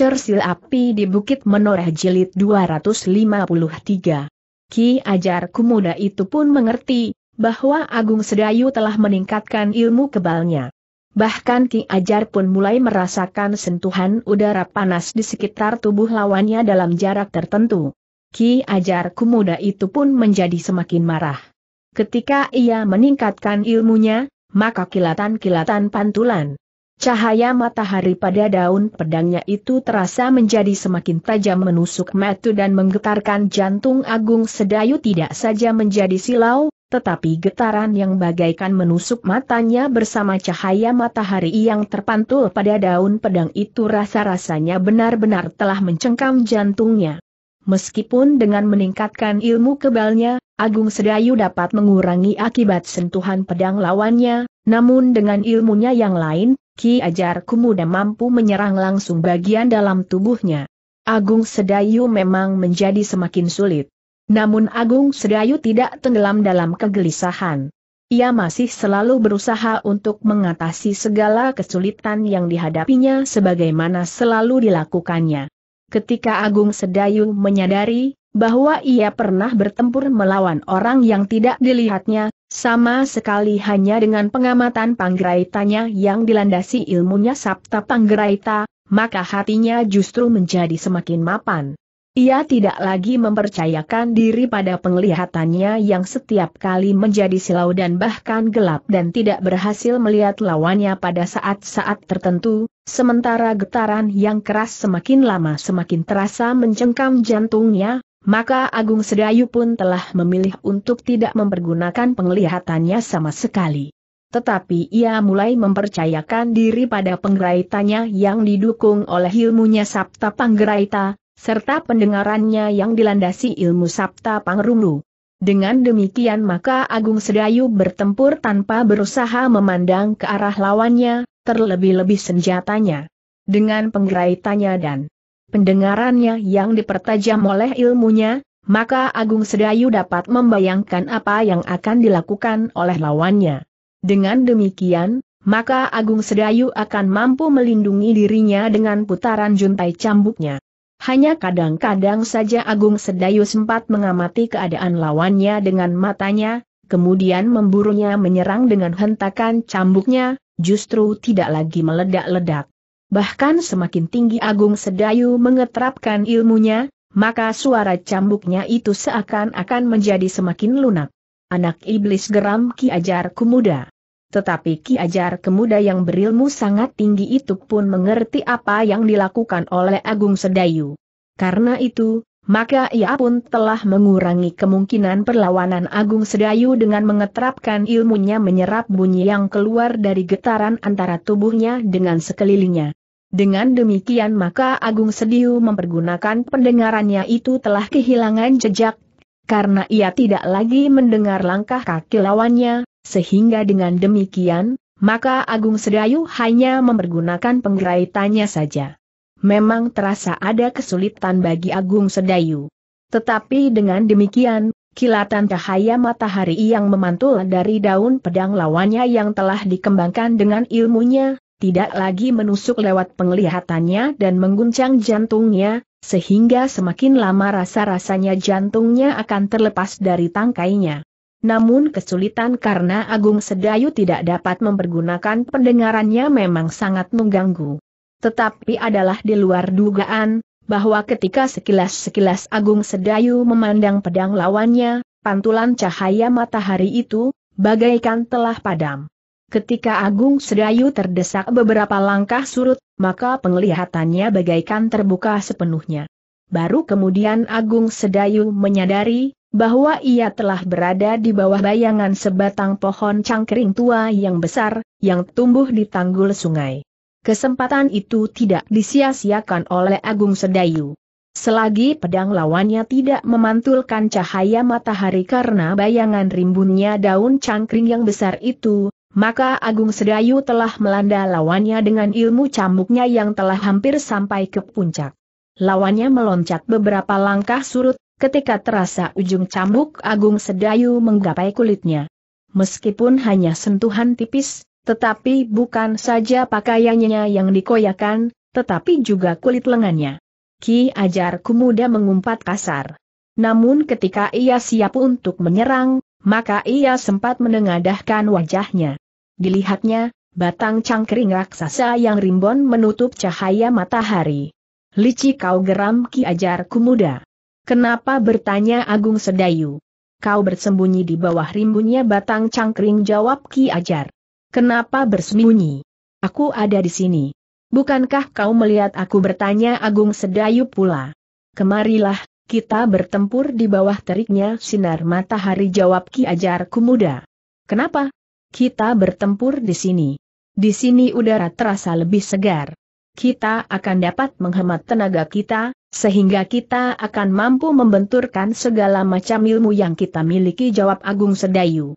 Cersil Api di Bukit Menoreh Jilid 253. Ki Ajar Kumuda itu pun mengerti, bahwa Agung Sedayu telah meningkatkan ilmu kebalnya. Bahkan Ki Ajar pun mulai merasakan sentuhan udara panas di sekitar tubuh lawannya dalam jarak tertentu. Ki Ajar Kumuda itu pun menjadi semakin marah. Ketika ia meningkatkan ilmunya, maka kilatan-kilatan pantulan Cahaya matahari pada daun pedangnya itu terasa menjadi semakin tajam menusuk metu dan menggetarkan jantung Agung Sedayu tidak saja menjadi silau, tetapi getaran yang bagaikan menusuk matanya bersama cahaya matahari yang terpantul pada daun pedang itu rasa-rasanya benar-benar telah mencengkam jantungnya. Meskipun dengan meningkatkan ilmu kebalnya, Agung Sedayu dapat mengurangi akibat sentuhan pedang lawannya, namun dengan ilmunya yang lain, Ki Ajar Kumuda mampu menyerang langsung bagian dalam tubuhnya. Agung Sedayu memang menjadi semakin sulit. Namun Agung Sedayu tidak tenggelam dalam kegelisahan. Ia masih selalu berusaha untuk mengatasi segala kesulitan yang dihadapinya sebagaimana selalu dilakukannya. Ketika Agung Sedayu menyadari bahwa ia pernah bertempur melawan orang yang tidak dilihatnya, sama sekali hanya dengan pengamatan panggraitanya yang dilandasi ilmunya Sabta Panggraita, maka hatinya justru menjadi semakin mapan. Ia tidak lagi mempercayakan diri pada penglihatannya yang setiap kali menjadi silau dan bahkan gelap dan tidak berhasil melihat lawannya pada saat-saat tertentu, sementara getaran yang keras semakin lama semakin terasa mencengkam jantungnya, maka Agung Sedayu pun telah memilih untuk tidak mempergunakan penglihatannya sama sekali. Tetapi ia mulai mempercayakan diri pada penggeraitannya yang didukung oleh ilmunya Sabta Panggeraita, serta pendengarannya yang dilandasi ilmu Sabta Pangrungu. Dengan demikian maka Agung Sedayu bertempur tanpa berusaha memandang ke arah lawannya, terlebih-lebih senjatanya. Dengan penggeraitannya dan pendengarannya yang dipertajam oleh ilmunya, maka Agung Sedayu dapat membayangkan apa yang akan dilakukan oleh lawannya. Dengan demikian, maka Agung Sedayu akan mampu melindungi dirinya dengan putaran juntai cambuknya. Hanya kadang-kadang saja Agung Sedayu sempat mengamati keadaan lawannya dengan matanya, kemudian memburunya menyerang dengan hentakan cambuknya, justru tidak lagi meledak-ledak bahkan semakin tinggi Agung Sedayu mengeterapkan ilmunya, maka suara cambuknya itu seakan-akan menjadi semakin lunak. Anak iblis geram Ki Ajar Kemuda. Tetapi Ki Ajar Kemuda yang berilmu sangat tinggi itu pun mengerti apa yang dilakukan oleh Agung Sedayu. Karena itu, maka ia pun telah mengurangi kemungkinan perlawanan Agung Sedayu dengan mengeterapkan ilmunya menyerap bunyi yang keluar dari getaran antara tubuhnya dengan sekelilingnya. Dengan demikian maka Agung Sediu mempergunakan pendengarannya itu telah kehilangan jejak, karena ia tidak lagi mendengar langkah kaki lawannya, sehingga dengan demikian, maka Agung Sedayu hanya mempergunakan penggeraitannya saja. Memang terasa ada kesulitan bagi Agung Sedayu. Tetapi dengan demikian, kilatan cahaya matahari yang memantul dari daun pedang lawannya yang telah dikembangkan dengan ilmunya, tidak lagi menusuk lewat penglihatannya dan mengguncang jantungnya, sehingga semakin lama rasa-rasanya jantungnya akan terlepas dari tangkainya. Namun kesulitan karena Agung Sedayu tidak dapat mempergunakan pendengarannya memang sangat mengganggu. Tetapi adalah di luar dugaan, bahwa ketika sekilas-sekilas Agung Sedayu memandang pedang lawannya, pantulan cahaya matahari itu, bagaikan telah padam. Ketika Agung Sedayu terdesak beberapa langkah surut, maka penglihatannya bagaikan terbuka sepenuhnya. Baru kemudian Agung Sedayu menyadari bahwa ia telah berada di bawah bayangan sebatang pohon cangkring tua yang besar, yang tumbuh di tanggul sungai. Kesempatan itu tidak disia-siakan oleh Agung Sedayu. Selagi pedang lawannya tidak memantulkan cahaya matahari karena bayangan rimbunnya daun cangkring yang besar itu, maka Agung Sedayu telah melanda lawannya dengan ilmu cambuknya yang telah hampir sampai ke puncak. Lawannya meloncat beberapa langkah surut, ketika terasa ujung cambuk Agung Sedayu menggapai kulitnya. Meskipun hanya sentuhan tipis, tetapi bukan saja pakaiannya yang dikoyakan, tetapi juga kulit lengannya. Ki Ajar kumuda mengumpat kasar. Namun ketika ia siap untuk menyerang, maka ia sempat menengadahkan wajahnya. Dilihatnya, batang cangkering raksasa yang rimbon menutup cahaya matahari. Lici kau geram ki Ajar, Kumuda. Kenapa bertanya Agung Sedayu? Kau bersembunyi di bawah rimbunnya batang cangkring jawab ki ajar. Kenapa bersembunyi? Aku ada di sini. Bukankah kau melihat aku bertanya Agung Sedayu pula? Kemarilah, kita bertempur di bawah teriknya sinar matahari jawab Ki Ajar Kumuda. Kenapa? Kita bertempur di sini. Di sini udara terasa lebih segar. Kita akan dapat menghemat tenaga kita, sehingga kita akan mampu membenturkan segala macam ilmu yang kita miliki jawab Agung Sedayu.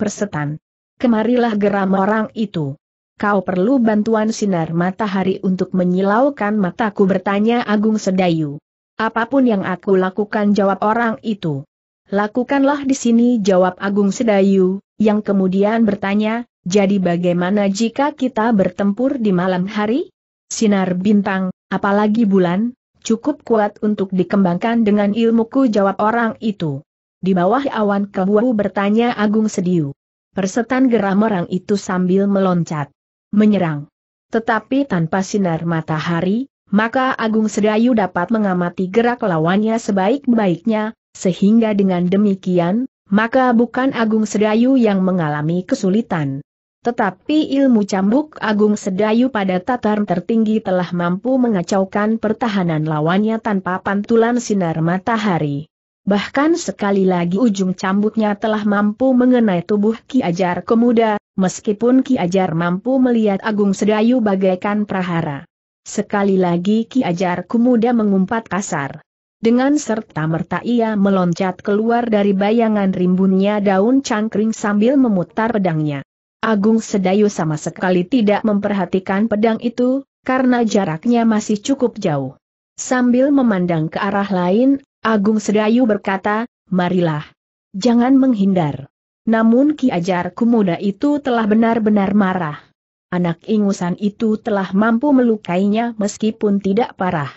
Persetan. Kemarilah geram orang itu. Kau perlu bantuan sinar matahari untuk menyilaukan mataku bertanya Agung Sedayu. Apapun yang aku lakukan jawab orang itu. Lakukanlah di sini jawab Agung Sedayu, yang kemudian bertanya, jadi bagaimana jika kita bertempur di malam hari? Sinar bintang, apalagi bulan, cukup kuat untuk dikembangkan dengan ilmuku jawab orang itu. Di bawah awan kebuahu bertanya Agung Sediu. Persetan geram orang itu sambil meloncat. Menyerang. Tetapi tanpa sinar matahari, maka Agung Sedayu dapat mengamati gerak lawannya sebaik-baiknya, sehingga dengan demikian, maka bukan Agung Sedayu yang mengalami kesulitan. Tetapi ilmu cambuk Agung Sedayu pada tatar tertinggi telah mampu mengacaukan pertahanan lawannya tanpa pantulan sinar matahari. Bahkan sekali lagi ujung cambuknya telah mampu mengenai tubuh Ki Ajar Kemuda, meskipun Ki Ajar mampu melihat Agung Sedayu bagaikan prahara. Sekali lagi Ki Ajar Kemuda mengumpat kasar. Dengan serta merta ia meloncat keluar dari bayangan rimbunnya daun cangkring sambil memutar pedangnya. Agung Sedayu sama sekali tidak memperhatikan pedang itu, karena jaraknya masih cukup jauh. Sambil memandang ke arah lain, Agung Sedayu berkata, marilah. Jangan menghindar. Namun Ki Ajar Kumuda itu telah benar-benar marah. Anak ingusan itu telah mampu melukainya meskipun tidak parah.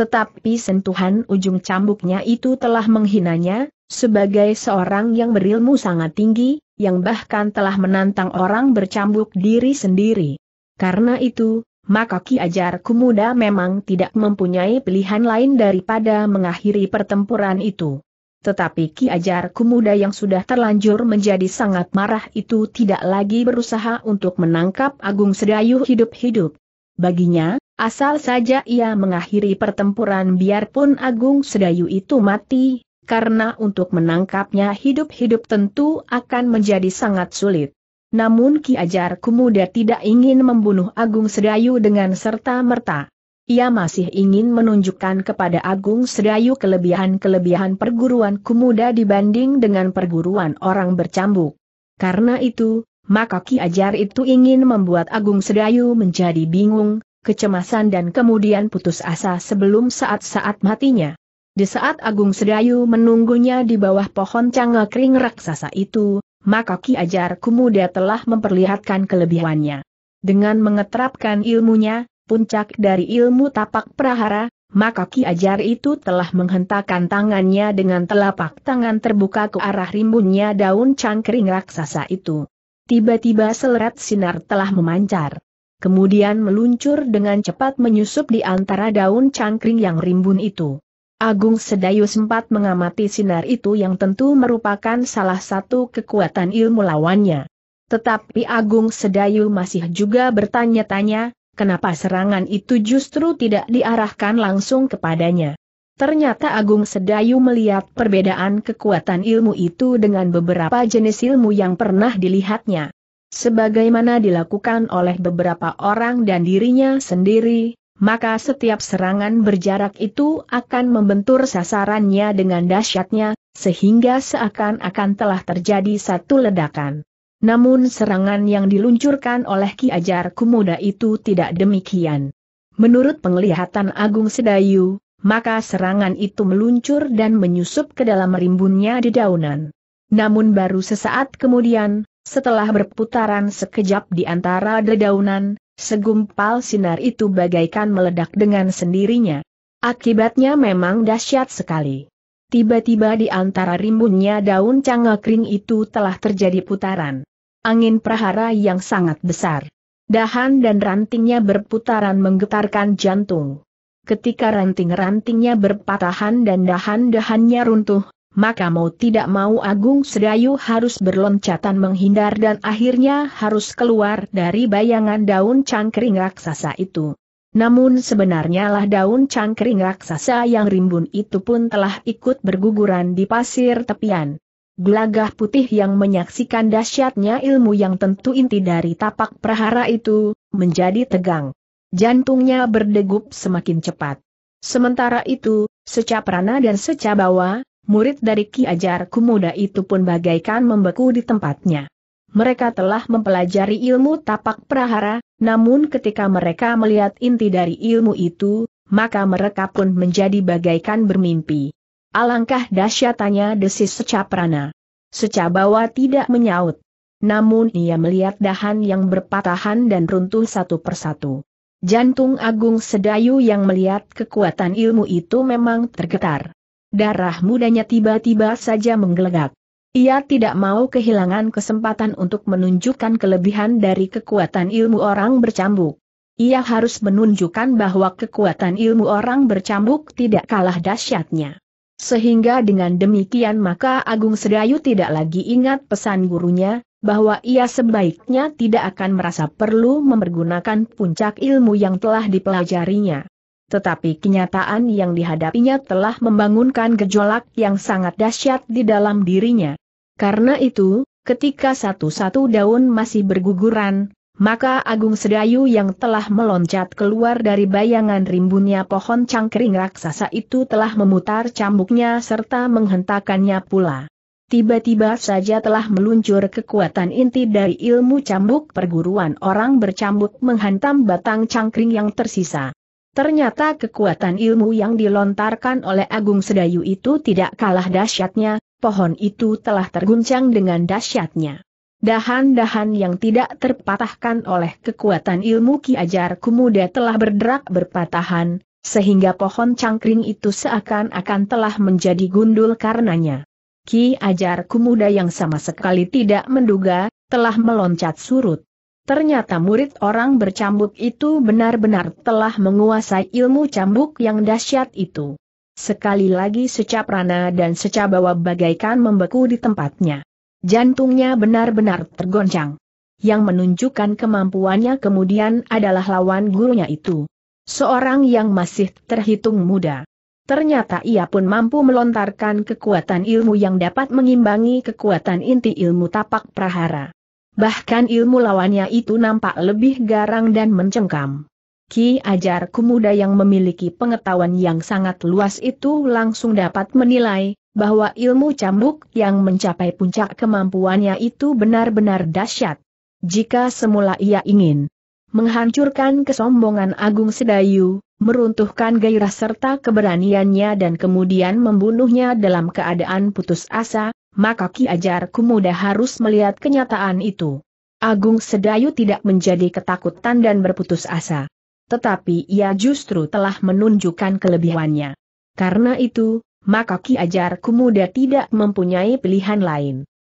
Tetapi sentuhan ujung cambuknya itu telah menghinanya, sebagai seorang yang berilmu sangat tinggi, yang bahkan telah menantang orang bercambuk diri sendiri. Karena itu, maka Ki Ajar Kumuda memang tidak mempunyai pilihan lain daripada mengakhiri pertempuran itu. Tetapi Ki Ajar Kumuda yang sudah terlanjur menjadi sangat marah itu tidak lagi berusaha untuk menangkap Agung Sedayu hidup-hidup. Baginya, Asal saja ia mengakhiri pertempuran biarpun Agung Sedayu itu mati, karena untuk menangkapnya hidup-hidup tentu akan menjadi sangat sulit. Namun Ki Ajar Kumuda tidak ingin membunuh Agung Sedayu dengan serta-merta. Ia masih ingin menunjukkan kepada Agung Sedayu kelebihan-kelebihan perguruan Kumuda dibanding dengan perguruan orang bercambuk. Karena itu, maka Ki Ajar itu ingin membuat Agung Sedayu menjadi bingung, kecemasan dan kemudian putus asa sebelum saat-saat matinya. Di saat Agung Sedayu menunggunya di bawah pohon kering raksasa itu, maka Ki Ajar Kumuda telah memperlihatkan kelebihannya. Dengan mengeterapkan ilmunya, puncak dari ilmu tapak prahara, maka Ki Ajar itu telah menghentakkan tangannya dengan telapak tangan terbuka ke arah rimbunnya daun cangkring raksasa itu. Tiba-tiba seleret sinar telah memancar kemudian meluncur dengan cepat menyusup di antara daun cangkring yang rimbun itu. Agung Sedayu sempat mengamati sinar itu yang tentu merupakan salah satu kekuatan ilmu lawannya. Tetapi Agung Sedayu masih juga bertanya-tanya, kenapa serangan itu justru tidak diarahkan langsung kepadanya. Ternyata Agung Sedayu melihat perbedaan kekuatan ilmu itu dengan beberapa jenis ilmu yang pernah dilihatnya. Sebagaimana dilakukan oleh beberapa orang dan dirinya sendiri, maka setiap serangan berjarak itu akan membentur sasarannya dengan dahsyatnya, sehingga seakan-akan telah terjadi satu ledakan. Namun serangan yang diluncurkan oleh Ki Ajar Kumuda itu tidak demikian. Menurut penglihatan Agung Sedayu, maka serangan itu meluncur dan menyusup ke dalam rimbunnya di daunan. Namun baru sesaat kemudian, setelah berputaran sekejap di antara dedaunan, segumpal sinar itu bagaikan meledak dengan sendirinya. Akibatnya memang dahsyat sekali. Tiba-tiba di antara rimbunnya daun cangakring itu telah terjadi putaran. Angin prahara yang sangat besar. Dahan dan rantingnya berputaran menggetarkan jantung. Ketika ranting-rantingnya berpatahan dan dahan-dahannya runtuh, maka mau tidak mau Agung Sedayu harus berloncatan menghindar dan akhirnya harus keluar dari bayangan daun cangkring raksasa itu. Namun sebenarnya lah daun cangkring raksasa yang rimbun itu pun telah ikut berguguran di pasir tepian. Gelagah putih yang menyaksikan dahsyatnya ilmu yang tentu inti dari tapak prahara itu, menjadi tegang. Jantungnya berdegup semakin cepat. Sementara itu, secaprana dan secabawa, murid dari Ki Ajar Kumuda itu pun bagaikan membeku di tempatnya. Mereka telah mempelajari ilmu tapak prahara, namun ketika mereka melihat inti dari ilmu itu, maka mereka pun menjadi bagaikan bermimpi. Alangkah dahsyatnya desis secaprana. Secabawa tidak menyaut. Namun ia melihat dahan yang berpatahan dan runtuh satu persatu. Jantung Agung Sedayu yang melihat kekuatan ilmu itu memang tergetar. Darah mudanya tiba-tiba saja menggelegak. Ia tidak mau kehilangan kesempatan untuk menunjukkan kelebihan dari kekuatan ilmu orang bercambuk. Ia harus menunjukkan bahwa kekuatan ilmu orang bercambuk tidak kalah dahsyatnya. Sehingga dengan demikian maka Agung Sedayu tidak lagi ingat pesan gurunya, bahwa ia sebaiknya tidak akan merasa perlu mempergunakan puncak ilmu yang telah dipelajarinya tetapi kenyataan yang dihadapinya telah membangunkan gejolak yang sangat dahsyat di dalam dirinya. Karena itu, ketika satu-satu daun masih berguguran, maka Agung Sedayu yang telah meloncat keluar dari bayangan rimbunnya pohon cangkering raksasa itu telah memutar cambuknya serta menghentakannya pula. Tiba-tiba saja telah meluncur kekuatan inti dari ilmu cambuk perguruan orang bercambuk menghantam batang cangkring yang tersisa. Ternyata kekuatan ilmu yang dilontarkan oleh Agung Sedayu itu tidak kalah dahsyatnya, pohon itu telah terguncang dengan dahsyatnya. Dahan-dahan yang tidak terpatahkan oleh kekuatan ilmu Ki Ajar Kumuda telah berderak berpatahan, sehingga pohon cangkring itu seakan-akan telah menjadi gundul karenanya. Ki Ajar Kumuda yang sama sekali tidak menduga, telah meloncat surut. Ternyata murid orang bercambuk itu benar-benar telah menguasai ilmu cambuk yang dahsyat itu. Sekali lagi secap rana dan secap bawa bagaikan membeku di tempatnya. Jantungnya benar-benar tergoncang. Yang menunjukkan kemampuannya kemudian adalah lawan gurunya itu. Seorang yang masih terhitung muda. Ternyata ia pun mampu melontarkan kekuatan ilmu yang dapat mengimbangi kekuatan inti ilmu tapak prahara bahkan ilmu lawannya itu nampak lebih garang dan mencengkam. Ki Ajar Kumuda yang memiliki pengetahuan yang sangat luas itu langsung dapat menilai, bahwa ilmu cambuk yang mencapai puncak kemampuannya itu benar-benar dahsyat. Jika semula ia ingin menghancurkan kesombongan Agung Sedayu, meruntuhkan gairah serta keberaniannya dan kemudian membunuhnya dalam keadaan putus asa, maka Ki Ajar Kumuda harus melihat kenyataan itu. Agung Sedayu tidak menjadi ketakutan dan berputus asa. Tetapi ia justru telah menunjukkan kelebihannya. Karena itu, maka Ki Ajar Kumuda tidak mempunyai pilihan lain.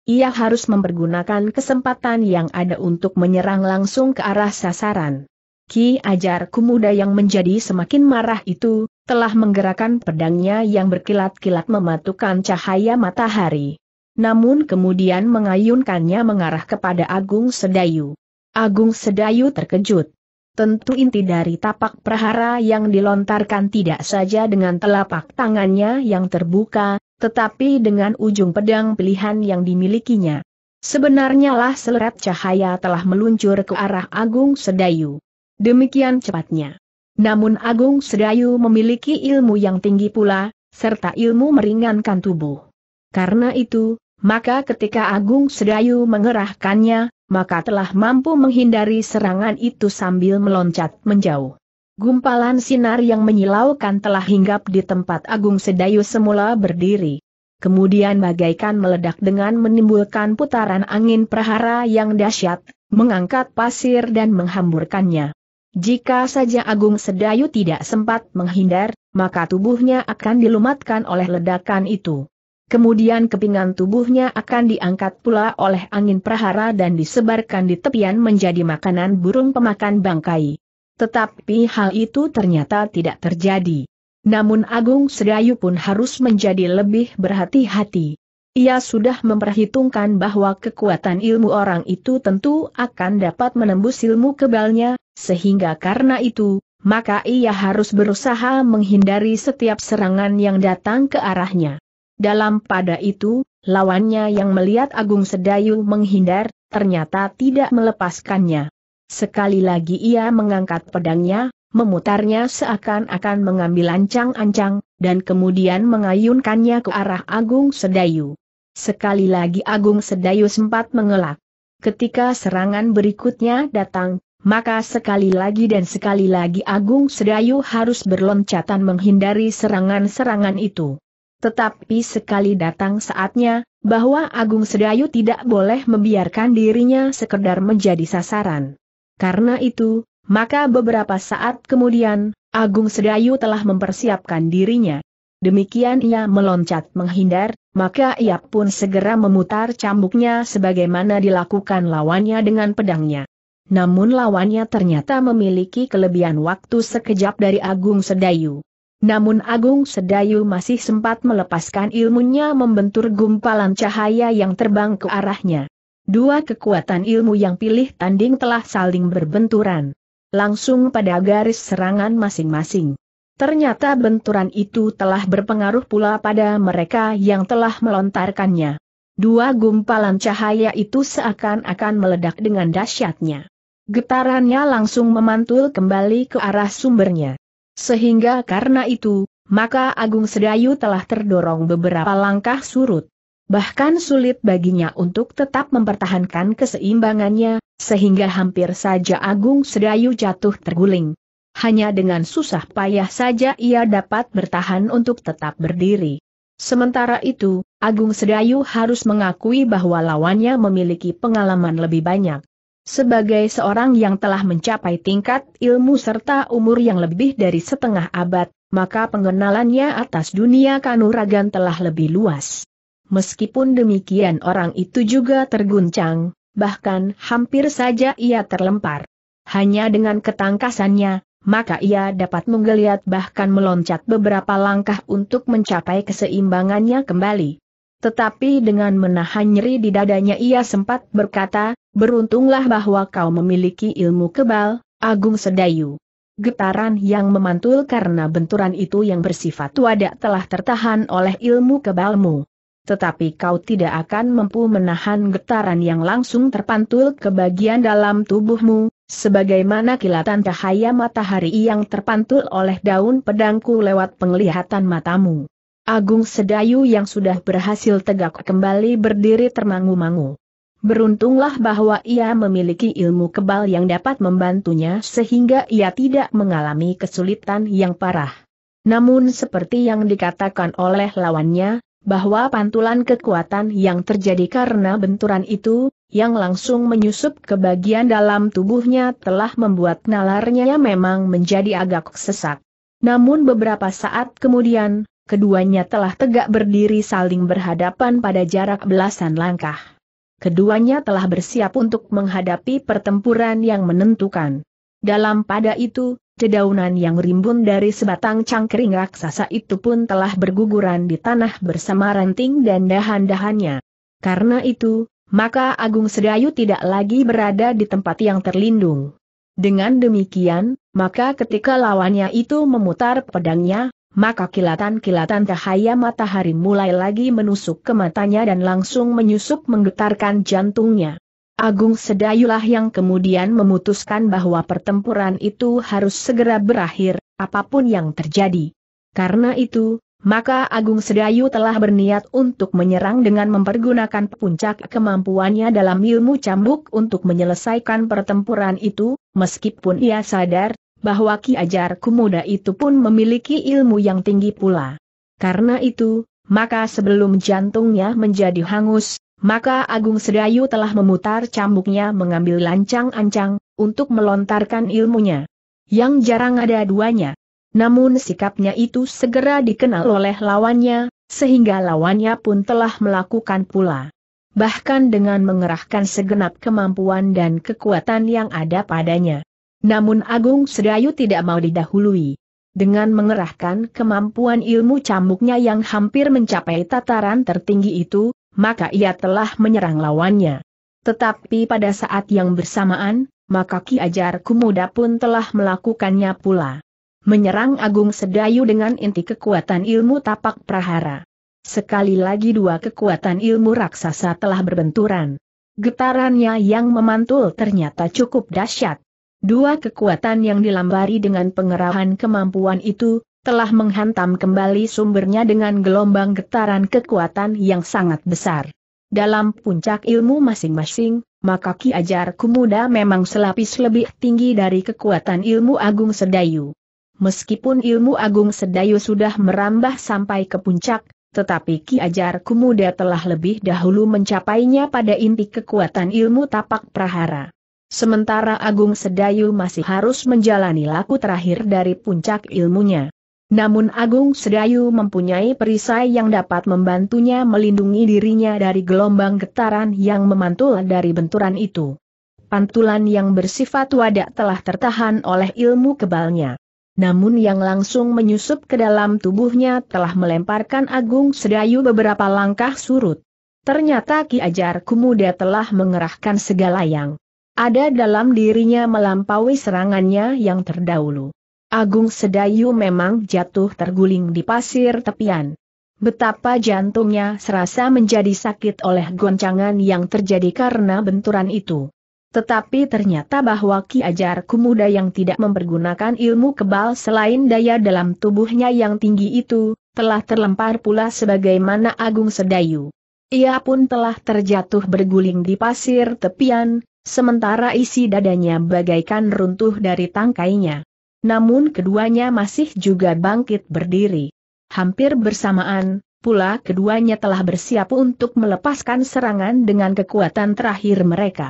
Ia harus mempergunakan kesempatan yang ada untuk menyerang langsung ke arah sasaran. Ki Ajar Kumuda yang menjadi semakin marah itu, telah menggerakkan pedangnya yang berkilat-kilat mematukan cahaya matahari namun kemudian mengayunkannya mengarah kepada Agung Sedayu. Agung Sedayu terkejut. Tentu inti dari tapak prahara yang dilontarkan tidak saja dengan telapak tangannya yang terbuka, tetapi dengan ujung pedang pilihan yang dimilikinya. Sebenarnya lah seret cahaya telah meluncur ke arah Agung Sedayu. Demikian cepatnya. Namun Agung Sedayu memiliki ilmu yang tinggi pula, serta ilmu meringankan tubuh. Karena itu, maka ketika Agung Sedayu mengerahkannya, maka telah mampu menghindari serangan itu sambil meloncat menjauh. Gumpalan sinar yang menyilaukan telah hinggap di tempat Agung Sedayu semula berdiri. Kemudian bagaikan meledak dengan menimbulkan putaran angin prahara yang dahsyat, mengangkat pasir dan menghamburkannya. Jika saja Agung Sedayu tidak sempat menghindar, maka tubuhnya akan dilumatkan oleh ledakan itu. Kemudian kepingan tubuhnya akan diangkat pula oleh angin prahara dan disebarkan di tepian menjadi makanan burung pemakan bangkai. Tetapi hal itu ternyata tidak terjadi. Namun Agung Sedayu pun harus menjadi lebih berhati-hati. Ia sudah memperhitungkan bahwa kekuatan ilmu orang itu tentu akan dapat menembus ilmu kebalnya, sehingga karena itu, maka ia harus berusaha menghindari setiap serangan yang datang ke arahnya. Dalam pada itu, lawannya yang melihat Agung Sedayu menghindar, ternyata tidak melepaskannya. Sekali lagi ia mengangkat pedangnya, memutarnya seakan-akan mengambil ancang-ancang, dan kemudian mengayunkannya ke arah Agung Sedayu. Sekali lagi Agung Sedayu sempat mengelak. Ketika serangan berikutnya datang, maka sekali lagi dan sekali lagi Agung Sedayu harus berloncatan menghindari serangan-serangan itu. Tetapi sekali datang saatnya, bahwa Agung Sedayu tidak boleh membiarkan dirinya sekedar menjadi sasaran. Karena itu, maka beberapa saat kemudian, Agung Sedayu telah mempersiapkan dirinya. Demikian ia meloncat menghindar, maka ia pun segera memutar cambuknya sebagaimana dilakukan lawannya dengan pedangnya. Namun lawannya ternyata memiliki kelebihan waktu sekejap dari Agung Sedayu. Namun Agung Sedayu masih sempat melepaskan ilmunya membentur gumpalan cahaya yang terbang ke arahnya. Dua kekuatan ilmu yang pilih tanding telah saling berbenturan. Langsung pada garis serangan masing-masing. Ternyata benturan itu telah berpengaruh pula pada mereka yang telah melontarkannya. Dua gumpalan cahaya itu seakan-akan meledak dengan dahsyatnya. Getarannya langsung memantul kembali ke arah sumbernya. Sehingga karena itu, maka Agung Sedayu telah terdorong beberapa langkah surut. Bahkan sulit baginya untuk tetap mempertahankan keseimbangannya, sehingga hampir saja Agung Sedayu jatuh terguling. Hanya dengan susah payah saja ia dapat bertahan untuk tetap berdiri. Sementara itu, Agung Sedayu harus mengakui bahwa lawannya memiliki pengalaman lebih banyak. Sebagai seorang yang telah mencapai tingkat ilmu serta umur yang lebih dari setengah abad, maka pengenalannya atas dunia kanuragan telah lebih luas. Meskipun demikian orang itu juga terguncang, bahkan hampir saja ia terlempar. Hanya dengan ketangkasannya, maka ia dapat menggeliat bahkan meloncat beberapa langkah untuk mencapai keseimbangannya kembali. Tetapi dengan menahan nyeri di dadanya ia sempat berkata, beruntunglah bahwa kau memiliki ilmu kebal, Agung Sedayu. Getaran yang memantul karena benturan itu yang bersifat wadah telah tertahan oleh ilmu kebalmu. Tetapi kau tidak akan mampu menahan getaran yang langsung terpantul ke bagian dalam tubuhmu, sebagaimana kilatan cahaya matahari yang terpantul oleh daun pedangku lewat penglihatan matamu. Agung Sedayu yang sudah berhasil tegak kembali berdiri termangu-mangu. Beruntunglah bahwa ia memiliki ilmu kebal yang dapat membantunya sehingga ia tidak mengalami kesulitan yang parah. Namun seperti yang dikatakan oleh lawannya, bahwa pantulan kekuatan yang terjadi karena benturan itu, yang langsung menyusup ke bagian dalam tubuhnya telah membuat nalarnya memang menjadi agak sesak. Namun beberapa saat kemudian, keduanya telah tegak berdiri saling berhadapan pada jarak belasan langkah. Keduanya telah bersiap untuk menghadapi pertempuran yang menentukan. Dalam pada itu, dedaunan yang rimbun dari sebatang cangkring raksasa itu pun telah berguguran di tanah bersama ranting dan dahan-dahannya. Karena itu, maka Agung Sedayu tidak lagi berada di tempat yang terlindung. Dengan demikian, maka ketika lawannya itu memutar pedangnya, maka kilatan-kilatan cahaya matahari mulai lagi menusuk ke matanya dan langsung menyusup menggetarkan jantungnya. Agung Sedayulah yang kemudian memutuskan bahwa pertempuran itu harus segera berakhir, apapun yang terjadi. Karena itu, maka Agung Sedayu telah berniat untuk menyerang dengan mempergunakan puncak kemampuannya dalam ilmu cambuk untuk menyelesaikan pertempuran itu, meskipun ia sadar bahwa Ki Ajar Kumuda itu pun memiliki ilmu yang tinggi pula. Karena itu, maka sebelum jantungnya menjadi hangus, maka Agung Sedayu telah memutar cambuknya mengambil lancang-ancang, untuk melontarkan ilmunya. Yang jarang ada duanya. Namun sikapnya itu segera dikenal oleh lawannya, sehingga lawannya pun telah melakukan pula. Bahkan dengan mengerahkan segenap kemampuan dan kekuatan yang ada padanya. Namun Agung Sedayu tidak mau didahului. Dengan mengerahkan kemampuan ilmu cambuknya yang hampir mencapai tataran tertinggi itu, maka ia telah menyerang lawannya. Tetapi pada saat yang bersamaan, maka Ki Ajar Kumuda pun telah melakukannya pula. Menyerang Agung Sedayu dengan inti kekuatan ilmu tapak prahara. Sekali lagi dua kekuatan ilmu raksasa telah berbenturan. Getarannya yang memantul ternyata cukup dahsyat. Dua kekuatan yang dilambari dengan pengerahan kemampuan itu, telah menghantam kembali sumbernya dengan gelombang getaran kekuatan yang sangat besar. Dalam puncak ilmu masing-masing, maka Ki Ajar Kumuda memang selapis lebih tinggi dari kekuatan ilmu agung sedayu. Meskipun ilmu agung sedayu sudah merambah sampai ke puncak, tetapi Ki Ajar Kumuda telah lebih dahulu mencapainya pada inti kekuatan ilmu tapak prahara sementara Agung Sedayu masih harus menjalani laku terakhir dari puncak ilmunya. Namun Agung Sedayu mempunyai perisai yang dapat membantunya melindungi dirinya dari gelombang getaran yang memantul dari benturan itu. Pantulan yang bersifat wadak telah tertahan oleh ilmu kebalnya. Namun yang langsung menyusup ke dalam tubuhnya telah melemparkan Agung Sedayu beberapa langkah surut. Ternyata Ki Ajar Kumuda telah mengerahkan segala yang ada dalam dirinya melampaui serangannya yang terdahulu. Agung Sedayu memang jatuh terguling di pasir tepian. Betapa jantungnya serasa menjadi sakit oleh goncangan yang terjadi karena benturan itu. Tetapi ternyata bahwa Ki Ajar Kumuda yang tidak mempergunakan ilmu kebal selain daya dalam tubuhnya yang tinggi itu, telah terlempar pula sebagaimana Agung Sedayu. Ia pun telah terjatuh berguling di pasir tepian, Sementara isi dadanya bagaikan runtuh dari tangkainya. Namun keduanya masih juga bangkit berdiri. Hampir bersamaan, pula keduanya telah bersiap untuk melepaskan serangan dengan kekuatan terakhir mereka.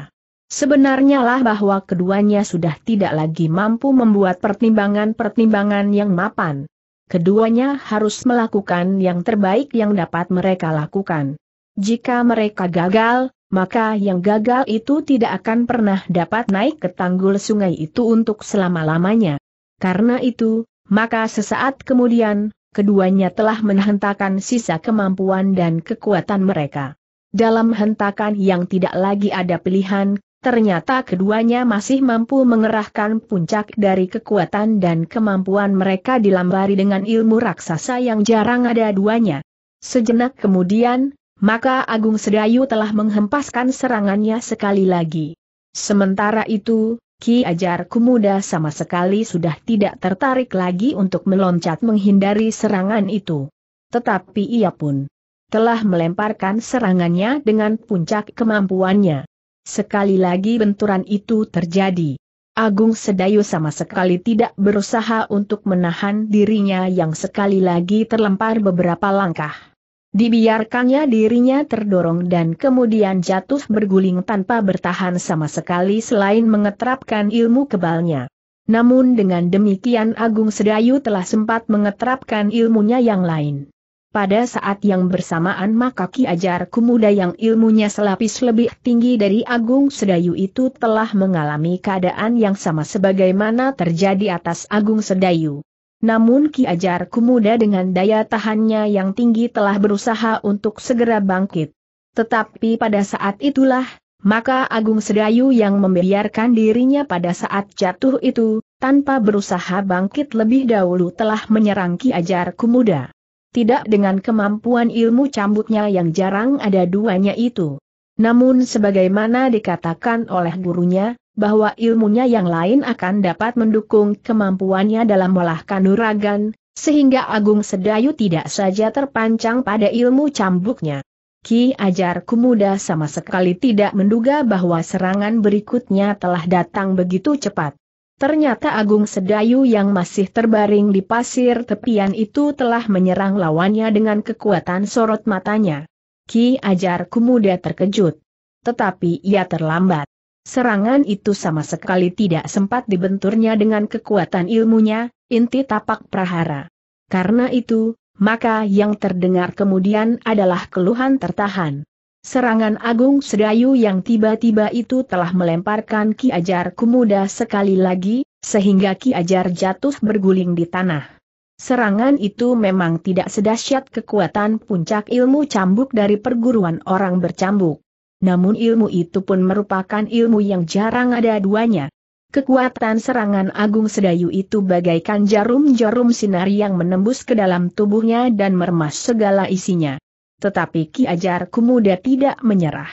Sebenarnya lah bahwa keduanya sudah tidak lagi mampu membuat pertimbangan-pertimbangan yang mapan. Keduanya harus melakukan yang terbaik yang dapat mereka lakukan. Jika mereka gagal, maka yang gagal itu tidak akan pernah dapat naik ke tanggul sungai itu untuk selama-lamanya. Karena itu, maka sesaat kemudian, keduanya telah menghentakan sisa kemampuan dan kekuatan mereka. Dalam hentakan yang tidak lagi ada pilihan, ternyata keduanya masih mampu mengerahkan puncak dari kekuatan dan kemampuan mereka dilambari dengan ilmu raksasa yang jarang ada duanya. Sejenak kemudian, maka Agung Sedayu telah menghempaskan serangannya sekali lagi. Sementara itu, Ki Ajar Kumuda sama sekali sudah tidak tertarik lagi untuk meloncat menghindari serangan itu. Tetapi ia pun telah melemparkan serangannya dengan puncak kemampuannya. Sekali lagi benturan itu terjadi. Agung Sedayu sama sekali tidak berusaha untuk menahan dirinya yang sekali lagi terlempar beberapa langkah. Dibiarkannya dirinya terdorong dan kemudian jatuh berguling tanpa bertahan sama sekali selain mengeterapkan ilmu kebalnya. Namun dengan demikian Agung Sedayu telah sempat mengeterapkan ilmunya yang lain. Pada saat yang bersamaan maka Ki Ajar Kumuda yang ilmunya selapis lebih tinggi dari Agung Sedayu itu telah mengalami keadaan yang sama sebagaimana terjadi atas Agung Sedayu. Namun Ki Ajar Kumuda dengan daya tahannya yang tinggi telah berusaha untuk segera bangkit. Tetapi pada saat itulah, maka Agung Sedayu yang membiarkan dirinya pada saat jatuh itu, tanpa berusaha bangkit lebih dahulu telah menyerang Ki Ajar Kumuda. Tidak dengan kemampuan ilmu cambuknya yang jarang ada duanya itu. Namun sebagaimana dikatakan oleh gurunya, bahwa ilmunya yang lain akan dapat mendukung kemampuannya dalam melahkan nuragan, sehingga Agung Sedayu tidak saja terpancang pada ilmu cambuknya. Ki Ajar Kumuda sama sekali tidak menduga bahwa serangan berikutnya telah datang begitu cepat. Ternyata Agung Sedayu yang masih terbaring di pasir tepian itu telah menyerang lawannya dengan kekuatan sorot matanya. Ki Ajar Kumuda terkejut. Tetapi ia terlambat. Serangan itu sama sekali tidak sempat dibenturnya dengan kekuatan ilmunya, inti tapak prahara. Karena itu, maka yang terdengar kemudian adalah keluhan tertahan. Serangan Agung Sedayu yang tiba-tiba itu telah melemparkan Ki Ajar Kumuda sekali lagi, sehingga Ki Ajar jatuh berguling di tanah. Serangan itu memang tidak sedahsyat kekuatan puncak ilmu cambuk dari perguruan orang bercambuk namun ilmu itu pun merupakan ilmu yang jarang ada duanya. Kekuatan serangan Agung Sedayu itu bagaikan jarum-jarum sinar yang menembus ke dalam tubuhnya dan meremas segala isinya. Tetapi Ki Ajar Kumuda tidak menyerah.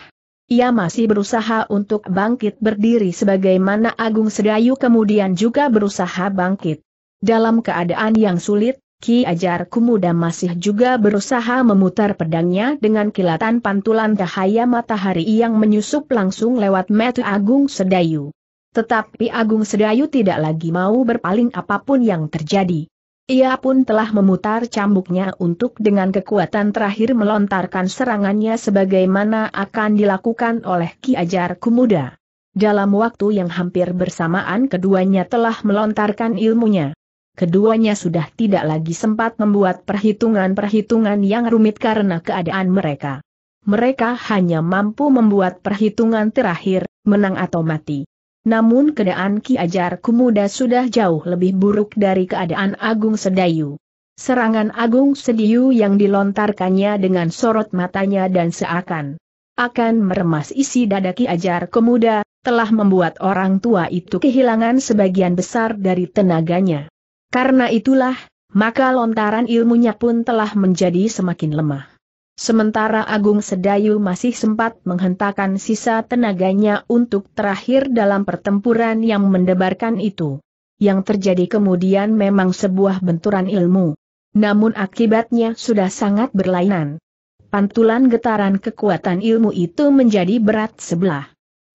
Ia masih berusaha untuk bangkit berdiri sebagaimana Agung Sedayu kemudian juga berusaha bangkit. Dalam keadaan yang sulit, Ki Ajar Kumuda masih juga berusaha memutar pedangnya dengan kilatan pantulan cahaya matahari yang menyusup langsung lewat mata Agung Sedayu. Tetapi Agung Sedayu tidak lagi mau berpaling apapun yang terjadi. Ia pun telah memutar cambuknya untuk dengan kekuatan terakhir melontarkan serangannya sebagaimana akan dilakukan oleh Ki Ajar Kumuda. Dalam waktu yang hampir bersamaan keduanya telah melontarkan ilmunya keduanya sudah tidak lagi sempat membuat perhitungan-perhitungan yang rumit karena keadaan mereka. Mereka hanya mampu membuat perhitungan terakhir, menang atau mati. Namun keadaan Ki Ajar Kumuda sudah jauh lebih buruk dari keadaan Agung Sedayu. Serangan Agung Sediu yang dilontarkannya dengan sorot matanya dan seakan akan meremas isi dada Ki Ajar Kumuda, telah membuat orang tua itu kehilangan sebagian besar dari tenaganya. Karena itulah, maka lontaran ilmunya pun telah menjadi semakin lemah. Sementara Agung Sedayu masih sempat menghentakkan sisa tenaganya untuk terakhir dalam pertempuran yang mendebarkan itu. Yang terjadi kemudian memang sebuah benturan ilmu. Namun akibatnya sudah sangat berlainan. Pantulan getaran kekuatan ilmu itu menjadi berat sebelah.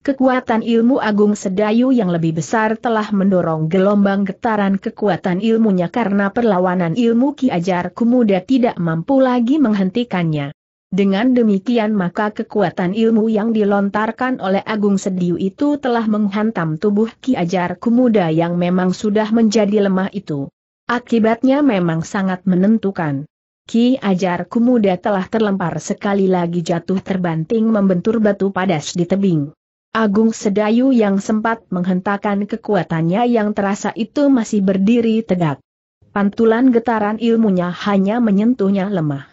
Kekuatan ilmu agung sedayu yang lebih besar telah mendorong gelombang getaran kekuatan ilmunya karena perlawanan ilmu Ki Ajar Kumuda tidak mampu lagi menghentikannya. Dengan demikian maka kekuatan ilmu yang dilontarkan oleh Agung Sediu itu telah menghantam tubuh Ki Ajar Kumuda yang memang sudah menjadi lemah itu. Akibatnya memang sangat menentukan. Ki Ajar Kumuda telah terlempar sekali lagi jatuh terbanting membentur batu padas di tebing. Agung Sedayu yang sempat menghentakkan kekuatannya yang terasa itu masih berdiri tegak. Pantulan getaran ilmunya hanya menyentuhnya lemah.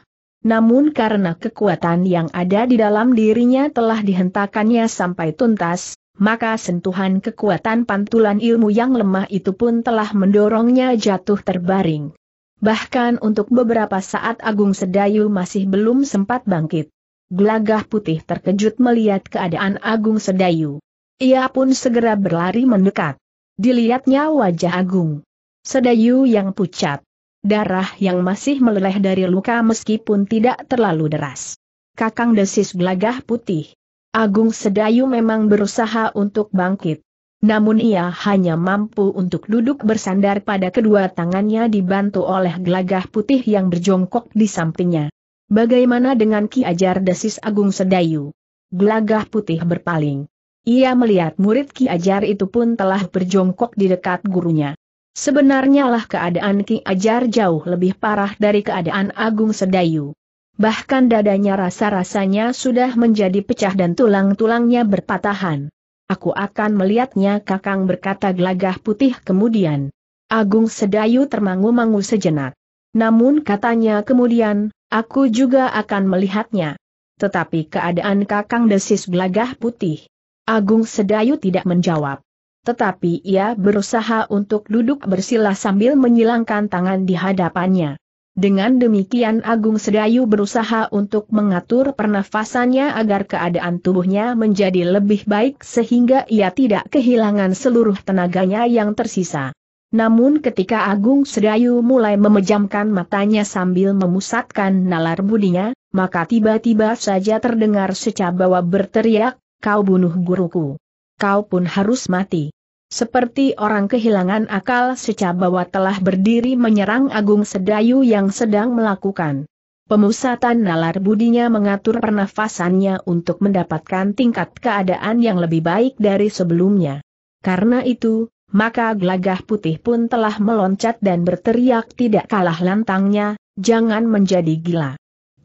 Namun karena kekuatan yang ada di dalam dirinya telah dihentakannya sampai tuntas, maka sentuhan kekuatan pantulan ilmu yang lemah itu pun telah mendorongnya jatuh terbaring. Bahkan untuk beberapa saat Agung Sedayu masih belum sempat bangkit. Gelagah putih terkejut melihat keadaan Agung Sedayu. Ia pun segera berlari mendekat. Dilihatnya wajah Agung. Sedayu yang pucat. Darah yang masih meleleh dari luka meskipun tidak terlalu deras. Kakang desis gelagah putih. Agung Sedayu memang berusaha untuk bangkit. Namun ia hanya mampu untuk duduk bersandar pada kedua tangannya dibantu oleh gelagah putih yang berjongkok di sampingnya. Bagaimana dengan Ki Ajar Desis Agung Sedayu? Gelagah putih berpaling. Ia melihat murid Ki Ajar itu pun telah berjongkok di dekat gurunya. Sebenarnya lah keadaan Ki Ajar jauh lebih parah dari keadaan Agung Sedayu. Bahkan dadanya rasa-rasanya sudah menjadi pecah dan tulang-tulangnya berpatahan. Aku akan melihatnya kakang berkata gelagah putih kemudian. Agung Sedayu termangu-mangu sejenak. Namun katanya kemudian, Aku juga akan melihatnya. Tetapi keadaan Kakang Desis Belagah Putih. Agung Sedayu tidak menjawab. Tetapi ia berusaha untuk duduk bersila sambil menyilangkan tangan di hadapannya. Dengan demikian Agung Sedayu berusaha untuk mengatur pernafasannya agar keadaan tubuhnya menjadi lebih baik sehingga ia tidak kehilangan seluruh tenaganya yang tersisa. Namun ketika Agung Sedayu mulai memejamkan matanya sambil memusatkan nalar budinya, maka tiba-tiba saja terdengar secabawa berteriak, kau bunuh guruku. Kau pun harus mati. Seperti orang kehilangan akal secabawa telah berdiri menyerang Agung Sedayu yang sedang melakukan Pemusatan nalar budinya mengatur pernafasannya untuk mendapatkan tingkat keadaan yang lebih baik dari sebelumnya. Karena itu, maka Glagah putih pun telah meloncat dan berteriak tidak kalah lantangnya, jangan menjadi gila.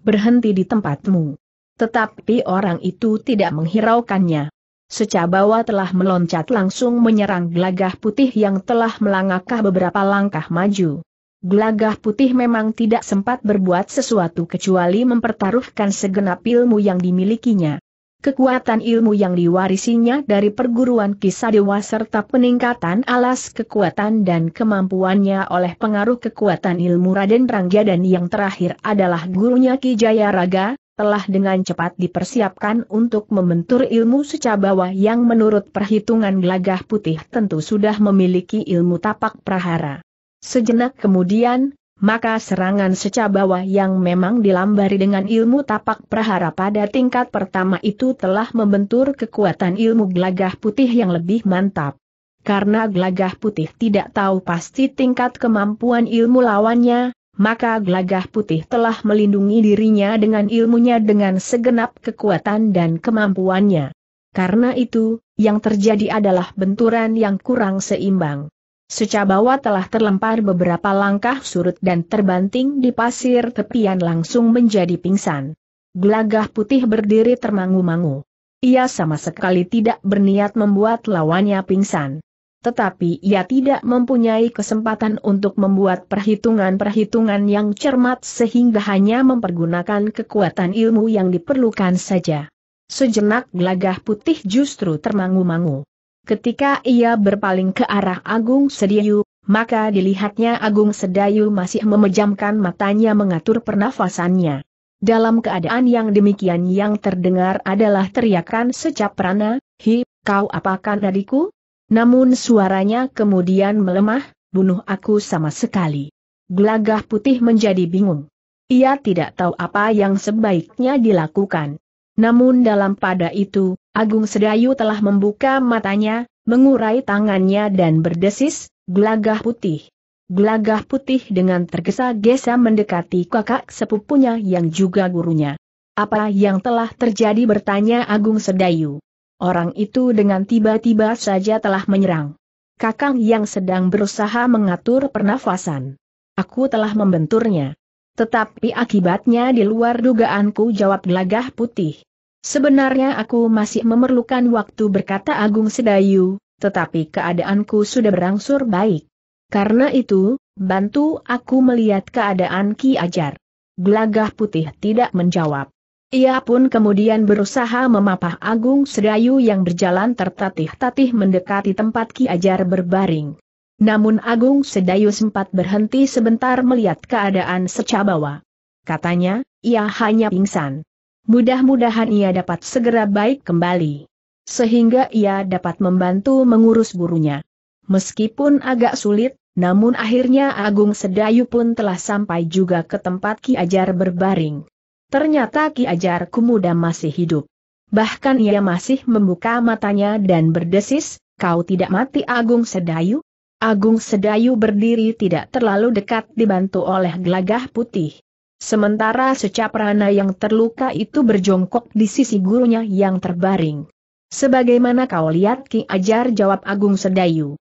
Berhenti di tempatmu. Tetapi orang itu tidak menghiraukannya. Secabawa telah meloncat langsung menyerang Glagah putih yang telah melangkah beberapa langkah maju. Glagah putih memang tidak sempat berbuat sesuatu kecuali mempertaruhkan segenap ilmu yang dimilikinya kekuatan ilmu yang diwarisinya dari perguruan kisah Kisadewa serta peningkatan alas kekuatan dan kemampuannya oleh pengaruh kekuatan ilmu Raden Rangga dan yang terakhir adalah gurunya Ki Jaya Raga, telah dengan cepat dipersiapkan untuk membentur ilmu secabawa yang menurut perhitungan gelagah putih tentu sudah memiliki ilmu tapak prahara. Sejenak kemudian, maka serangan secabawa yang memang dilambari dengan ilmu tapak prahara pada tingkat pertama itu telah membentur kekuatan ilmu gelagah putih yang lebih mantap. Karena gelagah putih tidak tahu pasti tingkat kemampuan ilmu lawannya, maka gelagah putih telah melindungi dirinya dengan ilmunya dengan segenap kekuatan dan kemampuannya. Karena itu, yang terjadi adalah benturan yang kurang seimbang. Secabawa telah terlempar beberapa langkah surut dan terbanting di pasir tepian langsung menjadi pingsan. Glagah putih berdiri termangu-mangu. Ia sama sekali tidak berniat membuat lawannya pingsan. Tetapi ia tidak mempunyai kesempatan untuk membuat perhitungan-perhitungan yang cermat sehingga hanya mempergunakan kekuatan ilmu yang diperlukan saja. Sejenak gelagah putih justru termangu-mangu. Ketika ia berpaling ke arah Agung Sedayu, maka dilihatnya Agung Sedayu masih memejamkan matanya mengatur pernafasannya. Dalam keadaan yang demikian yang terdengar adalah teriakan secaprana, Hi, kau apakan adikku? Namun suaranya kemudian melemah, bunuh aku sama sekali. Gelagah putih menjadi bingung. Ia tidak tahu apa yang sebaiknya dilakukan. Namun dalam pada itu, Agung Sedayu telah membuka matanya, mengurai tangannya dan berdesis, gelagah putih. Gelagah putih dengan tergesa-gesa mendekati kakak sepupunya yang juga gurunya. Apa yang telah terjadi bertanya Agung Sedayu. Orang itu dengan tiba-tiba saja telah menyerang. Kakang yang sedang berusaha mengatur pernafasan. Aku telah membenturnya. Tetapi akibatnya di luar dugaanku jawab gelagah putih. Sebenarnya aku masih memerlukan waktu berkata Agung Sedayu, tetapi keadaanku sudah berangsur baik. Karena itu, bantu aku melihat keadaan Ki Ajar. Gelagah putih tidak menjawab. Ia pun kemudian berusaha memapah Agung Sedayu yang berjalan tertatih-tatih mendekati tempat Ki Ajar berbaring. Namun Agung Sedayu sempat berhenti sebentar melihat keadaan secabawa. Katanya, ia hanya pingsan. Mudah-mudahan ia dapat segera baik kembali. Sehingga ia dapat membantu mengurus burunya. Meskipun agak sulit, namun akhirnya Agung Sedayu pun telah sampai juga ke tempat Ki Ajar berbaring. Ternyata Ki Ajar Kumuda masih hidup. Bahkan ia masih membuka matanya dan berdesis, kau tidak mati Agung Sedayu? Agung Sedayu berdiri tidak terlalu dekat dibantu oleh gelagah putih. Sementara Secaprana yang terluka itu berjongkok di sisi gurunya yang terbaring. Sebagaimana kau lihat Ki Ajar jawab Agung Sedayu.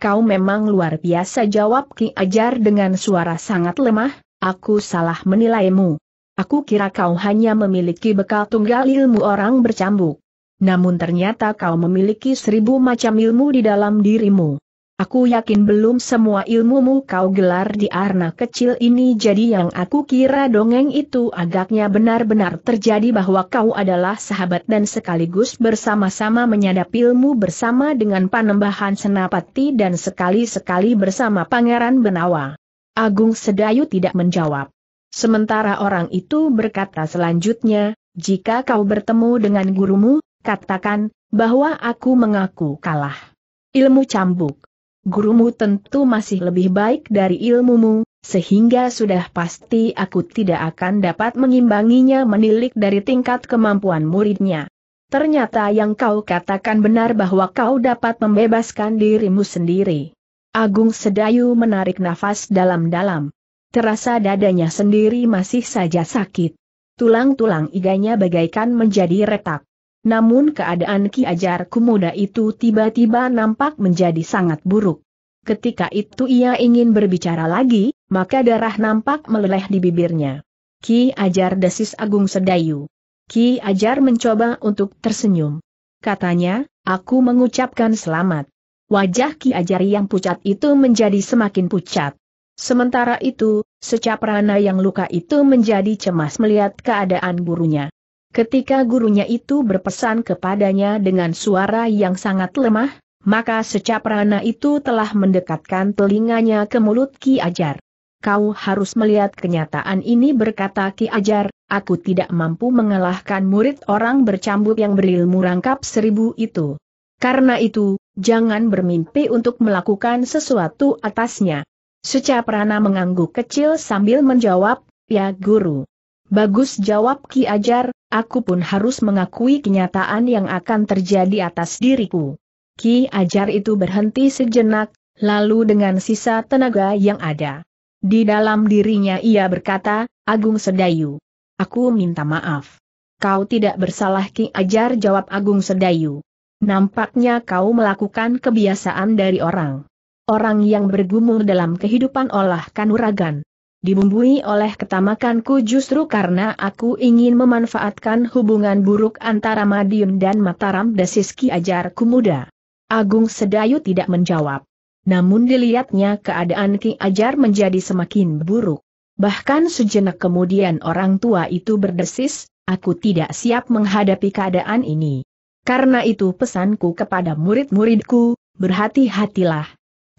Kau memang luar biasa jawab Ki Ajar dengan suara sangat lemah, aku salah menilaimu. Aku kira kau hanya memiliki bekal tunggal ilmu orang bercambuk. Namun ternyata kau memiliki seribu macam ilmu di dalam dirimu. Aku yakin belum semua ilmumu kau gelar di arna kecil ini jadi yang aku kira dongeng itu agaknya benar-benar terjadi bahwa kau adalah sahabat dan sekaligus bersama-sama menyadap ilmu bersama dengan panembahan senapati dan sekali-sekali bersama Pangeran Benawa. Agung Sedayu tidak menjawab. Sementara orang itu berkata selanjutnya, jika kau bertemu dengan gurumu, katakan, bahwa aku mengaku kalah. Ilmu cambuk gurumu tentu masih lebih baik dari ilmumu, sehingga sudah pasti aku tidak akan dapat mengimbanginya menilik dari tingkat kemampuan muridnya. Ternyata yang kau katakan benar bahwa kau dapat membebaskan dirimu sendiri. Agung Sedayu menarik nafas dalam-dalam. Terasa dadanya sendiri masih saja sakit. Tulang-tulang iganya bagaikan menjadi retak. Namun keadaan Ki Ajar Kumuda itu tiba-tiba nampak menjadi sangat buruk. Ketika itu ia ingin berbicara lagi, maka darah nampak meleleh di bibirnya. Ki Ajar desis Agung Sedayu. Ki Ajar mencoba untuk tersenyum. Katanya, aku mengucapkan selamat. Wajah Ki Ajar yang pucat itu menjadi semakin pucat. Sementara itu, secaprana yang luka itu menjadi cemas melihat keadaan gurunya. Ketika gurunya itu berpesan kepadanya dengan suara yang sangat lemah, maka secaprana itu telah mendekatkan telinganya ke mulut Ki Ajar. Kau harus melihat kenyataan ini berkata Ki Ajar, aku tidak mampu mengalahkan murid orang bercambuk yang berilmu rangkap seribu itu. Karena itu, jangan bermimpi untuk melakukan sesuatu atasnya. Secaprana mengangguk kecil sambil menjawab, ya guru. Bagus jawab Ki Ajar, aku pun harus mengakui kenyataan yang akan terjadi atas diriku. Ki Ajar itu berhenti sejenak, lalu dengan sisa tenaga yang ada. Di dalam dirinya ia berkata, Agung Sedayu. Aku minta maaf. Kau tidak bersalah Ki Ajar jawab Agung Sedayu. Nampaknya kau melakukan kebiasaan dari orang. Orang yang bergumul dalam kehidupan olah kanuragan dibumbui oleh ketamakanku justru karena aku ingin memanfaatkan hubungan buruk antara Madiun dan Mataram desiski Ajar Kumuda. Agung Sedayu tidak menjawab. Namun dilihatnya keadaan Ki Ajar menjadi semakin buruk. Bahkan sejenak kemudian orang tua itu berdesis, aku tidak siap menghadapi keadaan ini. Karena itu pesanku kepada murid-muridku, berhati-hatilah.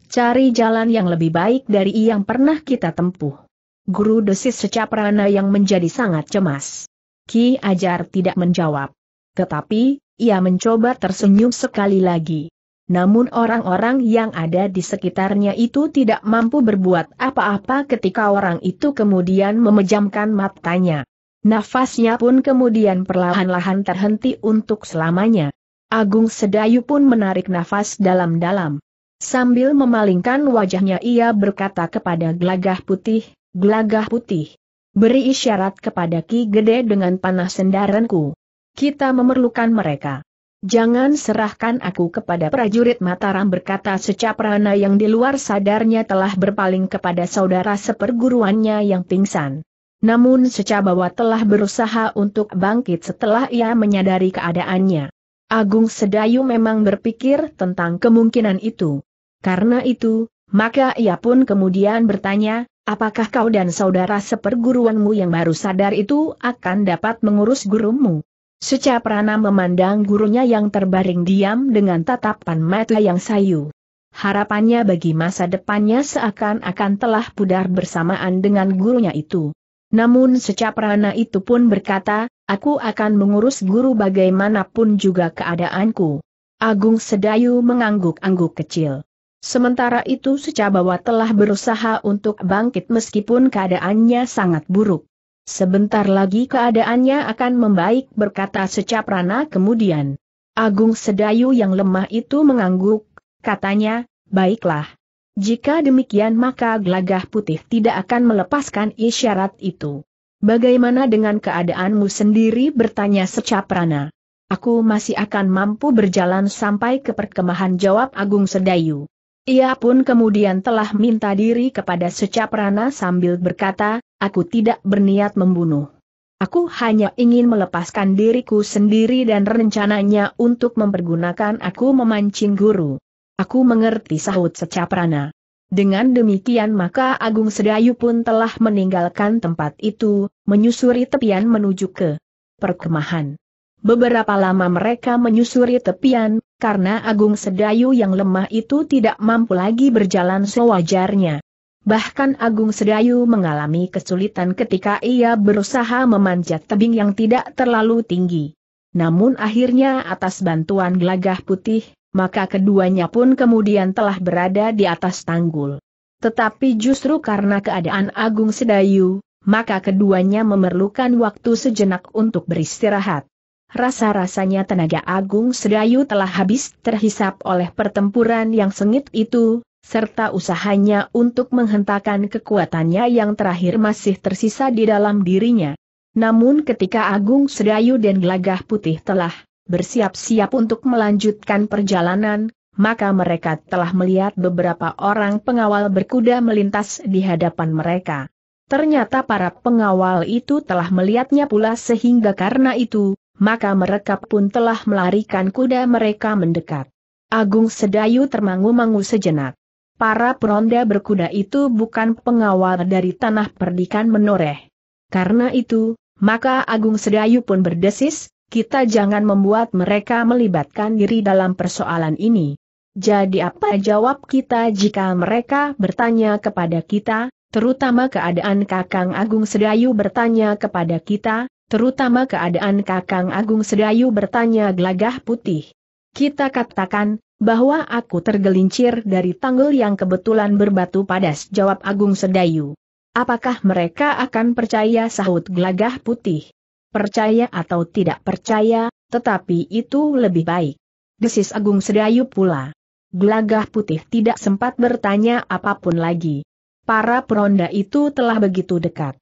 Cari jalan yang lebih baik dari yang pernah kita tempuh guru desis secaprana yang menjadi sangat cemas. Ki Ajar tidak menjawab. Tetapi, ia mencoba tersenyum sekali lagi. Namun orang-orang yang ada di sekitarnya itu tidak mampu berbuat apa-apa ketika orang itu kemudian memejamkan matanya. Nafasnya pun kemudian perlahan-lahan terhenti untuk selamanya. Agung Sedayu pun menarik nafas dalam-dalam. Sambil memalingkan wajahnya ia berkata kepada gelagah putih, Gelagah putih. Beri isyarat kepada Ki Gede dengan panah sendaranku. Kita memerlukan mereka. Jangan serahkan aku kepada prajurit Mataram berkata Secaprana yang di luar sadarnya telah berpaling kepada saudara seperguruannya yang pingsan. Namun Secabawa telah berusaha untuk bangkit setelah ia menyadari keadaannya. Agung Sedayu memang berpikir tentang kemungkinan itu. Karena itu, maka ia pun kemudian bertanya, Apakah kau dan saudara seperguruanmu yang baru sadar itu akan dapat mengurus gurumu? Seca Prana memandang gurunya yang terbaring diam dengan tatapan mata yang sayu. Harapannya bagi masa depannya seakan-akan telah pudar bersamaan dengan gurunya itu. Namun Seca Prana itu pun berkata, aku akan mengurus guru bagaimanapun juga keadaanku. Agung Sedayu mengangguk-angguk kecil. Sementara itu Secabawa telah berusaha untuk bangkit meskipun keadaannya sangat buruk. Sebentar lagi keadaannya akan membaik berkata Secaprana kemudian. Agung Sedayu yang lemah itu mengangguk, katanya, baiklah. Jika demikian maka gelagah putih tidak akan melepaskan isyarat itu. Bagaimana dengan keadaanmu sendiri bertanya Secaprana. Aku masih akan mampu berjalan sampai ke perkemahan jawab Agung Sedayu. Ia pun kemudian telah minta diri kepada Secaprana sambil berkata, aku tidak berniat membunuh. Aku hanya ingin melepaskan diriku sendiri dan rencananya untuk mempergunakan aku memancing guru. Aku mengerti sahut Secaprana. Dengan demikian maka Agung Sedayu pun telah meninggalkan tempat itu, menyusuri tepian menuju ke perkemahan. Beberapa lama mereka menyusuri tepian, karena Agung Sedayu yang lemah itu tidak mampu lagi berjalan sewajarnya. Bahkan Agung Sedayu mengalami kesulitan ketika ia berusaha memanjat tebing yang tidak terlalu tinggi. Namun akhirnya atas bantuan gelagah putih, maka keduanya pun kemudian telah berada di atas tanggul. Tetapi justru karena keadaan Agung Sedayu, maka keduanya memerlukan waktu sejenak untuk beristirahat. Rasa-rasanya tenaga Agung Sedayu telah habis terhisap oleh pertempuran yang sengit itu, serta usahanya untuk menghentakkan kekuatannya yang terakhir masih tersisa di dalam dirinya. Namun ketika Agung Sedayu dan Gelagah Putih telah bersiap-siap untuk melanjutkan perjalanan, maka mereka telah melihat beberapa orang pengawal berkuda melintas di hadapan mereka. Ternyata para pengawal itu telah melihatnya pula sehingga karena itu, maka mereka pun telah melarikan kuda mereka mendekat. Agung Sedayu termangu-mangu sejenak. Para peronda berkuda itu bukan pengawal dari tanah perdikan menoreh. Karena itu, maka Agung Sedayu pun berdesis, kita jangan membuat mereka melibatkan diri dalam persoalan ini. Jadi apa jawab kita jika mereka bertanya kepada kita, terutama keadaan Kakang Agung Sedayu bertanya kepada kita, terutama keadaan Kakang Agung Sedayu bertanya gelagah putih. Kita katakan, bahwa aku tergelincir dari tanggul yang kebetulan berbatu padas, jawab Agung Sedayu. Apakah mereka akan percaya sahut gelagah putih? Percaya atau tidak percaya, tetapi itu lebih baik. Desis Agung Sedayu pula. Gelagah putih tidak sempat bertanya apapun lagi. Para peronda itu telah begitu dekat.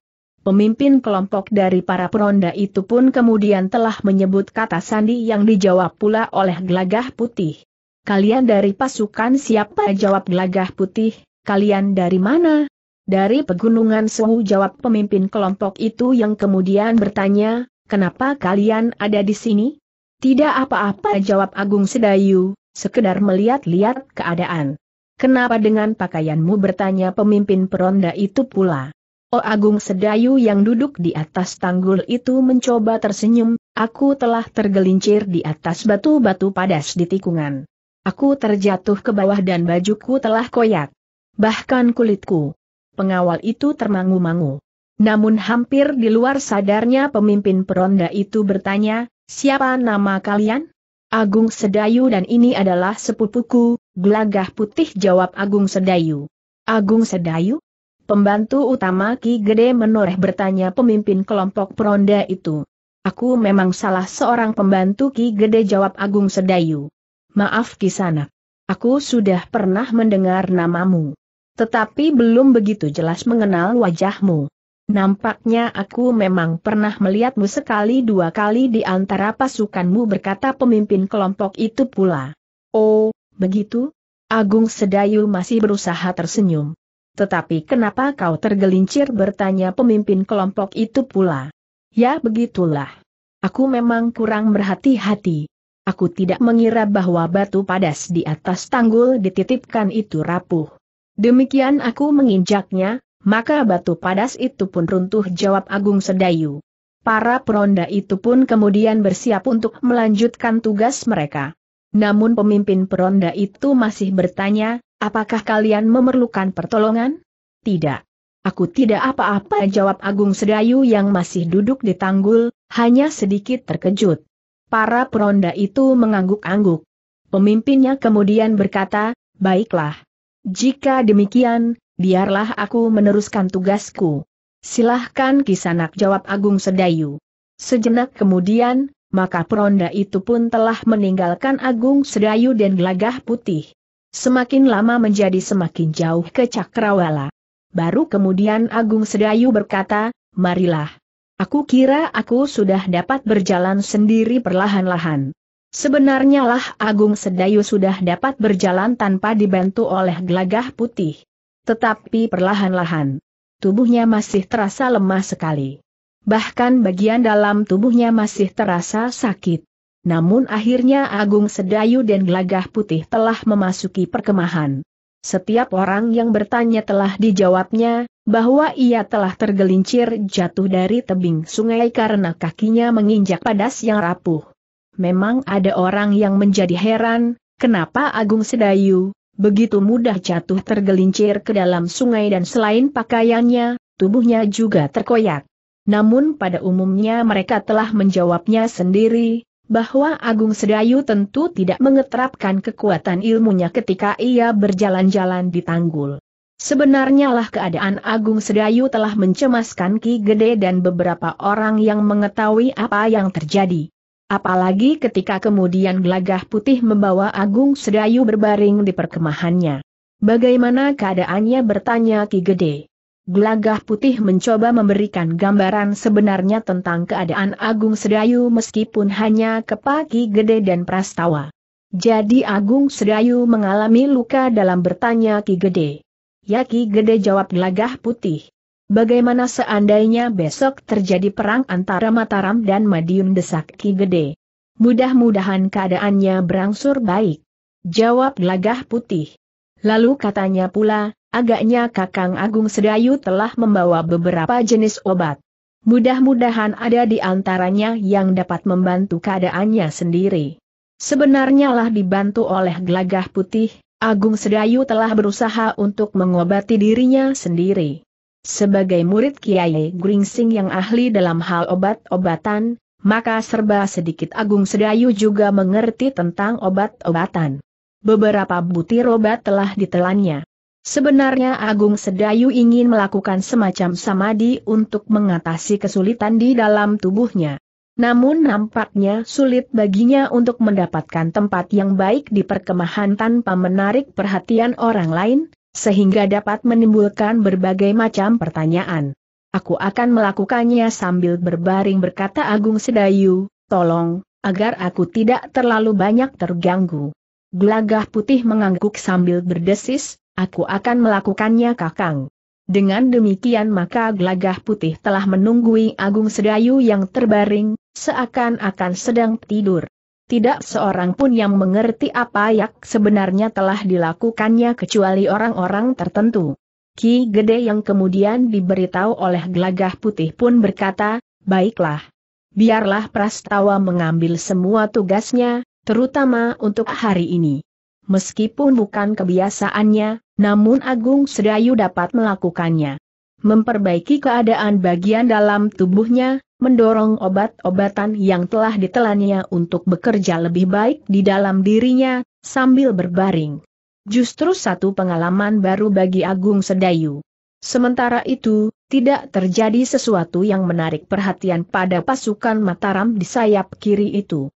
Pemimpin kelompok dari para peronda itu pun kemudian telah menyebut kata sandi yang dijawab pula oleh gelagah putih. Kalian dari pasukan siapa? Jawab gelagah putih. Kalian dari mana? Dari pegunungan suhu jawab pemimpin kelompok itu yang kemudian bertanya, kenapa kalian ada di sini? Tidak apa-apa jawab Agung Sedayu, sekedar melihat-lihat keadaan. Kenapa dengan pakaianmu bertanya pemimpin peronda itu pula? Oh Agung Sedayu yang duduk di atas tanggul itu mencoba tersenyum, aku telah tergelincir di atas batu-batu padas di tikungan. Aku terjatuh ke bawah dan bajuku telah koyak. Bahkan kulitku. Pengawal itu termangu-mangu. Namun hampir di luar sadarnya pemimpin peronda itu bertanya, siapa nama kalian? Agung Sedayu dan ini adalah sepupuku, gelagah putih jawab Agung Sedayu. Agung Sedayu? Pembantu utama Ki Gede menoreh bertanya pemimpin kelompok peronda itu. Aku memang salah seorang pembantu Ki Gede jawab Agung Sedayu. Maaf Ki Sanak, Aku sudah pernah mendengar namamu. Tetapi belum begitu jelas mengenal wajahmu. Nampaknya aku memang pernah melihatmu sekali dua kali di antara pasukanmu berkata pemimpin kelompok itu pula. Oh, begitu? Agung Sedayu masih berusaha tersenyum. Tetapi kenapa kau tergelincir bertanya pemimpin kelompok itu pula? Ya begitulah. Aku memang kurang berhati-hati. Aku tidak mengira bahwa batu padas di atas tanggul dititipkan itu rapuh. Demikian aku menginjaknya, maka batu padas itu pun runtuh jawab Agung Sedayu. Para peronda itu pun kemudian bersiap untuk melanjutkan tugas mereka. Namun pemimpin peronda itu masih bertanya, Apakah kalian memerlukan pertolongan? Tidak. Aku tidak apa-apa jawab Agung Sedayu yang masih duduk di tanggul, hanya sedikit terkejut. Para peronda itu mengangguk-angguk. Pemimpinnya kemudian berkata, baiklah. Jika demikian, biarlah aku meneruskan tugasku. Silahkan kisanak jawab Agung Sedayu. Sejenak kemudian, maka peronda itu pun telah meninggalkan Agung Sedayu dan gelagah putih semakin lama menjadi semakin jauh ke Cakrawala. Baru kemudian Agung Sedayu berkata, marilah. Aku kira aku sudah dapat berjalan sendiri perlahan-lahan. Sebenarnya lah Agung Sedayu sudah dapat berjalan tanpa dibantu oleh gelagah putih. Tetapi perlahan-lahan, tubuhnya masih terasa lemah sekali. Bahkan bagian dalam tubuhnya masih terasa sakit. Namun akhirnya Agung Sedayu dan Gelagah Putih telah memasuki perkemahan. Setiap orang yang bertanya telah dijawabnya, bahwa ia telah tergelincir jatuh dari tebing sungai karena kakinya menginjak padas yang rapuh. Memang ada orang yang menjadi heran, kenapa Agung Sedayu, begitu mudah jatuh tergelincir ke dalam sungai dan selain pakaiannya, tubuhnya juga terkoyak. Namun pada umumnya mereka telah menjawabnya sendiri, bahwa Agung Sedayu tentu tidak mengetrapkan kekuatan ilmunya ketika ia berjalan-jalan di tanggul. Sebenarnya lah keadaan Agung Sedayu telah mencemaskan Ki Gede dan beberapa orang yang mengetahui apa yang terjadi. Apalagi ketika kemudian Glagah putih membawa Agung Sedayu berbaring di perkemahannya. Bagaimana keadaannya bertanya Ki Gede. Gelagah putih mencoba memberikan gambaran sebenarnya tentang keadaan Agung Sedayu meskipun hanya kepaki gede dan prastawa. Jadi Agung Sedayu mengalami luka dalam bertanya Ki Gede. Ya Ki Gede jawab gelagah putih. Bagaimana seandainya besok terjadi perang antara Mataram dan Madiun desak Ki Gede? Mudah-mudahan keadaannya berangsur baik. Jawab gelagah putih. Lalu katanya pula, Agaknya Kakang Agung Sedayu telah membawa beberapa jenis obat. Mudah-mudahan ada di antaranya yang dapat membantu keadaannya sendiri. Sebenarnya lah dibantu oleh gelagah putih, Agung Sedayu telah berusaha untuk mengobati dirinya sendiri. Sebagai murid Kiai Gringsing yang ahli dalam hal obat-obatan, maka serba sedikit Agung Sedayu juga mengerti tentang obat-obatan. Beberapa butir obat telah ditelannya. Sebenarnya Agung Sedayu ingin melakukan semacam samadi untuk mengatasi kesulitan di dalam tubuhnya. Namun nampaknya sulit baginya untuk mendapatkan tempat yang baik di perkemahan tanpa menarik perhatian orang lain, sehingga dapat menimbulkan berbagai macam pertanyaan. Aku akan melakukannya sambil berbaring berkata Agung Sedayu, tolong, agar aku tidak terlalu banyak terganggu. Gelagah putih mengangguk sambil berdesis, Aku akan melakukannya kakang. Dengan demikian maka gelagah putih telah menunggui Agung Sedayu yang terbaring, seakan-akan sedang tidur. Tidak seorang pun yang mengerti apa yang sebenarnya telah dilakukannya kecuali orang-orang tertentu. Ki Gede yang kemudian diberitahu oleh gelagah putih pun berkata, baiklah. Biarlah Prastawa mengambil semua tugasnya, terutama untuk hari ini. Meskipun bukan kebiasaannya, namun Agung Sedayu dapat melakukannya. Memperbaiki keadaan bagian dalam tubuhnya, mendorong obat-obatan yang telah ditelannya untuk bekerja lebih baik di dalam dirinya, sambil berbaring. Justru satu pengalaman baru bagi Agung Sedayu. Sementara itu, tidak terjadi sesuatu yang menarik perhatian pada pasukan Mataram di sayap kiri itu.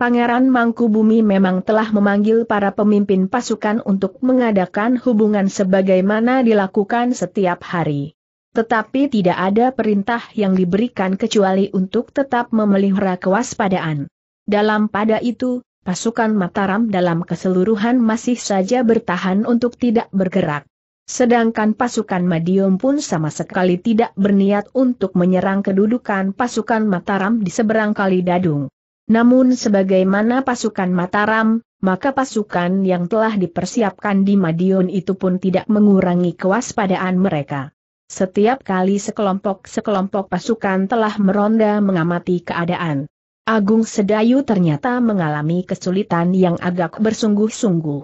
Pangeran Mangkubumi memang telah memanggil para pemimpin pasukan untuk mengadakan hubungan sebagaimana dilakukan setiap hari. Tetapi tidak ada perintah yang diberikan kecuali untuk tetap memelihara kewaspadaan. Dalam pada itu, pasukan Mataram dalam keseluruhan masih saja bertahan untuk tidak bergerak. Sedangkan pasukan Madiun pun sama sekali tidak berniat untuk menyerang kedudukan pasukan Mataram di seberang Kali Dadung. Namun sebagaimana pasukan Mataram, maka pasukan yang telah dipersiapkan di Madiun itu pun tidak mengurangi kewaspadaan mereka. Setiap kali sekelompok-sekelompok pasukan telah meronda mengamati keadaan. Agung Sedayu ternyata mengalami kesulitan yang agak bersungguh-sungguh.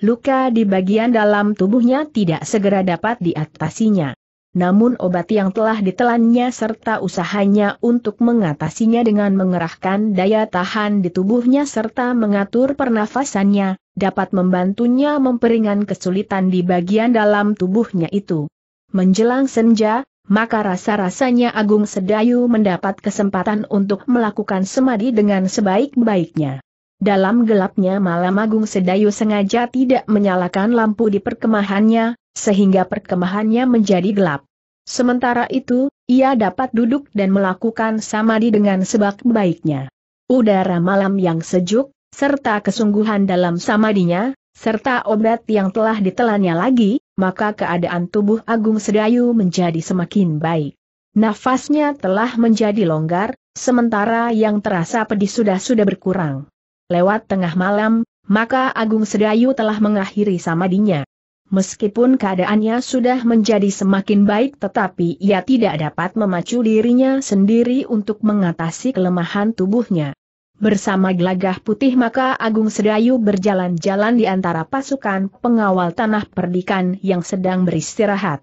Luka di bagian dalam tubuhnya tidak segera dapat diatasinya namun obat yang telah ditelannya serta usahanya untuk mengatasinya dengan mengerahkan daya tahan di tubuhnya serta mengatur pernafasannya, dapat membantunya memperingan kesulitan di bagian dalam tubuhnya itu. Menjelang senja, maka rasa-rasanya Agung Sedayu mendapat kesempatan untuk melakukan semadi dengan sebaik-baiknya. Dalam gelapnya malam Agung Sedayu sengaja tidak menyalakan lampu di perkemahannya, sehingga perkemahannya menjadi gelap. Sementara itu, ia dapat duduk dan melakukan samadi dengan sebaik-baiknya. Udara malam yang sejuk, serta kesungguhan dalam samadinya, serta obat yang telah ditelannya lagi, maka keadaan tubuh Agung Sedayu menjadi semakin baik. Nafasnya telah menjadi longgar, sementara yang terasa pedih sudah-sudah berkurang lewat tengah malam, maka Agung Sedayu telah mengakhiri samadinya. Meskipun keadaannya sudah menjadi semakin baik tetapi ia tidak dapat memacu dirinya sendiri untuk mengatasi kelemahan tubuhnya. Bersama gelagah putih maka Agung Sedayu berjalan-jalan di antara pasukan pengawal tanah perdikan yang sedang beristirahat.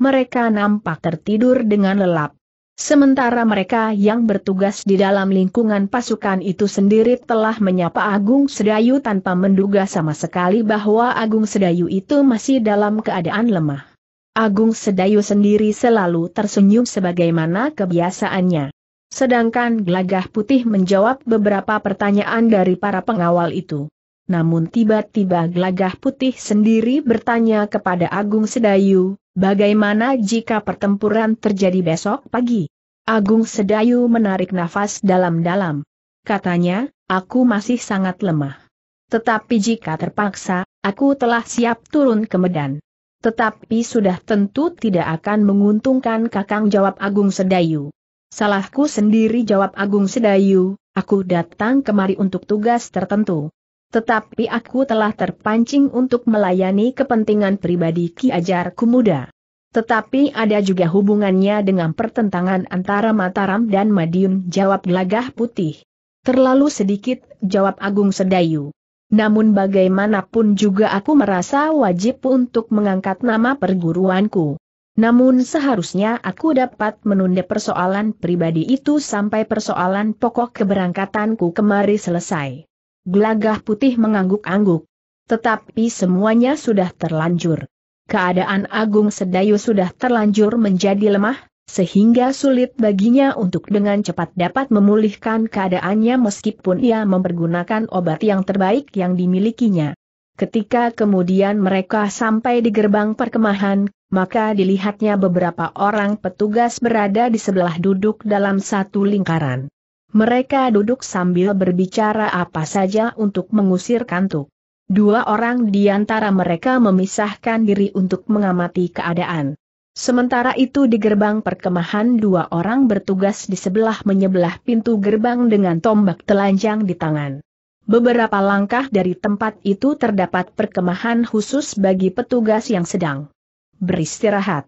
Mereka nampak tertidur dengan lelap. Sementara mereka yang bertugas di dalam lingkungan pasukan itu sendiri telah menyapa Agung Sedayu tanpa menduga sama sekali bahwa Agung Sedayu itu masih dalam keadaan lemah. Agung Sedayu sendiri selalu tersenyum sebagaimana kebiasaannya. Sedangkan Glagah Putih menjawab beberapa pertanyaan dari para pengawal itu. Namun tiba-tiba Glagah Putih sendiri bertanya kepada Agung Sedayu, Bagaimana jika pertempuran terjadi besok pagi? Agung Sedayu menarik nafas dalam-dalam. Katanya, aku masih sangat lemah. Tetapi jika terpaksa, aku telah siap turun ke Medan. Tetapi sudah tentu tidak akan menguntungkan kakang jawab Agung Sedayu. Salahku sendiri jawab Agung Sedayu, aku datang kemari untuk tugas tertentu. Tetapi aku telah terpancing untuk melayani kepentingan pribadi Ki Ajar Kumuda. Tetapi ada juga hubungannya dengan pertentangan antara Mataram dan Madiun jawab Gelagah Putih. Terlalu sedikit, jawab Agung Sedayu. Namun bagaimanapun juga aku merasa wajib untuk mengangkat nama perguruanku. Namun seharusnya aku dapat menunda persoalan pribadi itu sampai persoalan pokok keberangkatanku kemari selesai. Gelagah putih mengangguk-angguk. Tetapi semuanya sudah terlanjur. Keadaan Agung Sedayu sudah terlanjur menjadi lemah, sehingga sulit baginya untuk dengan cepat dapat memulihkan keadaannya meskipun ia mempergunakan obat yang terbaik yang dimilikinya. Ketika kemudian mereka sampai di gerbang perkemahan, maka dilihatnya beberapa orang petugas berada di sebelah duduk dalam satu lingkaran. Mereka duduk sambil berbicara apa saja untuk mengusir kantuk. Dua orang di antara mereka memisahkan diri untuk mengamati keadaan. Sementara itu di gerbang perkemahan dua orang bertugas di sebelah menyebelah pintu gerbang dengan tombak telanjang di tangan. Beberapa langkah dari tempat itu terdapat perkemahan khusus bagi petugas yang sedang beristirahat.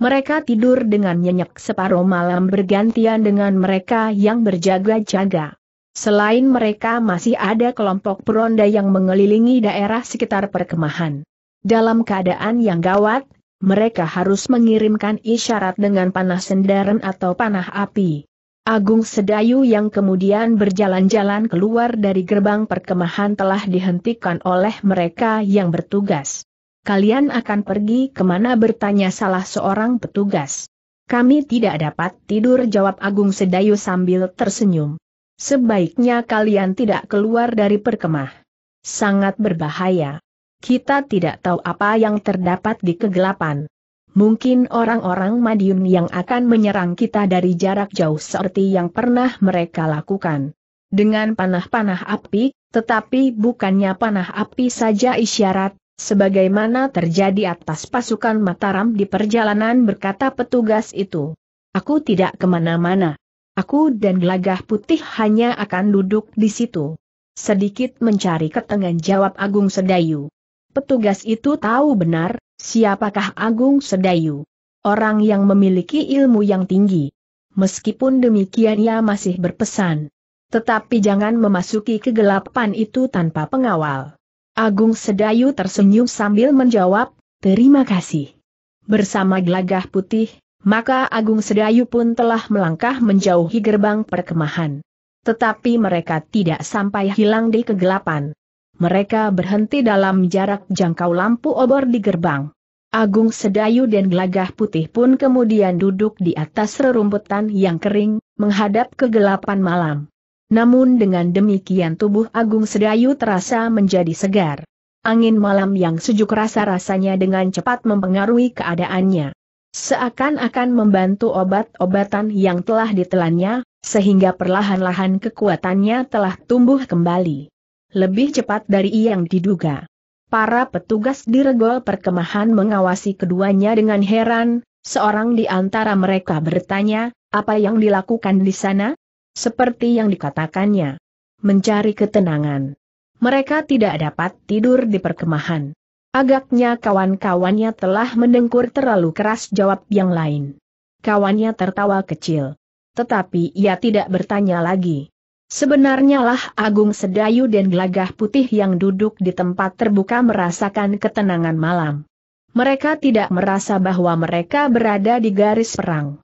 Mereka tidur dengan nyenyak separuh malam bergantian dengan mereka yang berjaga-jaga. Selain mereka masih ada kelompok peronda yang mengelilingi daerah sekitar perkemahan. Dalam keadaan yang gawat, mereka harus mengirimkan isyarat dengan panah sendaren atau panah api. Agung Sedayu yang kemudian berjalan-jalan keluar dari gerbang perkemahan telah dihentikan oleh mereka yang bertugas kalian akan pergi kemana bertanya salah seorang petugas. Kami tidak dapat tidur jawab Agung Sedayu sambil tersenyum. Sebaiknya kalian tidak keluar dari perkemah. Sangat berbahaya. Kita tidak tahu apa yang terdapat di kegelapan. Mungkin orang-orang Madiun yang akan menyerang kita dari jarak jauh seperti yang pernah mereka lakukan. Dengan panah-panah api, tetapi bukannya panah api saja isyarat, Sebagaimana terjadi atas pasukan Mataram di perjalanan berkata petugas itu. Aku tidak kemana-mana. Aku dan gelagah putih hanya akan duduk di situ. Sedikit mencari ketengan jawab Agung Sedayu. Petugas itu tahu benar, siapakah Agung Sedayu. Orang yang memiliki ilmu yang tinggi. Meskipun demikian ia masih berpesan. Tetapi jangan memasuki kegelapan itu tanpa pengawal. Agung Sedayu tersenyum sambil menjawab, terima kasih. Bersama gelagah putih, maka Agung Sedayu pun telah melangkah menjauhi gerbang perkemahan. Tetapi mereka tidak sampai hilang di kegelapan. Mereka berhenti dalam jarak jangkau lampu obor di gerbang. Agung Sedayu dan Gelagah Putih pun kemudian duduk di atas rerumputan yang kering, menghadap kegelapan malam. Namun dengan demikian tubuh Agung Sedayu terasa menjadi segar. Angin malam yang sejuk rasa-rasanya dengan cepat mempengaruhi keadaannya. Seakan-akan membantu obat-obatan yang telah ditelannya, sehingga perlahan-lahan kekuatannya telah tumbuh kembali. Lebih cepat dari yang diduga. Para petugas di regol perkemahan mengawasi keduanya dengan heran, seorang di antara mereka bertanya, apa yang dilakukan di sana? seperti yang dikatakannya. Mencari ketenangan. Mereka tidak dapat tidur di perkemahan. Agaknya kawan-kawannya telah mendengkur terlalu keras jawab yang lain. Kawannya tertawa kecil. Tetapi ia tidak bertanya lagi. Sebenarnya lah Agung Sedayu dan Gelagah Putih yang duduk di tempat terbuka merasakan ketenangan malam. Mereka tidak merasa bahwa mereka berada di garis perang.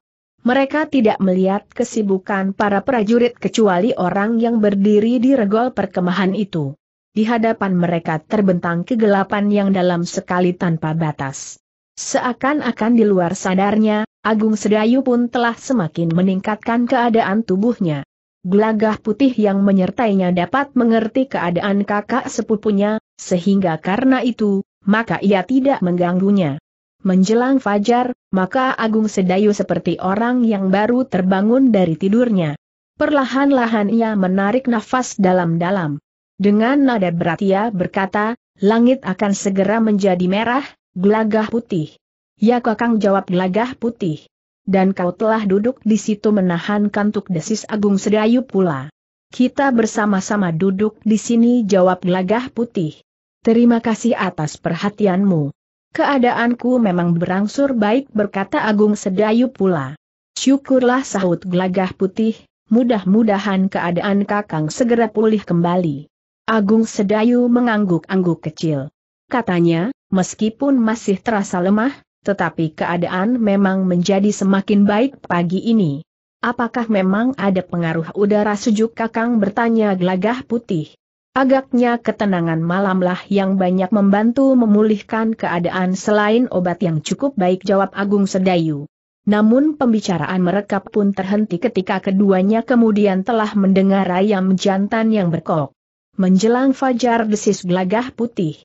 Mereka tidak melihat kesibukan para prajurit kecuali orang yang berdiri di regol perkemahan itu. Di hadapan mereka terbentang kegelapan yang dalam sekali tanpa batas. Seakan-akan di luar sadarnya, Agung Sedayu pun telah semakin meningkatkan keadaan tubuhnya. Gelagah putih yang menyertainya dapat mengerti keadaan kakak sepupunya, sehingga karena itu, maka ia tidak mengganggunya menjelang fajar, maka Agung Sedayu seperti orang yang baru terbangun dari tidurnya. Perlahan-lahan ia menarik nafas dalam-dalam. Dengan nada berat ia berkata, langit akan segera menjadi merah, gelagah putih. Ya kakang jawab gelagah putih. Dan kau telah duduk di situ menahan kantuk desis Agung Sedayu pula. Kita bersama-sama duduk di sini jawab gelagah putih. Terima kasih atas perhatianmu. Keadaanku memang berangsur baik berkata Agung Sedayu pula. Syukurlah sahut gelagah putih, mudah-mudahan keadaan kakang segera pulih kembali. Agung Sedayu mengangguk-angguk kecil. Katanya, meskipun masih terasa lemah, tetapi keadaan memang menjadi semakin baik pagi ini. Apakah memang ada pengaruh udara sejuk kakang bertanya gelagah putih? Agaknya ketenangan malamlah yang banyak membantu memulihkan keadaan selain obat yang cukup baik jawab Agung Sedayu. Namun pembicaraan mereka pun terhenti ketika keduanya kemudian telah mendengar ayam jantan yang berkok. Menjelang fajar desis gelagah putih.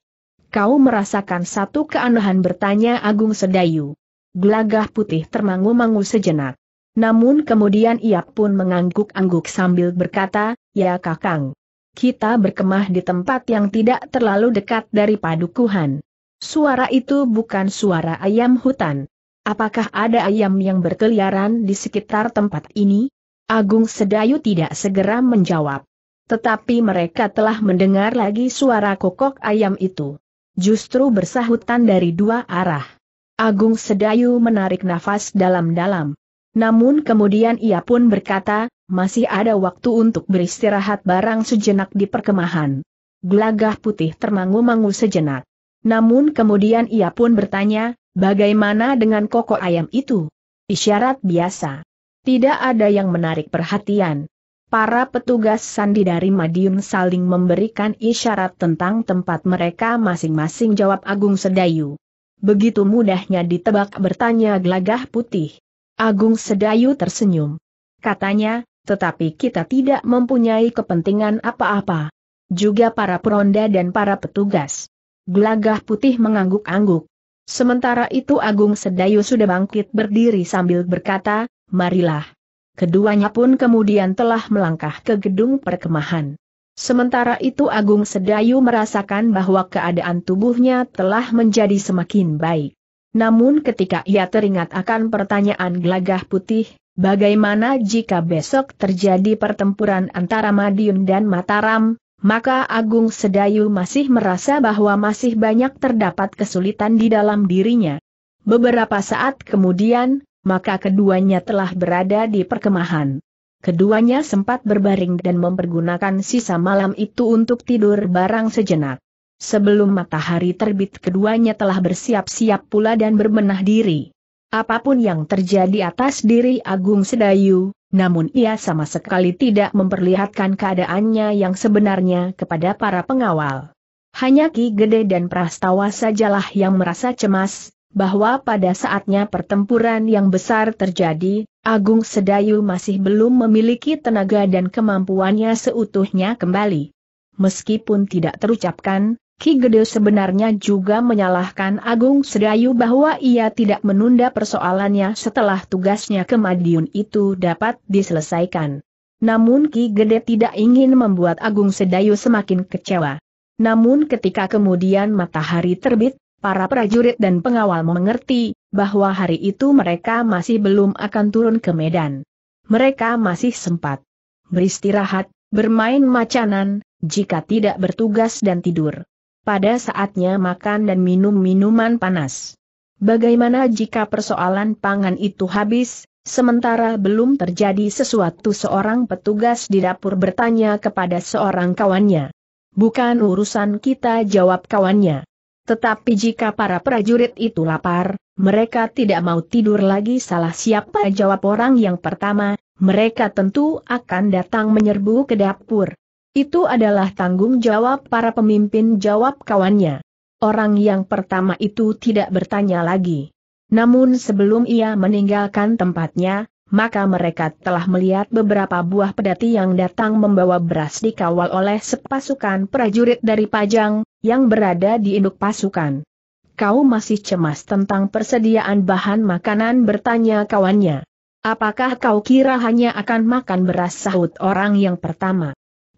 Kau merasakan satu keanehan bertanya Agung Sedayu. Gelagah putih termangu-mangu sejenak. Namun kemudian ia pun mengangguk-angguk sambil berkata, ya kakang kita berkemah di tempat yang tidak terlalu dekat dari padukuhan. Suara itu bukan suara ayam hutan. Apakah ada ayam yang berkeliaran di sekitar tempat ini? Agung Sedayu tidak segera menjawab. Tetapi mereka telah mendengar lagi suara kokok ayam itu. Justru bersahutan dari dua arah. Agung Sedayu menarik nafas dalam-dalam. Namun kemudian ia pun berkata, masih ada waktu untuk beristirahat barang sejenak di perkemahan. Gelagah putih termangu-mangu sejenak. Namun kemudian ia pun bertanya, bagaimana dengan koko ayam itu? Isyarat biasa. Tidak ada yang menarik perhatian. Para petugas sandi dari Madiun saling memberikan isyarat tentang tempat mereka masing-masing jawab Agung Sedayu. Begitu mudahnya ditebak bertanya gelagah putih. Agung Sedayu tersenyum. Katanya, tetapi kita tidak mempunyai kepentingan apa-apa. Juga para peronda dan para petugas. Gelagah putih mengangguk-angguk. Sementara itu Agung Sedayu sudah bangkit berdiri sambil berkata, marilah. Keduanya pun kemudian telah melangkah ke gedung perkemahan. Sementara itu Agung Sedayu merasakan bahwa keadaan tubuhnya telah menjadi semakin baik. Namun ketika ia teringat akan pertanyaan gelagah putih, bagaimana jika besok terjadi pertempuran antara Madiun dan Mataram, maka Agung Sedayu masih merasa bahwa masih banyak terdapat kesulitan di dalam dirinya. Beberapa saat kemudian, maka keduanya telah berada di perkemahan. Keduanya sempat berbaring dan mempergunakan sisa malam itu untuk tidur barang sejenak. Sebelum matahari terbit keduanya telah bersiap-siap pula dan berbenah diri. Apapun yang terjadi atas diri Agung Sedayu, namun ia sama sekali tidak memperlihatkan keadaannya yang sebenarnya kepada para pengawal. Hanya Ki Gede dan Prastawa sajalah yang merasa cemas, bahwa pada saatnya pertempuran yang besar terjadi, Agung Sedayu masih belum memiliki tenaga dan kemampuannya seutuhnya kembali. Meskipun tidak terucapkan, Ki Gede sebenarnya juga menyalahkan Agung Sedayu bahwa ia tidak menunda persoalannya setelah tugasnya ke Madiun itu dapat diselesaikan. Namun Ki Gede tidak ingin membuat Agung Sedayu semakin kecewa. Namun ketika kemudian matahari terbit, para prajurit dan pengawal mengerti bahwa hari itu mereka masih belum akan turun ke Medan. Mereka masih sempat beristirahat, bermain macanan, jika tidak bertugas dan tidur. Pada saatnya makan dan minum minuman panas. Bagaimana jika persoalan pangan itu habis, sementara belum terjadi sesuatu seorang petugas di dapur bertanya kepada seorang kawannya. Bukan urusan kita jawab kawannya. Tetapi jika para prajurit itu lapar, mereka tidak mau tidur lagi salah siapa jawab orang yang pertama, mereka tentu akan datang menyerbu ke dapur. Itu adalah tanggung jawab para pemimpin jawab kawannya. Orang yang pertama itu tidak bertanya lagi. Namun sebelum ia meninggalkan tempatnya, maka mereka telah melihat beberapa buah pedati yang datang membawa beras dikawal oleh sepasukan prajurit dari Pajang, yang berada di induk pasukan. Kau masih cemas tentang persediaan bahan makanan bertanya kawannya. Apakah kau kira hanya akan makan beras sahut orang yang pertama?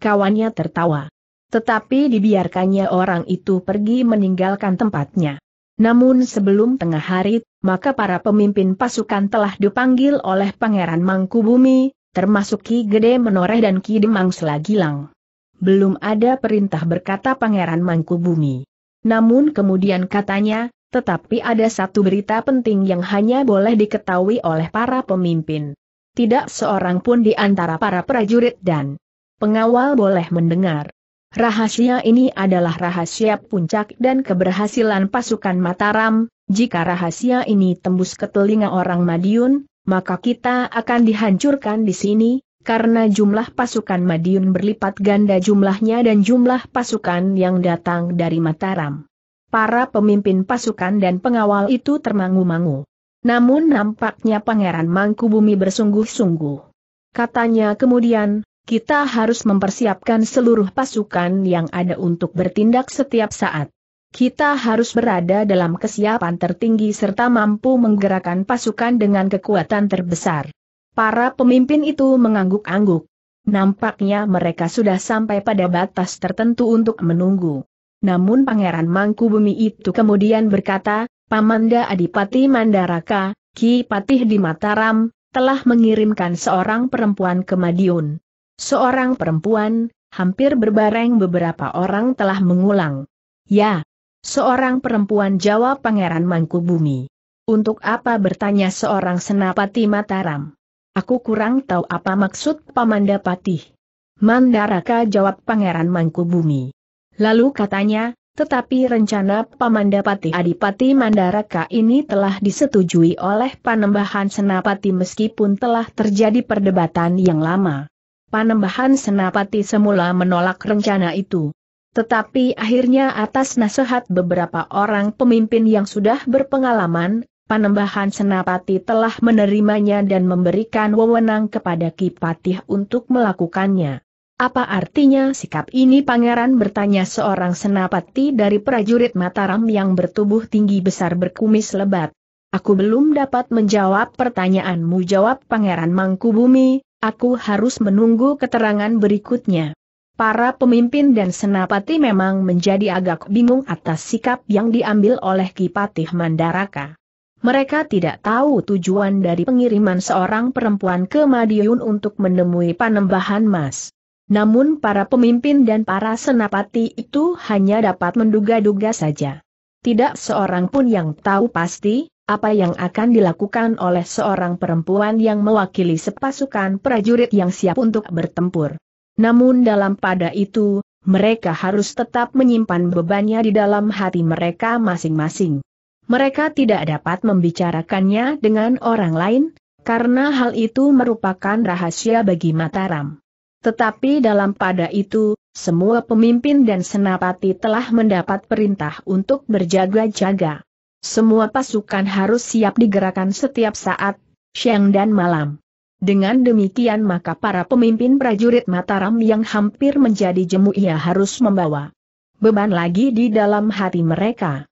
Kawannya tertawa. Tetapi dibiarkannya orang itu pergi meninggalkan tempatnya. Namun sebelum tengah hari, maka para pemimpin pasukan telah dipanggil oleh Pangeran Mangkubumi, termasuk Ki Gede Menoreh dan Ki Demang Selagilang. Belum ada perintah berkata Pangeran Mangkubumi. Namun kemudian katanya, tetapi ada satu berita penting yang hanya boleh diketahui oleh para pemimpin. Tidak seorang pun di antara para prajurit dan Pengawal boleh mendengar. Rahasia ini adalah rahasia puncak dan keberhasilan pasukan Mataram, jika rahasia ini tembus ke telinga orang Madiun, maka kita akan dihancurkan di sini, karena jumlah pasukan Madiun berlipat ganda jumlahnya dan jumlah pasukan yang datang dari Mataram. Para pemimpin pasukan dan pengawal itu termangu-mangu. Namun nampaknya Pangeran Mangkubumi bersungguh-sungguh. Katanya kemudian, kita harus mempersiapkan seluruh pasukan yang ada untuk bertindak setiap saat. Kita harus berada dalam kesiapan tertinggi serta mampu menggerakkan pasukan dengan kekuatan terbesar. Para pemimpin itu mengangguk-angguk. Nampaknya mereka sudah sampai pada batas tertentu untuk menunggu. Namun Pangeran Mangku Bumi itu kemudian berkata, Pamanda Adipati Mandaraka, Ki Patih di Mataram, telah mengirimkan seorang perempuan ke Madiun. Seorang perempuan, hampir berbareng beberapa orang telah mengulang. Ya, seorang perempuan jawab Pangeran Mangku Bumi. Untuk apa bertanya seorang senapati Mataram? Aku kurang tahu apa maksud Pamanda Patih. Mandaraka jawab Pangeran Mangku Bumi. Lalu katanya, tetapi rencana Pamandapati Adipati Mandaraka ini telah disetujui oleh Panembahan Senapati meskipun telah terjadi perdebatan yang lama. Panembahan Senapati semula menolak rencana itu. Tetapi akhirnya atas nasihat beberapa orang pemimpin yang sudah berpengalaman, Panembahan Senapati telah menerimanya dan memberikan wewenang kepada Kipatih untuk melakukannya. Apa artinya sikap ini pangeran bertanya seorang senapati dari prajurit Mataram yang bertubuh tinggi besar berkumis lebat. Aku belum dapat menjawab pertanyaanmu jawab pangeran Mangkubumi, aku harus menunggu keterangan berikutnya. Para pemimpin dan senapati memang menjadi agak bingung atas sikap yang diambil oleh Kipatih Mandaraka. Mereka tidak tahu tujuan dari pengiriman seorang perempuan ke Madiun untuk menemui panembahan Mas. Namun para pemimpin dan para senapati itu hanya dapat menduga-duga saja. Tidak seorang pun yang tahu pasti, apa yang akan dilakukan oleh seorang perempuan yang mewakili sepasukan prajurit yang siap untuk bertempur? Namun dalam pada itu, mereka harus tetap menyimpan bebannya di dalam hati mereka masing-masing. Mereka tidak dapat membicarakannya dengan orang lain, karena hal itu merupakan rahasia bagi Mataram. Tetapi dalam pada itu, semua pemimpin dan senapati telah mendapat perintah untuk berjaga-jaga. Semua pasukan harus siap digerakkan setiap saat, siang dan malam. Dengan demikian maka para pemimpin prajurit Mataram yang hampir menjadi jemu ia harus membawa beban lagi di dalam hati mereka.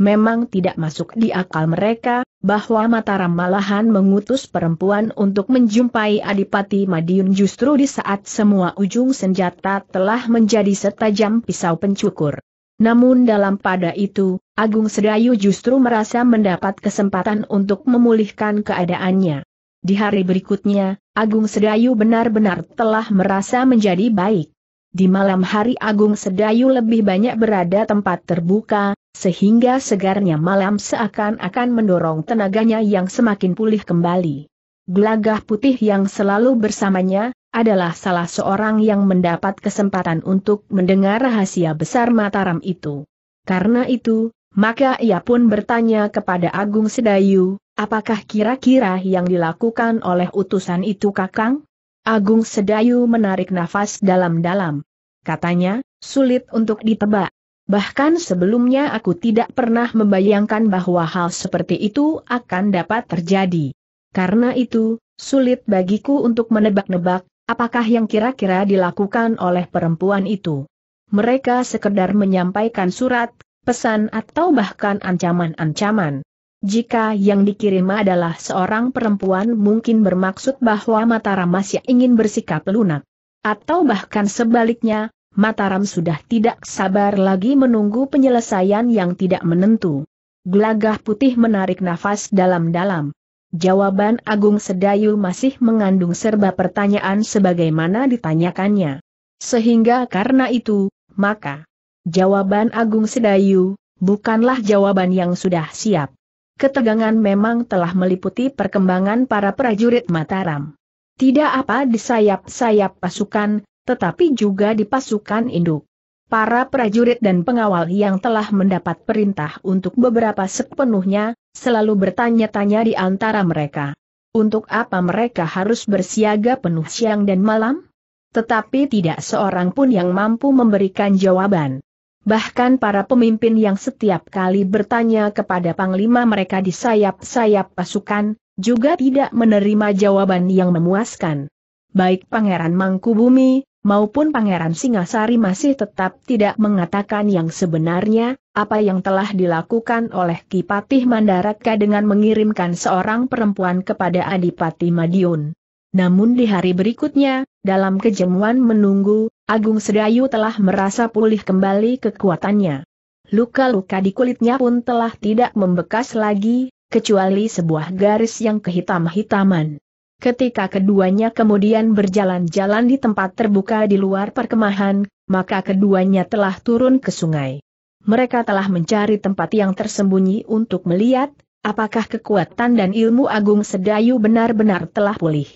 Memang tidak masuk di akal mereka, bahwa Mataram malahan mengutus perempuan untuk menjumpai Adipati Madiun justru di saat semua ujung senjata telah menjadi setajam pisau pencukur. Namun dalam pada itu, Agung Sedayu justru merasa mendapat kesempatan untuk memulihkan keadaannya. Di hari berikutnya, Agung Sedayu benar-benar telah merasa menjadi baik. Di malam hari Agung Sedayu lebih banyak berada tempat terbuka, sehingga segarnya malam seakan-akan mendorong tenaganya yang semakin pulih kembali. Gelagah putih yang selalu bersamanya, adalah salah seorang yang mendapat kesempatan untuk mendengar rahasia besar Mataram itu. Karena itu, maka ia pun bertanya kepada Agung Sedayu, apakah kira-kira yang dilakukan oleh utusan itu kakang? Agung Sedayu menarik nafas dalam-dalam. Katanya, sulit untuk ditebak. Bahkan sebelumnya aku tidak pernah membayangkan bahwa hal seperti itu akan dapat terjadi. Karena itu, sulit bagiku untuk menebak-nebak, apakah yang kira-kira dilakukan oleh perempuan itu. Mereka sekedar menyampaikan surat pesan atau bahkan ancaman-ancaman. Jika yang dikirim adalah seorang perempuan mungkin bermaksud bahwa Mataram masih ingin bersikap lunak. Atau bahkan sebaliknya, Mataram sudah tidak sabar lagi menunggu penyelesaian yang tidak menentu. Gelagah putih menarik nafas dalam-dalam. Jawaban Agung Sedayu masih mengandung serba pertanyaan sebagaimana ditanyakannya. Sehingga karena itu, maka Jawaban Agung Sedayu, bukanlah jawaban yang sudah siap. Ketegangan memang telah meliputi perkembangan para prajurit Mataram. Tidak apa di sayap-sayap pasukan, tetapi juga di pasukan induk. Para prajurit dan pengawal yang telah mendapat perintah untuk beberapa sepenuhnya, selalu bertanya-tanya di antara mereka. Untuk apa mereka harus bersiaga penuh siang dan malam? Tetapi tidak seorang pun yang mampu memberikan jawaban. Bahkan para pemimpin yang setiap kali bertanya kepada panglima mereka di sayap-sayap pasukan, juga tidak menerima jawaban yang memuaskan. Baik Pangeran Mangkubumi, maupun Pangeran Singasari masih tetap tidak mengatakan yang sebenarnya, apa yang telah dilakukan oleh Kipatih Mandaraka dengan mengirimkan seorang perempuan kepada Adipati Madiun. Namun di hari berikutnya, dalam kejemuan menunggu, Agung Sedayu telah merasa pulih kembali kekuatannya. Luka-luka di kulitnya pun telah tidak membekas lagi, kecuali sebuah garis yang kehitam-hitaman. Ketika keduanya kemudian berjalan-jalan di tempat terbuka di luar perkemahan, maka keduanya telah turun ke sungai. Mereka telah mencari tempat yang tersembunyi untuk melihat, apakah kekuatan dan ilmu agung sedayu benar-benar telah pulih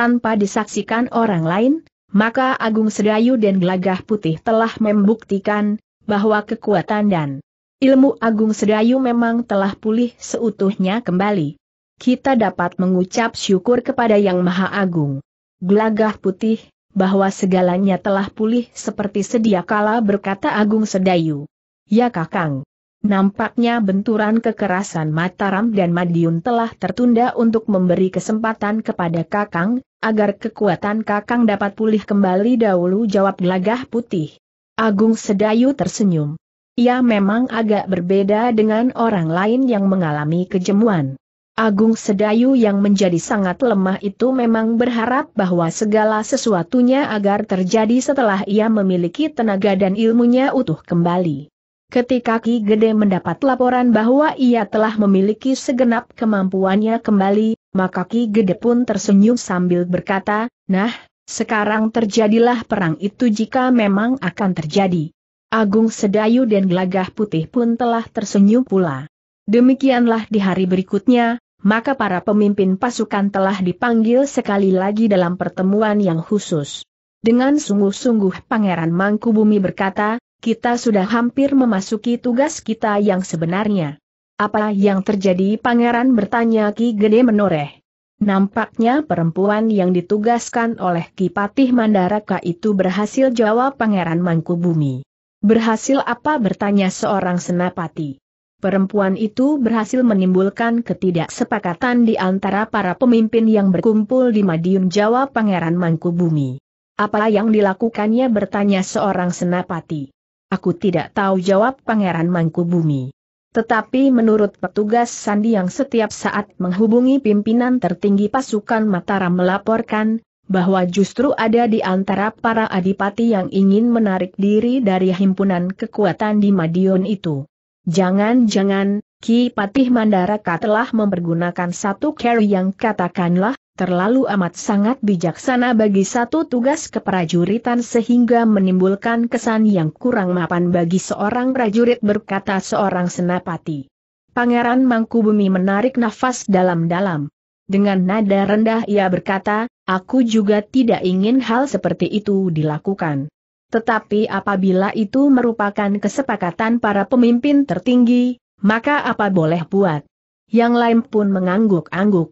tanpa disaksikan orang lain, maka Agung Sedayu dan Gelagah Putih telah membuktikan bahwa kekuatan dan ilmu Agung Sedayu memang telah pulih seutuhnya kembali. Kita dapat mengucap syukur kepada Yang Maha Agung. Gelagah Putih, bahwa segalanya telah pulih seperti sedia kala berkata Agung Sedayu. Ya Kakang. Nampaknya benturan kekerasan Mataram dan Madiun telah tertunda untuk memberi kesempatan kepada Kakang, agar kekuatan Kakang dapat pulih kembali dahulu jawab gelagah putih. Agung Sedayu tersenyum. Ia memang agak berbeda dengan orang lain yang mengalami kejemuan. Agung Sedayu yang menjadi sangat lemah itu memang berharap bahwa segala sesuatunya agar terjadi setelah ia memiliki tenaga dan ilmunya utuh kembali. Ketika Ki Gede mendapat laporan bahwa ia telah memiliki segenap kemampuannya kembali, maka Ki Gede pun tersenyum sambil berkata, Nah, sekarang terjadilah perang itu jika memang akan terjadi. Agung Sedayu dan Gelagah Putih pun telah tersenyum pula. Demikianlah di hari berikutnya, maka para pemimpin pasukan telah dipanggil sekali lagi dalam pertemuan yang khusus. Dengan sungguh-sungguh Pangeran Mangkubumi berkata, kita sudah hampir memasuki tugas kita yang sebenarnya. Apa yang terjadi pangeran bertanya Ki Gede menoreh. Nampaknya perempuan yang ditugaskan oleh Ki Patih Mandaraka itu berhasil jawab pangeran Mangkubumi. Berhasil apa bertanya seorang senapati. Perempuan itu berhasil menimbulkan ketidaksepakatan di antara para pemimpin yang berkumpul di Madiun Jawa Pangeran Mangkubumi. Apa yang dilakukannya bertanya seorang senapati. Aku tidak tahu jawab Pangeran Mangkubumi. Tetapi menurut petugas Sandi yang setiap saat menghubungi pimpinan tertinggi pasukan Mataram melaporkan, bahwa justru ada di antara para adipati yang ingin menarik diri dari himpunan kekuatan di Madiun itu. Jangan-jangan, Ki Patih Mandaraka telah mempergunakan satu carry yang katakanlah, terlalu amat sangat bijaksana bagi satu tugas keprajuritan sehingga menimbulkan kesan yang kurang mapan bagi seorang prajurit berkata seorang senapati. Pangeran Mangkubumi menarik nafas dalam-dalam. Dengan nada rendah ia berkata, aku juga tidak ingin hal seperti itu dilakukan. Tetapi apabila itu merupakan kesepakatan para pemimpin tertinggi, maka apa boleh buat? Yang lain pun mengangguk-angguk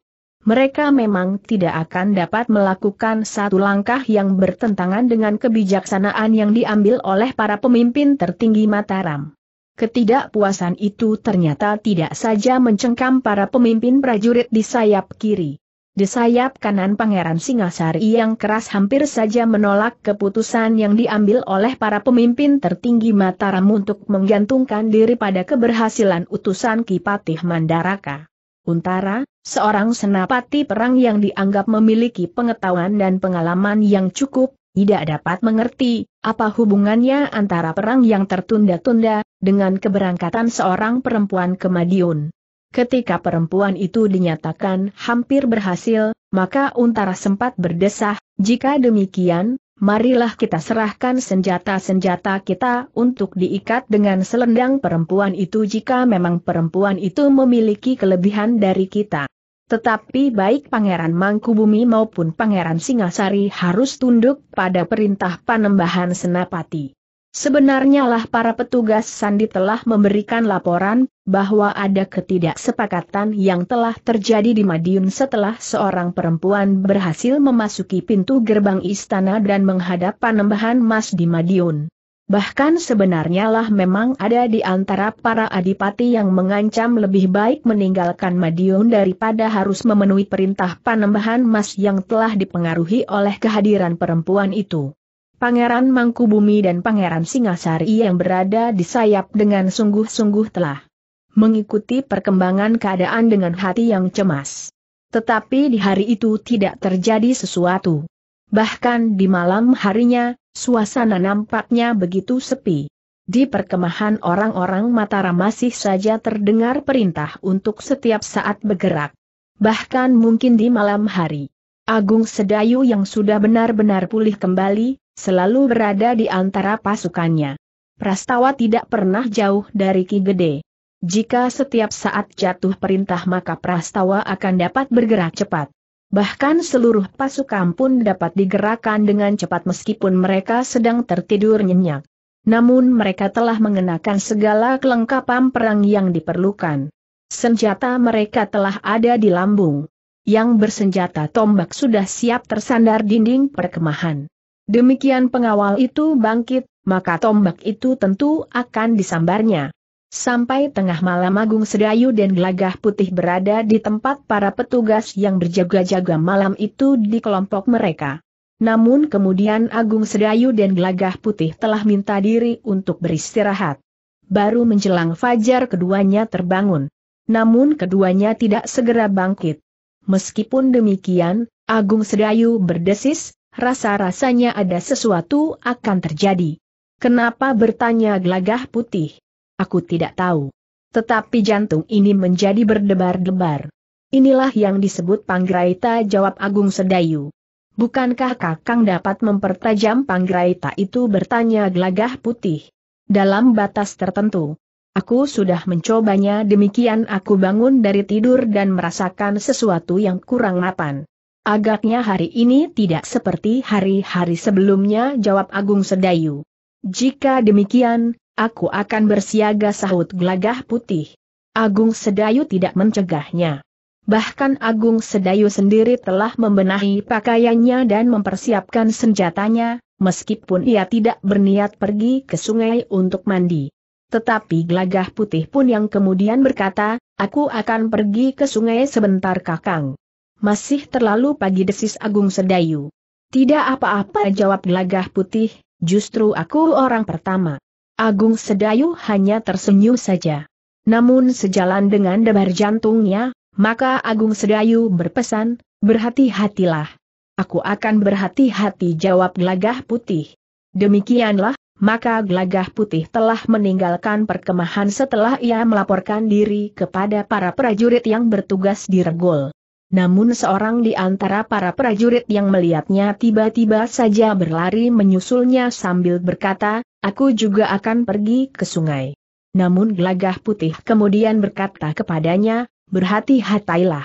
mereka memang tidak akan dapat melakukan satu langkah yang bertentangan dengan kebijaksanaan yang diambil oleh para pemimpin tertinggi Mataram. Ketidakpuasan itu ternyata tidak saja mencengkam para pemimpin prajurit di sayap kiri. Di sayap kanan Pangeran Singasari yang keras hampir saja menolak keputusan yang diambil oleh para pemimpin tertinggi Mataram untuk menggantungkan diri pada keberhasilan utusan Kipatih Mandaraka. Untara, seorang senapati perang yang dianggap memiliki pengetahuan dan pengalaman yang cukup, tidak dapat mengerti apa hubungannya antara perang yang tertunda-tunda dengan keberangkatan seorang perempuan ke Madiun. Ketika perempuan itu dinyatakan hampir berhasil, maka Untara sempat berdesah, jika demikian, marilah kita serahkan senjata-senjata kita untuk diikat dengan selendang perempuan itu jika memang perempuan itu memiliki kelebihan dari kita. Tetapi baik Pangeran Mangkubumi maupun Pangeran Singasari harus tunduk pada perintah panembahan Senapati. Sebenarnya lah para petugas Sandi telah memberikan laporan, bahwa ada ketidaksepakatan yang telah terjadi di Madiun setelah seorang perempuan berhasil memasuki pintu gerbang istana dan menghadap panembahan Mas di Madiun. Bahkan sebenarnya lah memang ada di antara para adipati yang mengancam lebih baik meninggalkan Madiun daripada harus memenuhi perintah panembahan mas yang telah dipengaruhi oleh kehadiran perempuan itu. Pangeran Mangkubumi dan Pangeran Singasari yang berada di sayap dengan sungguh-sungguh telah mengikuti perkembangan keadaan dengan hati yang cemas. Tetapi di hari itu tidak terjadi sesuatu. Bahkan di malam harinya, suasana nampaknya begitu sepi. Di perkemahan orang-orang Mataram masih saja terdengar perintah untuk setiap saat bergerak. Bahkan mungkin di malam hari. Agung Sedayu yang sudah benar-benar pulih kembali, selalu berada di antara pasukannya. Prastawa tidak pernah jauh dari Ki Gede. Jika setiap saat jatuh perintah maka Prastawa akan dapat bergerak cepat. Bahkan seluruh pasukan pun dapat digerakkan dengan cepat meskipun mereka sedang tertidur nyenyak. Namun mereka telah mengenakan segala kelengkapan perang yang diperlukan. Senjata mereka telah ada di lambung. Yang bersenjata tombak sudah siap tersandar dinding perkemahan. Demikian pengawal itu bangkit, maka tombak itu tentu akan disambarnya. Sampai tengah malam Agung Sedayu dan Gelagah Putih berada di tempat para petugas yang berjaga-jaga malam itu di kelompok mereka. Namun kemudian Agung Sedayu dan Gelagah Putih telah minta diri untuk beristirahat. Baru menjelang fajar keduanya terbangun. Namun keduanya tidak segera bangkit. Meskipun demikian, Agung Sedayu berdesis, rasa-rasanya ada sesuatu akan terjadi. Kenapa bertanya Gelagah Putih? Aku tidak tahu. Tetapi jantung ini menjadi berdebar-debar. Inilah yang disebut panggraita jawab Agung Sedayu. Bukankah kakang dapat mempertajam panggraita itu bertanya gelagah putih? Dalam batas tertentu. Aku sudah mencobanya demikian aku bangun dari tidur dan merasakan sesuatu yang kurang mapan. Agaknya hari ini tidak seperti hari-hari sebelumnya jawab Agung Sedayu. Jika demikian, Aku akan bersiaga sahut gelagah putih. Agung Sedayu tidak mencegahnya. Bahkan Agung Sedayu sendiri telah membenahi pakaiannya dan mempersiapkan senjatanya, meskipun ia tidak berniat pergi ke sungai untuk mandi. Tetapi gelagah putih pun yang kemudian berkata, aku akan pergi ke sungai sebentar kakang. Masih terlalu pagi desis Agung Sedayu. Tidak apa-apa jawab gelagah putih, justru aku orang pertama. Agung Sedayu hanya tersenyum saja. Namun sejalan dengan debar jantungnya, maka Agung Sedayu berpesan, berhati-hatilah. Aku akan berhati-hati jawab gelagah putih. Demikianlah, maka gelagah putih telah meninggalkan perkemahan setelah ia melaporkan diri kepada para prajurit yang bertugas di Regol. Namun seorang di antara para prajurit yang melihatnya tiba-tiba saja berlari menyusulnya sambil berkata, aku juga akan pergi ke sungai. Namun Glagah putih kemudian berkata kepadanya, berhati-hatilah.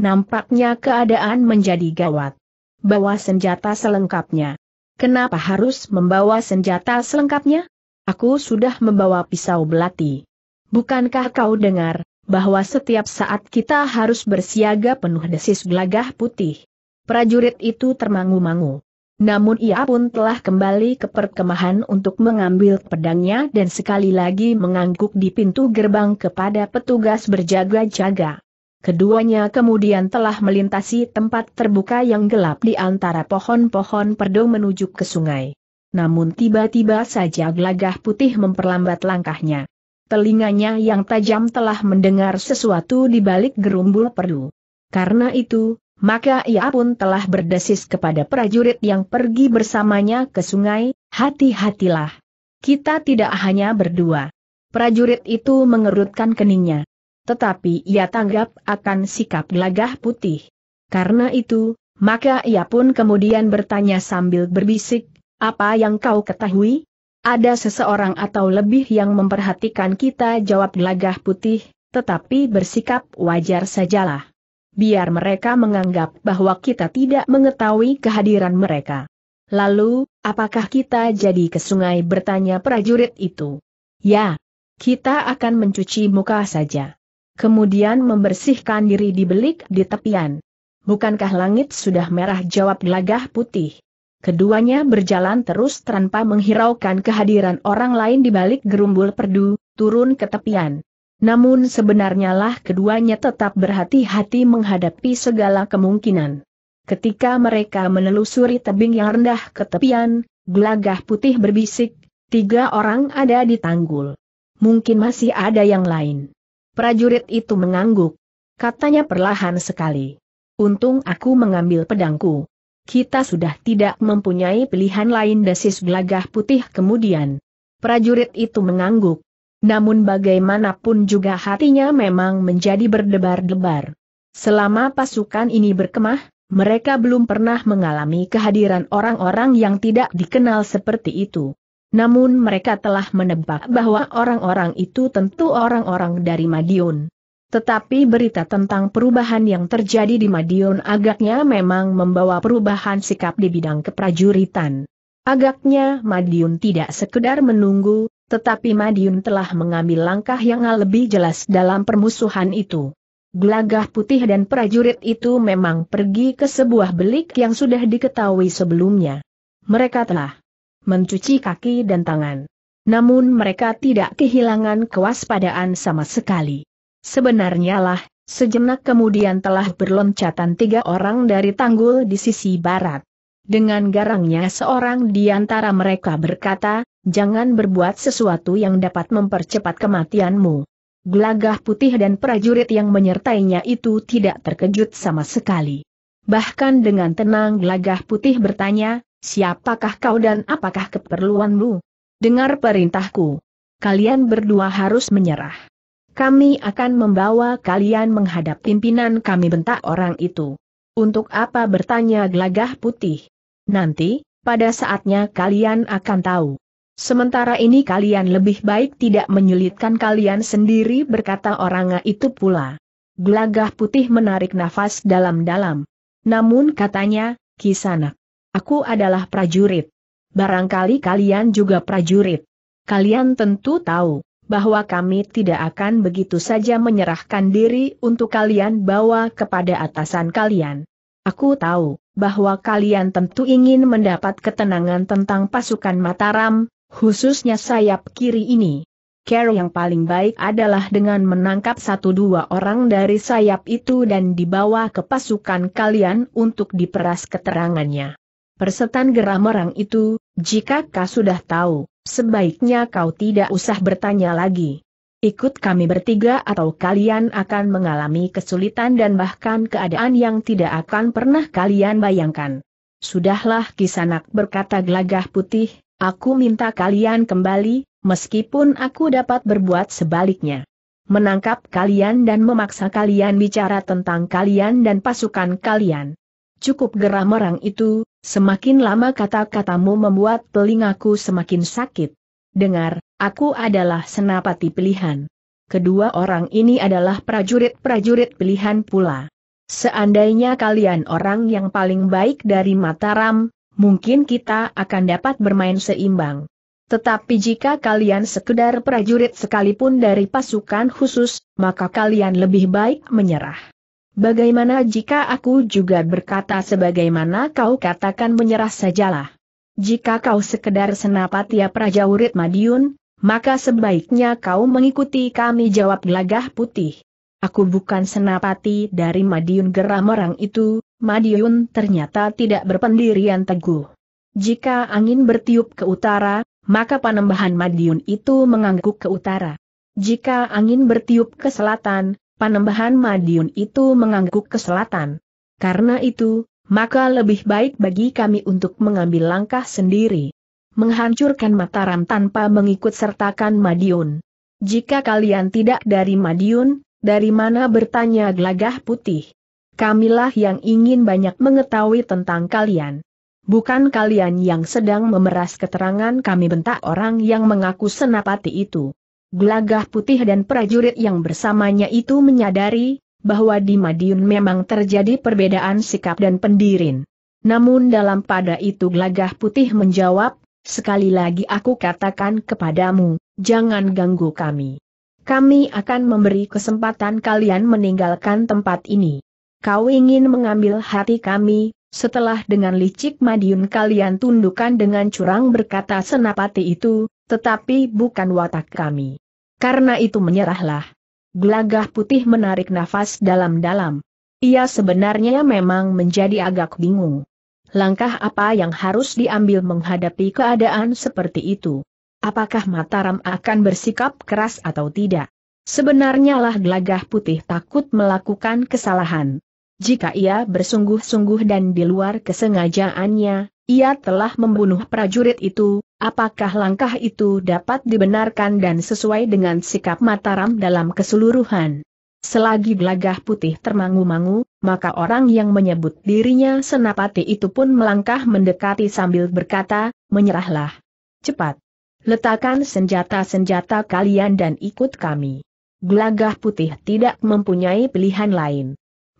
Nampaknya keadaan menjadi gawat. Bawa senjata selengkapnya. Kenapa harus membawa senjata selengkapnya? Aku sudah membawa pisau belati. Bukankah kau dengar, bahwa setiap saat kita harus bersiaga penuh desis gelagah putih. Prajurit itu termangu-mangu. Namun ia pun telah kembali ke perkemahan untuk mengambil pedangnya dan sekali lagi mengangguk di pintu gerbang kepada petugas berjaga-jaga. Keduanya kemudian telah melintasi tempat terbuka yang gelap di antara pohon-pohon perdo menuju ke sungai. Namun tiba-tiba saja gelagah putih memperlambat langkahnya telinganya yang tajam telah mendengar sesuatu di balik gerumbul perdu. Karena itu, maka ia pun telah berdesis kepada prajurit yang pergi bersamanya ke sungai, hati-hatilah. Kita tidak hanya berdua. Prajurit itu mengerutkan keningnya. Tetapi ia tanggap akan sikap gelagah putih. Karena itu, maka ia pun kemudian bertanya sambil berbisik, apa yang kau ketahui? Ada seseorang atau lebih yang memperhatikan kita jawab gelagah putih, tetapi bersikap wajar sajalah. Biar mereka menganggap bahwa kita tidak mengetahui kehadiran mereka. Lalu, apakah kita jadi ke sungai bertanya prajurit itu? Ya, kita akan mencuci muka saja. Kemudian membersihkan diri di belik di tepian. Bukankah langit sudah merah jawab gelagah putih? Keduanya berjalan terus tanpa menghiraukan kehadiran orang lain di balik gerumbul perdu, turun ke tepian. Namun sebenarnya lah keduanya tetap berhati-hati menghadapi segala kemungkinan. Ketika mereka menelusuri tebing yang rendah ke tepian, gelagah putih berbisik, tiga orang ada di tanggul. Mungkin masih ada yang lain. Prajurit itu mengangguk. Katanya perlahan sekali. Untung aku mengambil pedangku kita sudah tidak mempunyai pilihan lain desis gelagah putih kemudian. Prajurit itu mengangguk. Namun bagaimanapun juga hatinya memang menjadi berdebar-debar. Selama pasukan ini berkemah, mereka belum pernah mengalami kehadiran orang-orang yang tidak dikenal seperti itu. Namun mereka telah menebak bahwa orang-orang itu tentu orang-orang dari Madiun. Tetapi berita tentang perubahan yang terjadi di Madiun agaknya memang membawa perubahan sikap di bidang keprajuritan. Agaknya Madiun tidak sekedar menunggu, tetapi Madiun telah mengambil langkah yang lebih jelas dalam permusuhan itu. Gelagah putih dan prajurit itu memang pergi ke sebuah belik yang sudah diketahui sebelumnya. Mereka telah mencuci kaki dan tangan. Namun mereka tidak kehilangan kewaspadaan sama sekali. Sebenarnya lah, sejenak kemudian telah berloncatan tiga orang dari tanggul di sisi barat. Dengan garangnya seorang di antara mereka berkata, jangan berbuat sesuatu yang dapat mempercepat kematianmu. Gelagah putih dan prajurit yang menyertainya itu tidak terkejut sama sekali. Bahkan dengan tenang gelagah putih bertanya, siapakah kau dan apakah keperluanmu? Dengar perintahku. Kalian berdua harus menyerah. Kami akan membawa kalian menghadap pimpinan kami bentak orang itu. Untuk apa bertanya gelagah putih? Nanti, pada saatnya kalian akan tahu. Sementara ini kalian lebih baik tidak menyulitkan kalian sendiri berkata orangnya itu pula. Gelagah putih menarik nafas dalam-dalam. Namun katanya, kisana, aku adalah prajurit. Barangkali kalian juga prajurit. Kalian tentu tahu, bahwa kami tidak akan begitu saja menyerahkan diri untuk kalian bawa kepada atasan kalian. Aku tahu bahwa kalian tentu ingin mendapat ketenangan tentang pasukan Mataram, khususnya sayap kiri ini. Cara yang paling baik adalah dengan menangkap satu dua orang dari sayap itu dan dibawa ke pasukan kalian untuk diperas keterangannya. Persetan geram orang itu, jika kau sudah tahu, Sebaiknya kau tidak usah bertanya lagi. Ikut kami bertiga atau kalian akan mengalami kesulitan dan bahkan keadaan yang tidak akan pernah kalian bayangkan. Sudahlah kisanak berkata gelagah putih, aku minta kalian kembali, meskipun aku dapat berbuat sebaliknya. Menangkap kalian dan memaksa kalian bicara tentang kalian dan pasukan kalian. Cukup geram orang itu, semakin lama kata-katamu membuat telingaku semakin sakit. Dengar, aku adalah senapati pilihan. Kedua orang ini adalah prajurit-prajurit pilihan pula. Seandainya kalian orang yang paling baik dari Mataram, mungkin kita akan dapat bermain seimbang. Tetapi jika kalian sekedar prajurit sekalipun dari pasukan khusus, maka kalian lebih baik menyerah. Bagaimana jika aku juga berkata sebagaimana kau katakan menyerah sajalah? Jika kau sekedar Praja prajurit Madiun, maka sebaiknya kau mengikuti kami jawab gelagah putih. Aku bukan senapati dari Madiun Gerah orang itu, Madiun ternyata tidak berpendirian teguh. Jika angin bertiup ke utara, maka panembahan Madiun itu mengangguk ke utara. Jika angin bertiup ke selatan, Panembahan Madiun itu mengangguk ke selatan. Karena itu, maka lebih baik bagi kami untuk mengambil langkah sendiri. Menghancurkan Mataram tanpa mengikut sertakan Madiun. Jika kalian tidak dari Madiun, dari mana bertanya gelagah putih? Kamilah yang ingin banyak mengetahui tentang kalian. Bukan kalian yang sedang memeras keterangan kami bentak orang yang mengaku senapati itu. Gelagah putih dan prajurit yang bersamanya itu menyadari, bahwa di Madiun memang terjadi perbedaan sikap dan pendirin. Namun dalam pada itu gelagah putih menjawab, sekali lagi aku katakan kepadamu, jangan ganggu kami. Kami akan memberi kesempatan kalian meninggalkan tempat ini. Kau ingin mengambil hati kami, setelah dengan licik Madiun kalian tundukkan dengan curang berkata senapati itu, tetapi bukan watak kami. Karena itu menyerahlah. Gelagah putih menarik nafas dalam-dalam. Ia sebenarnya memang menjadi agak bingung. Langkah apa yang harus diambil menghadapi keadaan seperti itu? Apakah Mataram akan bersikap keras atau tidak? Sebenarnya lah gelagah putih takut melakukan kesalahan. Jika ia bersungguh-sungguh dan di luar kesengajaannya, ia telah membunuh prajurit itu, apakah langkah itu dapat dibenarkan dan sesuai dengan sikap Mataram dalam keseluruhan? Selagi gelagah putih termangu-mangu, maka orang yang menyebut dirinya senapati itu pun melangkah mendekati sambil berkata, menyerahlah. Cepat. Letakkan senjata-senjata kalian dan ikut kami. Gelagah putih tidak mempunyai pilihan lain.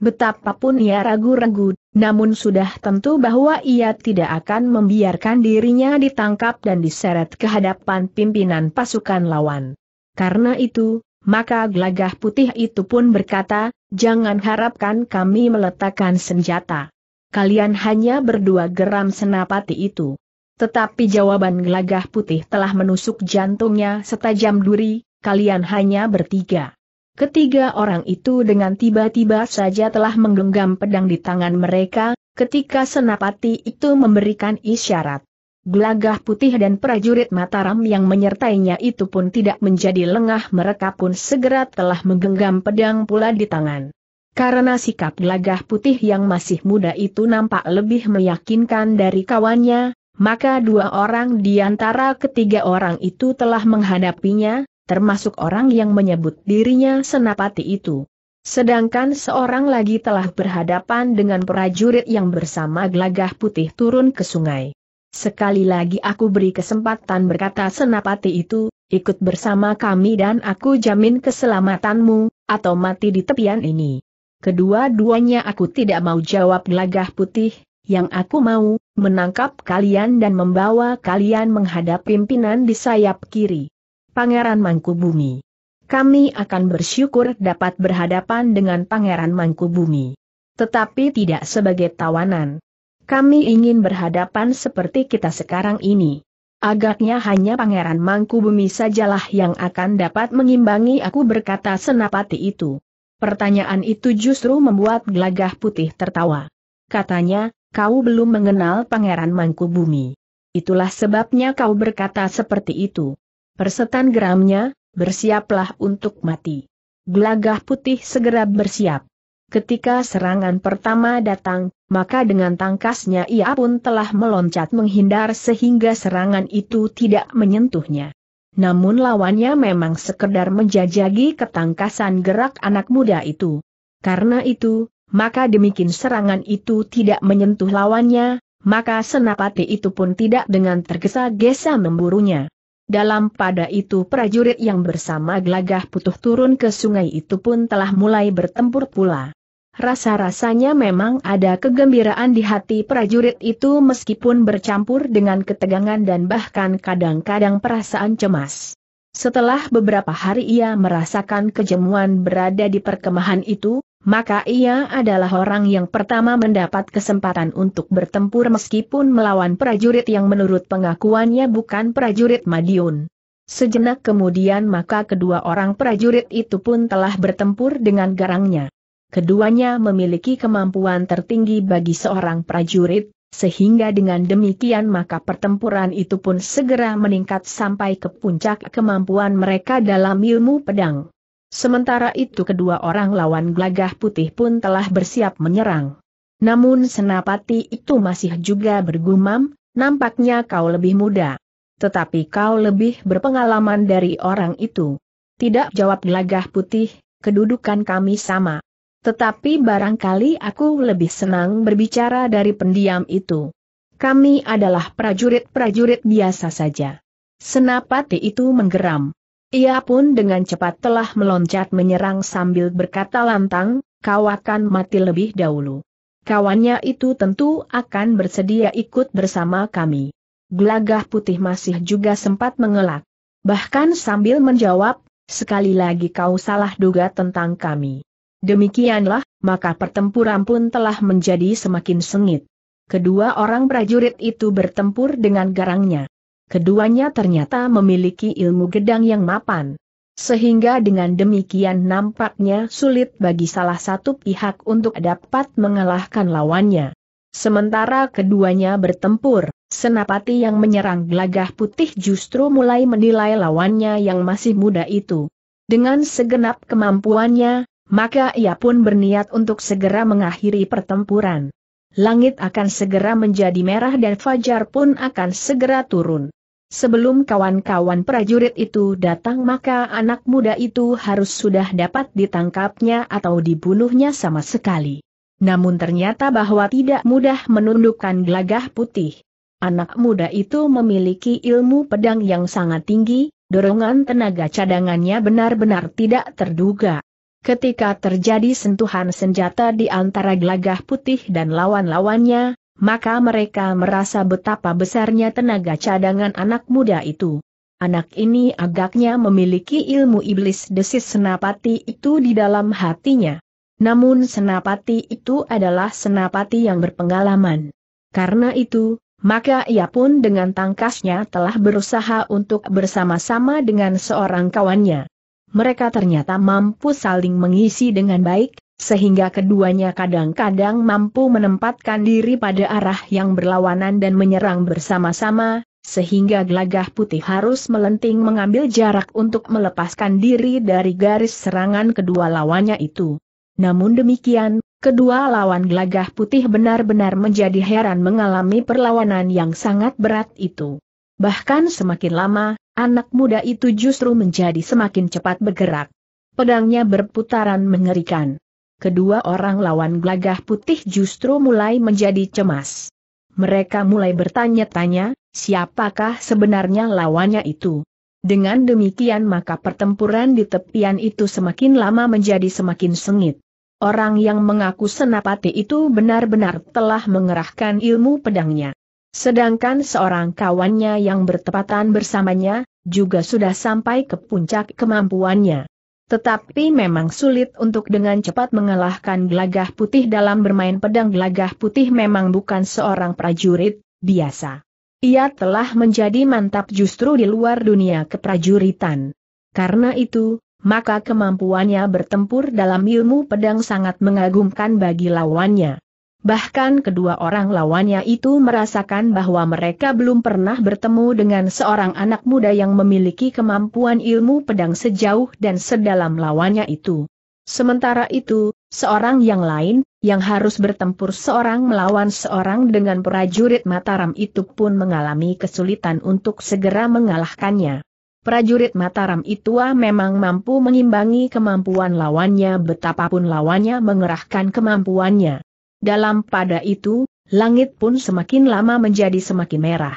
Betapapun ia ragu-ragu, namun sudah tentu bahwa ia tidak akan membiarkan dirinya ditangkap dan diseret ke hadapan pimpinan pasukan lawan. Karena itu, maka gelagah putih itu pun berkata, jangan harapkan kami meletakkan senjata. Kalian hanya berdua geram senapati itu. Tetapi jawaban gelagah putih telah menusuk jantungnya setajam duri, kalian hanya bertiga. Ketiga orang itu dengan tiba-tiba saja telah menggenggam pedang di tangan mereka, ketika senapati itu memberikan isyarat. Gelagah putih dan prajurit Mataram yang menyertainya itu pun tidak menjadi lengah mereka pun segera telah menggenggam pedang pula di tangan. Karena sikap gelagah putih yang masih muda itu nampak lebih meyakinkan dari kawannya, maka dua orang di antara ketiga orang itu telah menghadapinya, termasuk orang yang menyebut dirinya senapati itu. Sedangkan seorang lagi telah berhadapan dengan prajurit yang bersama gelagah putih turun ke sungai. Sekali lagi aku beri kesempatan berkata senapati itu, ikut bersama kami dan aku jamin keselamatanmu, atau mati di tepian ini. Kedua-duanya aku tidak mau jawab gelagah putih, yang aku mau, menangkap kalian dan membawa kalian menghadap pimpinan di sayap kiri. Pangeran Mangkubumi. Kami akan bersyukur dapat berhadapan dengan Pangeran Mangkubumi. Tetapi tidak sebagai tawanan. Kami ingin berhadapan seperti kita sekarang ini. Agaknya hanya Pangeran Mangkubumi sajalah yang akan dapat mengimbangi aku berkata senapati itu. Pertanyaan itu justru membuat gelagah putih tertawa. Katanya, kau belum mengenal Pangeran Mangkubumi. Itulah sebabnya kau berkata seperti itu. Persetan geramnya, bersiaplah untuk mati. Gelagah putih segera bersiap. Ketika serangan pertama datang, maka dengan tangkasnya ia pun telah meloncat menghindar sehingga serangan itu tidak menyentuhnya. Namun lawannya memang sekedar menjajagi ketangkasan gerak anak muda itu. Karena itu, maka demikian serangan itu tidak menyentuh lawannya, maka senapati itu pun tidak dengan tergesa-gesa memburunya. Dalam pada itu prajurit yang bersama gelagah putuh turun ke sungai itu pun telah mulai bertempur pula. Rasa-rasanya memang ada kegembiraan di hati prajurit itu meskipun bercampur dengan ketegangan dan bahkan kadang-kadang perasaan cemas. Setelah beberapa hari ia merasakan kejemuan berada di perkemahan itu, maka ia adalah orang yang pertama mendapat kesempatan untuk bertempur meskipun melawan prajurit yang menurut pengakuannya bukan prajurit Madiun. Sejenak kemudian maka kedua orang prajurit itu pun telah bertempur dengan garangnya. Keduanya memiliki kemampuan tertinggi bagi seorang prajurit, sehingga dengan demikian maka pertempuran itu pun segera meningkat sampai ke puncak kemampuan mereka dalam ilmu pedang. Sementara itu kedua orang lawan gelagah putih pun telah bersiap menyerang. Namun senapati itu masih juga bergumam, nampaknya kau lebih muda. Tetapi kau lebih berpengalaman dari orang itu. Tidak jawab gelagah putih, kedudukan kami sama. Tetapi barangkali aku lebih senang berbicara dari pendiam itu. Kami adalah prajurit-prajurit biasa saja. Senapati itu menggeram. Ia pun dengan cepat telah meloncat menyerang sambil berkata lantang, kau akan mati lebih dahulu. Kawannya itu tentu akan bersedia ikut bersama kami. Gelagah putih masih juga sempat mengelak. Bahkan sambil menjawab, sekali lagi kau salah duga tentang kami. Demikianlah, maka pertempuran pun telah menjadi semakin sengit. Kedua orang prajurit itu bertempur dengan garangnya keduanya ternyata memiliki ilmu gedang yang mapan. Sehingga dengan demikian nampaknya sulit bagi salah satu pihak untuk dapat mengalahkan lawannya. Sementara keduanya bertempur, Senapati yang menyerang gelagah putih justru mulai menilai lawannya yang masih muda itu. Dengan segenap kemampuannya, maka ia pun berniat untuk segera mengakhiri pertempuran. Langit akan segera menjadi merah dan fajar pun akan segera turun. Sebelum kawan-kawan prajurit itu datang maka anak muda itu harus sudah dapat ditangkapnya atau dibunuhnya sama sekali. Namun ternyata bahwa tidak mudah menundukkan gelagah putih. Anak muda itu memiliki ilmu pedang yang sangat tinggi, dorongan tenaga cadangannya benar-benar tidak terduga. Ketika terjadi sentuhan senjata di antara gelagah putih dan lawan-lawannya, maka mereka merasa betapa besarnya tenaga cadangan anak muda itu. Anak ini agaknya memiliki ilmu iblis desis senapati itu di dalam hatinya. Namun senapati itu adalah senapati yang berpengalaman. Karena itu, maka ia pun dengan tangkasnya telah berusaha untuk bersama-sama dengan seorang kawannya. Mereka ternyata mampu saling mengisi dengan baik, sehingga keduanya kadang-kadang mampu menempatkan diri pada arah yang berlawanan dan menyerang bersama-sama, sehingga gelagah putih harus melenting mengambil jarak untuk melepaskan diri dari garis serangan kedua lawannya itu. Namun demikian, Kedua lawan gelagah putih benar-benar menjadi heran mengalami perlawanan yang sangat berat itu. Bahkan semakin lama, anak muda itu justru menjadi semakin cepat bergerak. Pedangnya berputaran mengerikan kedua orang lawan gelagah putih justru mulai menjadi cemas. Mereka mulai bertanya-tanya, siapakah sebenarnya lawannya itu. Dengan demikian maka pertempuran di tepian itu semakin lama menjadi semakin sengit. Orang yang mengaku senapati itu benar-benar telah mengerahkan ilmu pedangnya. Sedangkan seorang kawannya yang bertepatan bersamanya, juga sudah sampai ke puncak kemampuannya. Tetapi memang sulit untuk dengan cepat mengalahkan gelagah putih dalam bermain pedang gelagah putih memang bukan seorang prajurit, biasa. Ia telah menjadi mantap justru di luar dunia keprajuritan. Karena itu, maka kemampuannya bertempur dalam ilmu pedang sangat mengagumkan bagi lawannya. Bahkan kedua orang lawannya itu merasakan bahwa mereka belum pernah bertemu dengan seorang anak muda yang memiliki kemampuan ilmu pedang sejauh dan sedalam lawannya itu. Sementara itu, seorang yang lain, yang harus bertempur seorang melawan seorang dengan prajurit Mataram itu pun mengalami kesulitan untuk segera mengalahkannya. Prajurit Mataram itu memang mampu mengimbangi kemampuan lawannya betapapun lawannya mengerahkan kemampuannya. Dalam pada itu, langit pun semakin lama menjadi semakin merah.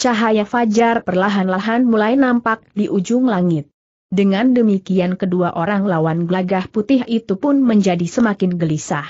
Cahaya fajar perlahan-lahan mulai nampak di ujung langit. Dengan demikian kedua orang lawan gelagah putih itu pun menjadi semakin gelisah.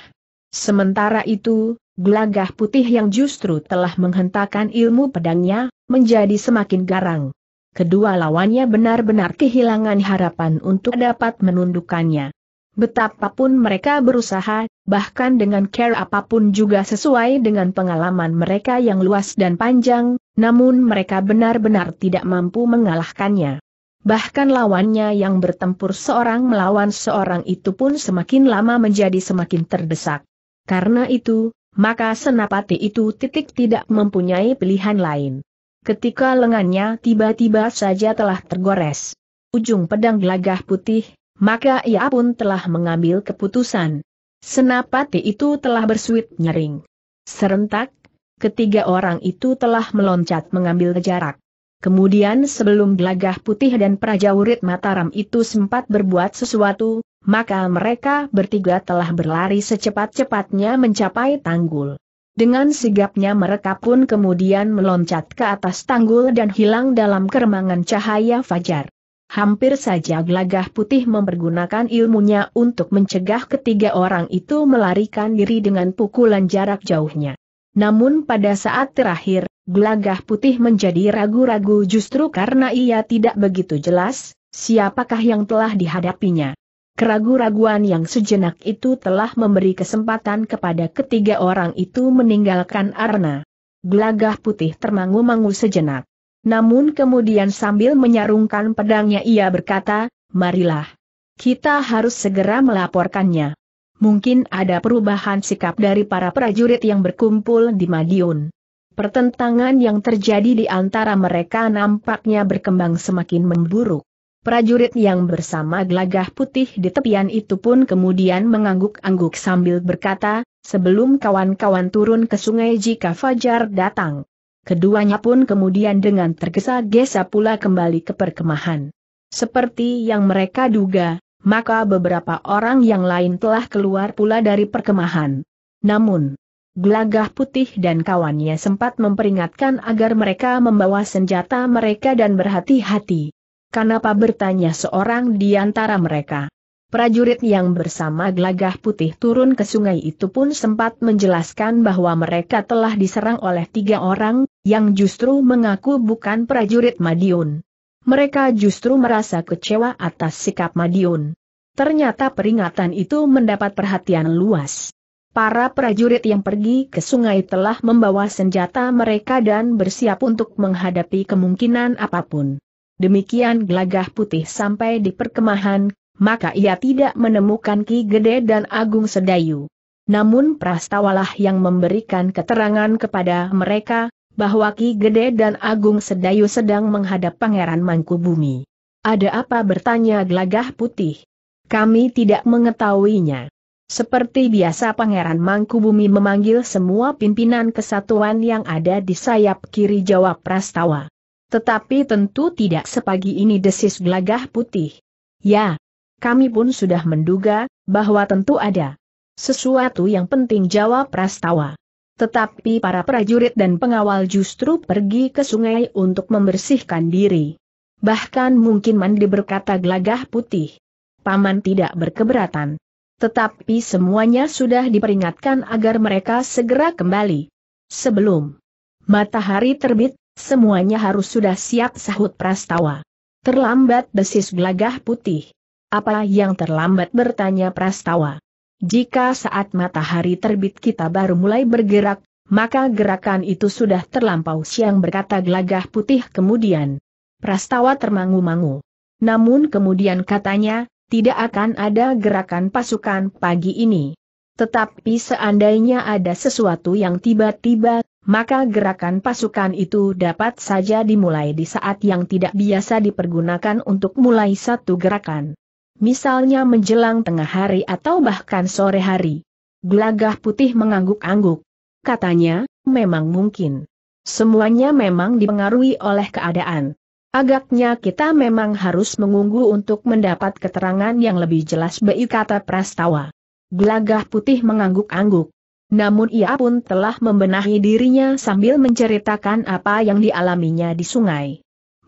Sementara itu, gelagah putih yang justru telah menghentakkan ilmu pedangnya, menjadi semakin garang. Kedua lawannya benar-benar kehilangan harapan untuk dapat menundukkannya. Betapapun mereka berusaha, bahkan dengan care apapun juga sesuai dengan pengalaman mereka yang luas dan panjang, namun mereka benar-benar tidak mampu mengalahkannya. Bahkan lawannya yang bertempur seorang melawan seorang itu pun semakin lama menjadi semakin terdesak. Karena itu, maka senapati itu titik tidak mempunyai pilihan lain. Ketika lengannya tiba-tiba saja telah tergores. Ujung pedang gelagah putih, maka ia pun telah mengambil keputusan. Senapati itu telah bersuit nyering. Serentak, ketiga orang itu telah meloncat mengambil jarak. Kemudian sebelum gelagah putih dan prajurit Mataram itu sempat berbuat sesuatu, maka mereka bertiga telah berlari secepat-cepatnya mencapai tanggul. Dengan sigapnya mereka pun kemudian meloncat ke atas tanggul dan hilang dalam keremangan cahaya fajar. Hampir saja Glagah putih mempergunakan ilmunya untuk mencegah ketiga orang itu melarikan diri dengan pukulan jarak jauhnya. Namun pada saat terakhir, Glagah putih menjadi ragu-ragu justru karena ia tidak begitu jelas, siapakah yang telah dihadapinya. Keragu-raguan yang sejenak itu telah memberi kesempatan kepada ketiga orang itu meninggalkan Arna. Glagah putih termangu-mangu sejenak. Namun kemudian sambil menyarungkan pedangnya ia berkata, marilah. Kita harus segera melaporkannya. Mungkin ada perubahan sikap dari para prajurit yang berkumpul di Madiun. Pertentangan yang terjadi di antara mereka nampaknya berkembang semakin memburuk. Prajurit yang bersama gelagah putih di tepian itu pun kemudian mengangguk-angguk sambil berkata, sebelum kawan-kawan turun ke sungai jika Fajar datang, Keduanya pun kemudian dengan tergesa-gesa pula kembali ke perkemahan. Seperti yang mereka duga, maka beberapa orang yang lain telah keluar pula dari perkemahan. Namun, Glagah Putih dan kawannya sempat memperingatkan agar mereka membawa senjata mereka dan berhati-hati. Kenapa bertanya seorang di antara mereka? Prajurit yang bersama Glagah putih turun ke sungai itu pun sempat menjelaskan bahwa mereka telah diserang oleh tiga orang, yang justru mengaku bukan prajurit Madiun. Mereka justru merasa kecewa atas sikap Madiun. Ternyata peringatan itu mendapat perhatian luas. Para prajurit yang pergi ke sungai telah membawa senjata mereka dan bersiap untuk menghadapi kemungkinan apapun. Demikian Glagah putih sampai di perkemahan maka ia tidak menemukan Ki Gede dan Agung Sedayu. Namun Prastawalah yang memberikan keterangan kepada mereka, bahwa Ki Gede dan Agung Sedayu sedang menghadap Pangeran Mangkubumi. Ada apa bertanya gelagah putih? Kami tidak mengetahuinya. Seperti biasa Pangeran Mangkubumi memanggil semua pimpinan kesatuan yang ada di sayap kiri jawab Prastawa. Tetapi tentu tidak sepagi ini desis gelagah putih. Ya, kami pun sudah menduga, bahwa tentu ada sesuatu yang penting jawab Prastawa. Tetapi para prajurit dan pengawal justru pergi ke sungai untuk membersihkan diri. Bahkan mungkin mandi berkata gelagah putih. Paman tidak berkeberatan. Tetapi semuanya sudah diperingatkan agar mereka segera kembali. Sebelum matahari terbit, semuanya harus sudah siap sahut Prastawa. Terlambat desis gelagah putih. Apa yang terlambat bertanya Prastawa. Jika saat matahari terbit kita baru mulai bergerak, maka gerakan itu sudah terlampau siang berkata gelagah putih kemudian. Prastawa termangu-mangu. Namun kemudian katanya, tidak akan ada gerakan pasukan pagi ini. Tetapi seandainya ada sesuatu yang tiba-tiba, maka gerakan pasukan itu dapat saja dimulai di saat yang tidak biasa dipergunakan untuk mulai satu gerakan misalnya menjelang tengah hari atau bahkan sore hari. Gelagah putih mengangguk-angguk. Katanya, memang mungkin. Semuanya memang dipengaruhi oleh keadaan. Agaknya kita memang harus mengunggu untuk mendapat keterangan yang lebih jelas baik kata Prastawa. Gelagah putih mengangguk-angguk. Namun ia pun telah membenahi dirinya sambil menceritakan apa yang dialaminya di sungai.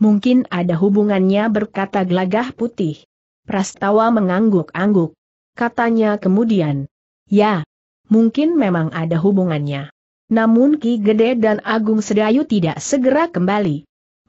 Mungkin ada hubungannya berkata gelagah putih. Prastawa mengangguk-angguk. Katanya kemudian, ya, mungkin memang ada hubungannya. Namun Ki Gede dan Agung Sedayu tidak segera kembali.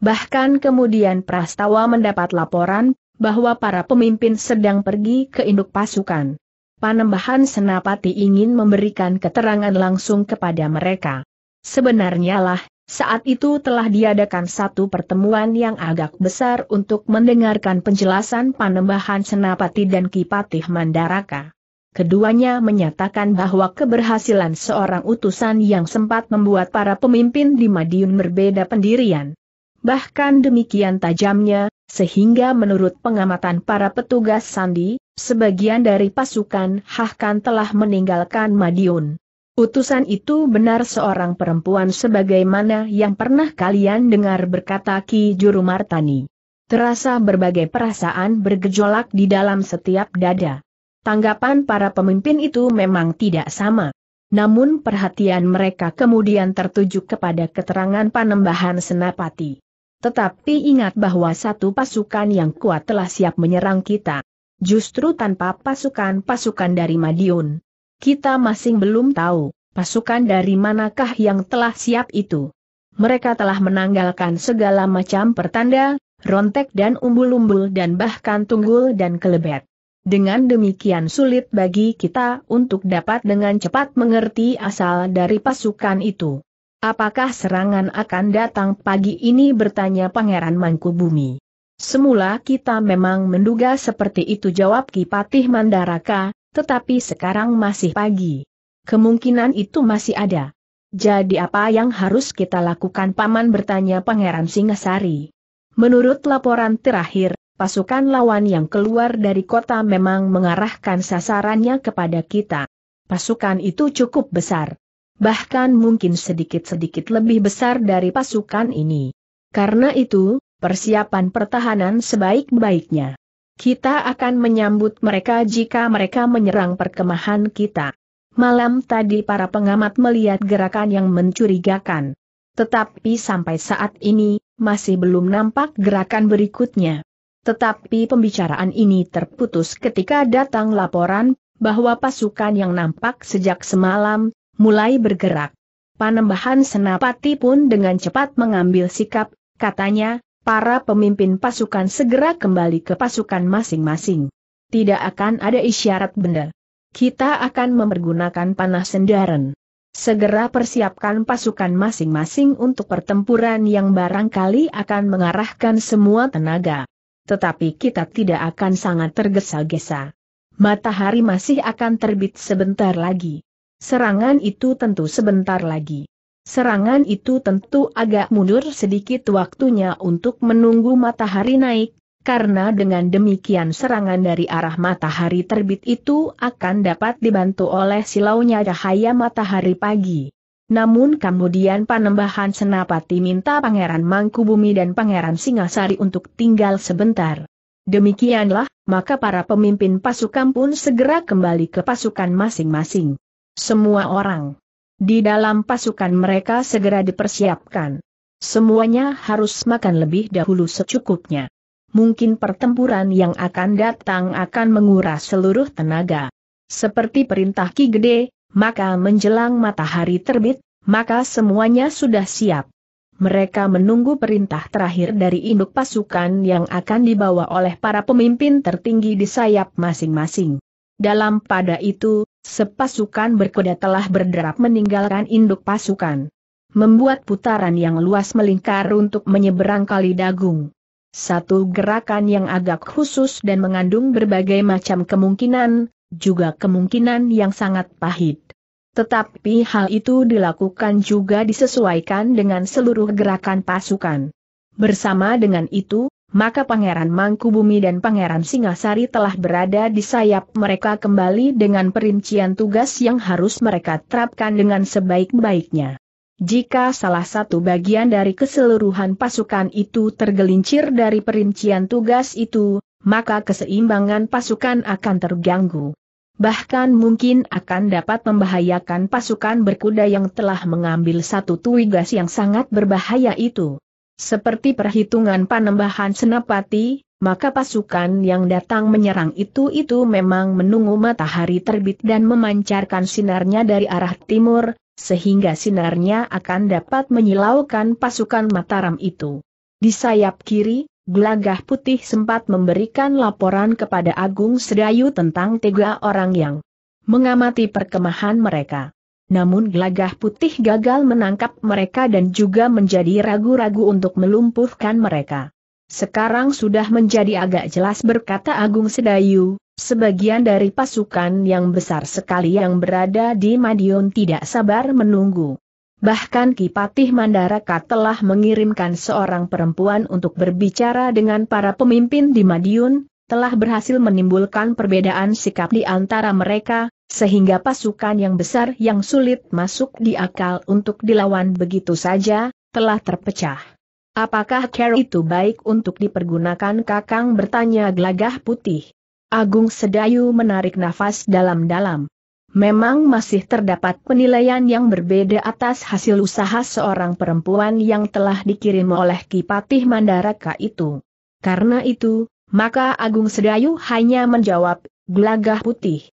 Bahkan kemudian Prastawa mendapat laporan bahwa para pemimpin sedang pergi ke induk pasukan. Panembahan Senapati ingin memberikan keterangan langsung kepada mereka. Sebenarnya lah, saat itu telah diadakan satu pertemuan yang agak besar untuk mendengarkan penjelasan panembahan Senapati dan Kipatih Mandaraka. Keduanya menyatakan bahwa keberhasilan seorang utusan yang sempat membuat para pemimpin di Madiun berbeda pendirian. Bahkan demikian tajamnya, sehingga menurut pengamatan para petugas Sandi, sebagian dari pasukan Hahkan telah meninggalkan Madiun. Utusan itu benar seorang perempuan sebagaimana yang pernah kalian dengar berkata Ki Juru Martani. Terasa berbagai perasaan bergejolak di dalam setiap dada. Tanggapan para pemimpin itu memang tidak sama. Namun perhatian mereka kemudian tertuju kepada keterangan panembahan Senapati. Tetapi ingat bahwa satu pasukan yang kuat telah siap menyerang kita. Justru tanpa pasukan-pasukan dari Madiun, kita masing belum tahu, pasukan dari manakah yang telah siap itu. Mereka telah menanggalkan segala macam pertanda, rontek dan umbul-umbul dan bahkan tunggul dan kelebet. Dengan demikian sulit bagi kita untuk dapat dengan cepat mengerti asal dari pasukan itu. Apakah serangan akan datang pagi ini bertanya Pangeran Mangkubumi. Semula kita memang menduga seperti itu jawab Kipatih Mandaraka, tetapi sekarang masih pagi. Kemungkinan itu masih ada. Jadi apa yang harus kita lakukan Paman bertanya Pangeran Singasari. Menurut laporan terakhir, pasukan lawan yang keluar dari kota memang mengarahkan sasarannya kepada kita. Pasukan itu cukup besar. Bahkan mungkin sedikit-sedikit lebih besar dari pasukan ini. Karena itu, persiapan pertahanan sebaik-baiknya. Kita akan menyambut mereka jika mereka menyerang perkemahan kita. Malam tadi para pengamat melihat gerakan yang mencurigakan. Tetapi sampai saat ini, masih belum nampak gerakan berikutnya. Tetapi pembicaraan ini terputus ketika datang laporan, bahwa pasukan yang nampak sejak semalam, mulai bergerak. Panembahan Senapati pun dengan cepat mengambil sikap, katanya, para pemimpin pasukan segera kembali ke pasukan masing-masing. Tidak akan ada isyarat benda. Kita akan mempergunakan panah sendaren. Segera persiapkan pasukan masing-masing untuk pertempuran yang barangkali akan mengarahkan semua tenaga. Tetapi kita tidak akan sangat tergesa-gesa. Matahari masih akan terbit sebentar lagi. Serangan itu tentu sebentar lagi. Serangan itu tentu agak mundur sedikit waktunya untuk menunggu matahari naik, karena dengan demikian serangan dari arah matahari terbit itu akan dapat dibantu oleh silaunya cahaya matahari pagi. Namun kemudian panembahan Senapati minta Pangeran Mangkubumi dan Pangeran Singasari untuk tinggal sebentar. Demikianlah, maka para pemimpin pasukan pun segera kembali ke pasukan masing-masing. Semua orang di dalam pasukan mereka segera dipersiapkan. Semuanya harus makan lebih dahulu secukupnya. Mungkin pertempuran yang akan datang akan menguras seluruh tenaga. Seperti perintah Ki Gede, maka menjelang matahari terbit, maka semuanya sudah siap. Mereka menunggu perintah terakhir dari induk pasukan yang akan dibawa oleh para pemimpin tertinggi di sayap masing-masing. Dalam pada itu, Sepasukan berkuda telah berderap meninggalkan induk pasukan. Membuat putaran yang luas melingkar untuk menyeberang kali dagung. Satu gerakan yang agak khusus dan mengandung berbagai macam kemungkinan, juga kemungkinan yang sangat pahit. Tetapi hal itu dilakukan juga disesuaikan dengan seluruh gerakan pasukan. Bersama dengan itu, maka Pangeran Mangkubumi dan Pangeran Singasari telah berada di sayap mereka kembali dengan perincian tugas yang harus mereka terapkan dengan sebaik-baiknya. Jika salah satu bagian dari keseluruhan pasukan itu tergelincir dari perincian tugas itu, maka keseimbangan pasukan akan terganggu. Bahkan mungkin akan dapat membahayakan pasukan berkuda yang telah mengambil satu tugas yang sangat berbahaya itu. Seperti perhitungan panembahan senapati, maka pasukan yang datang menyerang itu-itu memang menunggu matahari terbit dan memancarkan sinarnya dari arah timur, sehingga sinarnya akan dapat menyilaukan pasukan Mataram itu. Di sayap kiri, Gelagah Putih sempat memberikan laporan kepada Agung Sedayu tentang tiga orang yang mengamati perkemahan mereka namun gelagah putih gagal menangkap mereka dan juga menjadi ragu-ragu untuk melumpuhkan mereka. Sekarang sudah menjadi agak jelas berkata Agung Sedayu, sebagian dari pasukan yang besar sekali yang berada di Madiun tidak sabar menunggu. Bahkan Kipatih Mandaraka telah mengirimkan seorang perempuan untuk berbicara dengan para pemimpin di Madiun, telah berhasil menimbulkan perbedaan sikap di antara mereka, sehingga pasukan yang besar yang sulit masuk di akal untuk dilawan begitu saja, telah terpecah. Apakah care itu baik untuk dipergunakan kakang bertanya gelagah putih? Agung Sedayu menarik nafas dalam-dalam. Memang masih terdapat penilaian yang berbeda atas hasil usaha seorang perempuan yang telah dikirim oleh Kipatih Mandaraka itu. Karena itu, maka Agung Sedayu hanya menjawab, gelagah putih.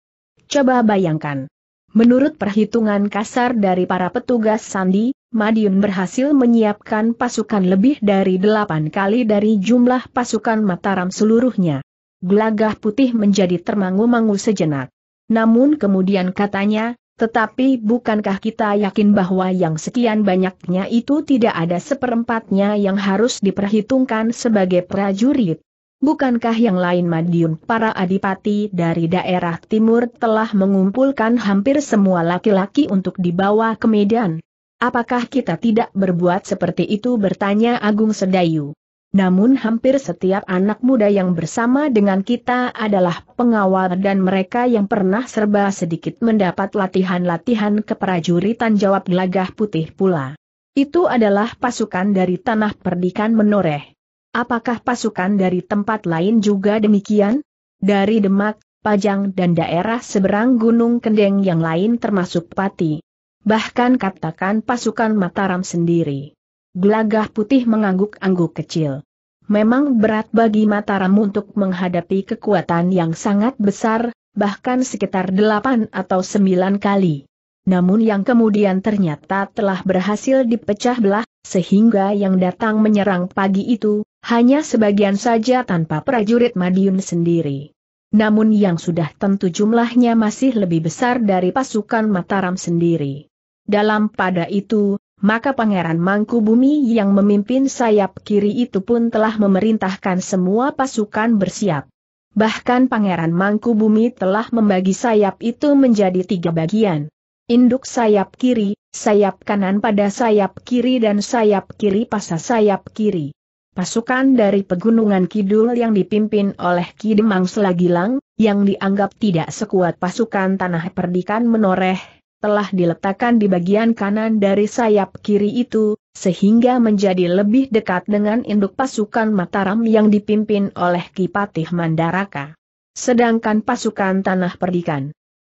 Coba bayangkan. Menurut perhitungan kasar dari para petugas Sandi, Madiun berhasil menyiapkan pasukan lebih dari delapan kali dari jumlah pasukan Mataram seluruhnya. Gelagah putih menjadi termangu-mangu sejenak. Namun kemudian katanya, tetapi bukankah kita yakin bahwa yang sekian banyaknya itu tidak ada seperempatnya yang harus diperhitungkan sebagai prajurit? Bukankah yang lain Madiun para adipati dari daerah timur telah mengumpulkan hampir semua laki-laki untuk dibawa ke Medan? Apakah kita tidak berbuat seperti itu bertanya Agung Sedayu. Namun hampir setiap anak muda yang bersama dengan kita adalah pengawal dan mereka yang pernah serba sedikit mendapat latihan-latihan keprajuritan jawab gelagah putih pula. Itu adalah pasukan dari tanah perdikan menoreh. Apakah pasukan dari tempat lain juga demikian? Dari Demak, Pajang dan daerah seberang Gunung Kendeng yang lain termasuk Pati. Bahkan katakan pasukan Mataram sendiri. Gelagah putih mengangguk-angguk kecil. Memang berat bagi Mataram untuk menghadapi kekuatan yang sangat besar, bahkan sekitar delapan atau sembilan kali namun yang kemudian ternyata telah berhasil dipecah belah, sehingga yang datang menyerang pagi itu, hanya sebagian saja tanpa prajurit Madiun sendiri. Namun yang sudah tentu jumlahnya masih lebih besar dari pasukan Mataram sendiri. Dalam pada itu, maka Pangeran Mangku Bumi yang memimpin sayap kiri itu pun telah memerintahkan semua pasukan bersiap. Bahkan Pangeran Mangku Bumi telah membagi sayap itu menjadi tiga bagian induk sayap kiri, sayap kanan pada sayap kiri dan sayap kiri pasah sayap kiri. Pasukan dari Pegunungan Kidul yang dipimpin oleh Kidemang Selagilang, yang dianggap tidak sekuat pasukan Tanah Perdikan Menoreh, telah diletakkan di bagian kanan dari sayap kiri itu, sehingga menjadi lebih dekat dengan induk pasukan Mataram yang dipimpin oleh Kipatih Mandaraka. Sedangkan pasukan Tanah Perdikan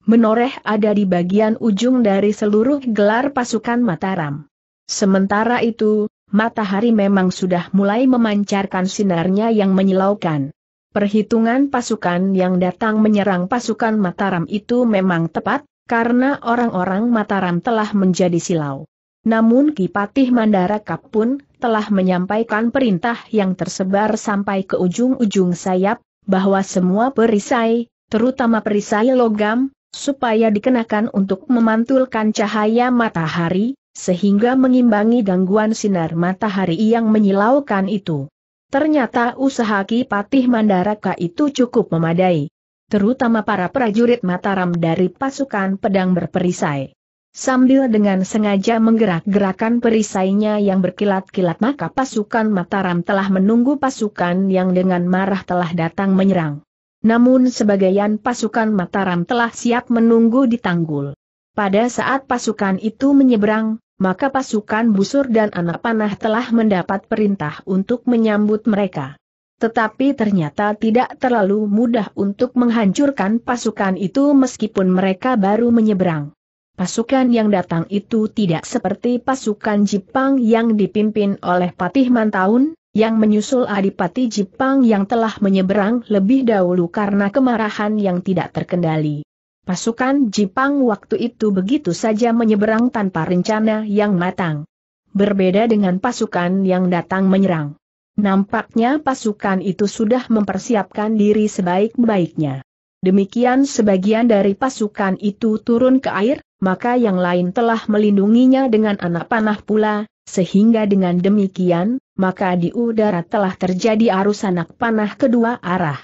menoreh ada di bagian ujung dari seluruh gelar pasukan Mataram. Sementara itu, matahari memang sudah mulai memancarkan sinarnya yang menyilaukan. Perhitungan pasukan yang datang menyerang pasukan Mataram itu memang tepat, karena orang-orang Mataram telah menjadi silau. Namun Kipatih Mandaraka pun telah menyampaikan perintah yang tersebar sampai ke ujung-ujung sayap, bahwa semua perisai, terutama perisai logam, supaya dikenakan untuk memantulkan cahaya matahari, sehingga mengimbangi gangguan sinar matahari yang menyilaukan itu. Ternyata usaha Kipatih Mandaraka itu cukup memadai. Terutama para prajurit Mataram dari pasukan pedang berperisai. Sambil dengan sengaja menggerak-gerakan perisainya yang berkilat-kilat maka pasukan Mataram telah menunggu pasukan yang dengan marah telah datang menyerang. Namun sebagian pasukan Mataram telah siap menunggu di tanggul. Pada saat pasukan itu menyeberang, maka pasukan busur dan anak panah telah mendapat perintah untuk menyambut mereka. Tetapi ternyata tidak terlalu mudah untuk menghancurkan pasukan itu meskipun mereka baru menyeberang. Pasukan yang datang itu tidak seperti pasukan Jepang yang dipimpin oleh Patih Mantaun, yang menyusul Adipati Jipang yang telah menyeberang lebih dahulu karena kemarahan yang tidak terkendali. Pasukan Jipang waktu itu begitu saja menyeberang tanpa rencana yang matang. Berbeda dengan pasukan yang datang menyerang. Nampaknya pasukan itu sudah mempersiapkan diri sebaik-baiknya. Demikian sebagian dari pasukan itu turun ke air, maka yang lain telah melindunginya dengan anak panah pula, sehingga dengan demikian, maka di udara telah terjadi arus anak panah kedua arah.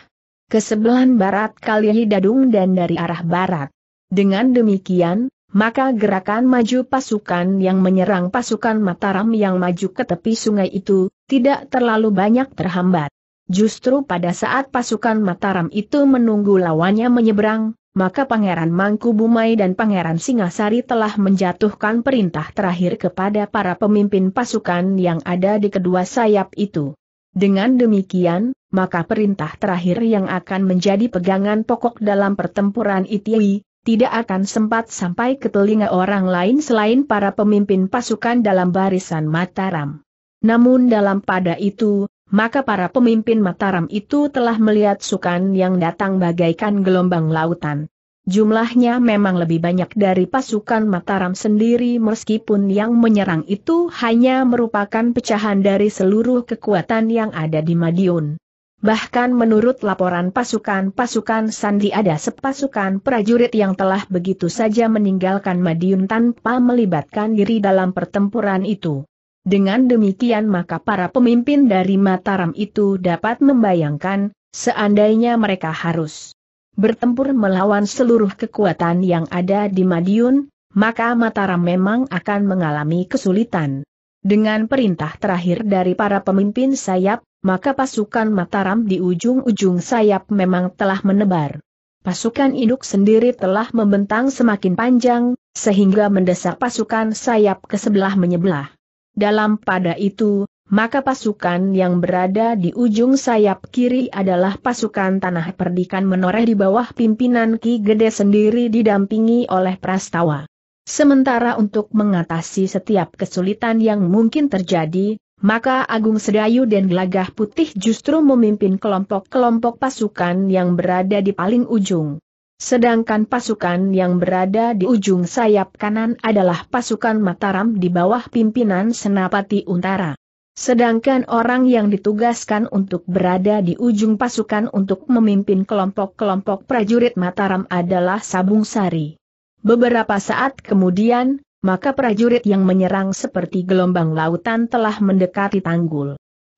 Kesebelan barat kali dadung dan dari arah barat. Dengan demikian, maka gerakan maju pasukan yang menyerang pasukan Mataram yang maju ke tepi sungai itu, tidak terlalu banyak terhambat. Justru pada saat pasukan Mataram itu menunggu lawannya menyeberang, maka Pangeran Mangku Bumai dan Pangeran Singasari telah menjatuhkan perintah terakhir kepada para pemimpin pasukan yang ada di kedua sayap itu. Dengan demikian, maka perintah terakhir yang akan menjadi pegangan pokok dalam pertempuran Itiwi, tidak akan sempat sampai ke telinga orang lain selain para pemimpin pasukan dalam barisan Mataram. Namun dalam pada itu, maka para pemimpin Mataram itu telah melihat sukan yang datang bagaikan gelombang lautan. Jumlahnya memang lebih banyak dari pasukan Mataram sendiri meskipun yang menyerang itu hanya merupakan pecahan dari seluruh kekuatan yang ada di Madiun. Bahkan menurut laporan pasukan-pasukan Sandi ada sepasukan prajurit yang telah begitu saja meninggalkan Madiun tanpa melibatkan diri dalam pertempuran itu. Dengan demikian maka para pemimpin dari Mataram itu dapat membayangkan, seandainya mereka harus bertempur melawan seluruh kekuatan yang ada di Madiun, maka Mataram memang akan mengalami kesulitan. Dengan perintah terakhir dari para pemimpin sayap, maka pasukan Mataram di ujung-ujung sayap memang telah menebar. Pasukan induk sendiri telah membentang semakin panjang, sehingga mendesak pasukan sayap ke sebelah menyebelah. Dalam pada itu, maka pasukan yang berada di ujung sayap kiri adalah pasukan tanah perdikan menoreh di bawah pimpinan Ki Gede sendiri didampingi oleh Prastawa. Sementara untuk mengatasi setiap kesulitan yang mungkin terjadi, maka Agung Sedayu dan Gelagah Putih justru memimpin kelompok-kelompok pasukan yang berada di paling ujung. Sedangkan pasukan yang berada di ujung sayap kanan adalah pasukan Mataram di bawah pimpinan Senapati Untara. Sedangkan orang yang ditugaskan untuk berada di ujung pasukan untuk memimpin kelompok-kelompok prajurit Mataram adalah Sabung Sari. Beberapa saat kemudian, maka prajurit yang menyerang seperti gelombang lautan telah mendekati tanggul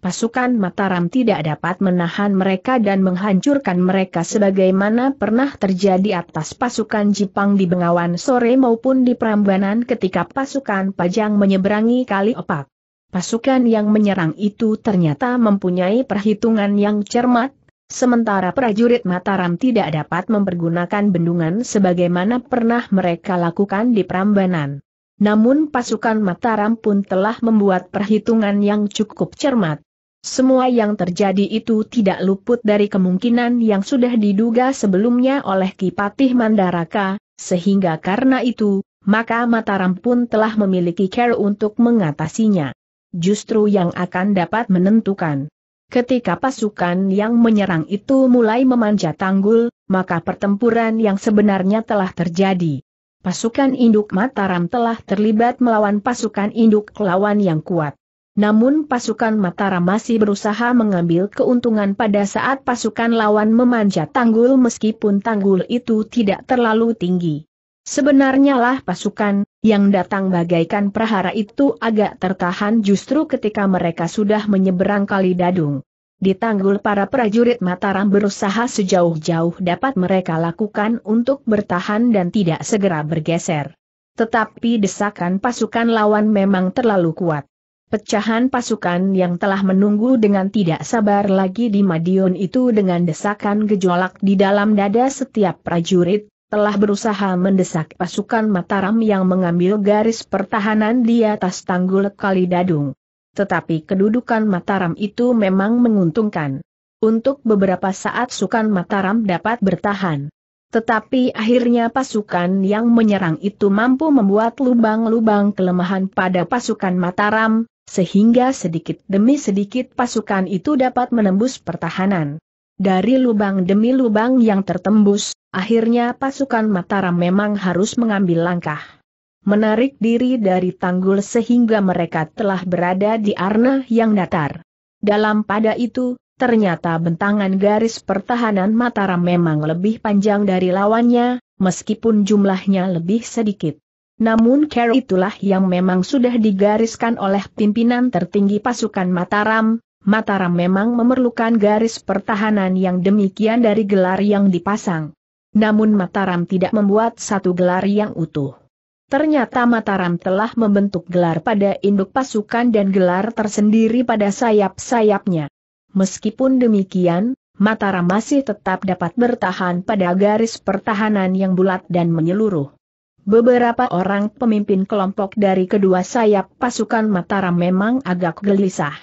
pasukan Mataram tidak dapat menahan mereka dan menghancurkan mereka sebagaimana pernah terjadi atas pasukan Jepang di Bengawan sore maupun di Prambanan ketika pasukan Pajang menyeberangi Kali Opak. Pasukan yang menyerang itu ternyata mempunyai perhitungan yang cermat, sementara prajurit Mataram tidak dapat mempergunakan bendungan sebagaimana pernah mereka lakukan di Prambanan. Namun pasukan Mataram pun telah membuat perhitungan yang cukup cermat, semua yang terjadi itu tidak luput dari kemungkinan yang sudah diduga sebelumnya oleh Kipatih Mandaraka, sehingga karena itu, maka Mataram pun telah memiliki care untuk mengatasinya. Justru yang akan dapat menentukan. Ketika pasukan yang menyerang itu mulai memanjat tanggul, maka pertempuran yang sebenarnya telah terjadi. Pasukan induk Mataram telah terlibat melawan pasukan induk lawan yang kuat. Namun pasukan Mataram masih berusaha mengambil keuntungan pada saat pasukan lawan memanjat tanggul meskipun tanggul itu tidak terlalu tinggi. Sebenarnya lah pasukan, yang datang bagaikan prahara itu agak tertahan justru ketika mereka sudah menyeberang kali dadung. Di tanggul para prajurit Mataram berusaha sejauh-jauh dapat mereka lakukan untuk bertahan dan tidak segera bergeser. Tetapi desakan pasukan lawan memang terlalu kuat. Pecahan pasukan yang telah menunggu dengan tidak sabar lagi di Madiun itu dengan desakan gejolak di dalam dada setiap prajurit, telah berusaha mendesak pasukan Mataram yang mengambil garis pertahanan di atas tanggul Kali Dadung. Tetapi kedudukan Mataram itu memang menguntungkan. Untuk beberapa saat Sukan Mataram dapat bertahan. Tetapi akhirnya pasukan yang menyerang itu mampu membuat lubang-lubang kelemahan pada pasukan Mataram, sehingga sedikit demi sedikit pasukan itu dapat menembus pertahanan. Dari lubang demi lubang yang tertembus, akhirnya pasukan Mataram memang harus mengambil langkah. Menarik diri dari tanggul sehingga mereka telah berada di arna yang datar. Dalam pada itu, ternyata bentangan garis pertahanan Mataram memang lebih panjang dari lawannya, meskipun jumlahnya lebih sedikit. Namun care itulah yang memang sudah digariskan oleh pimpinan tertinggi pasukan Mataram, Mataram memang memerlukan garis pertahanan yang demikian dari gelar yang dipasang. Namun Mataram tidak membuat satu gelar yang utuh. Ternyata Mataram telah membentuk gelar pada induk pasukan dan gelar tersendiri pada sayap-sayapnya. Meskipun demikian, Mataram masih tetap dapat bertahan pada garis pertahanan yang bulat dan menyeluruh. Beberapa orang pemimpin kelompok dari kedua sayap pasukan Mataram memang agak gelisah.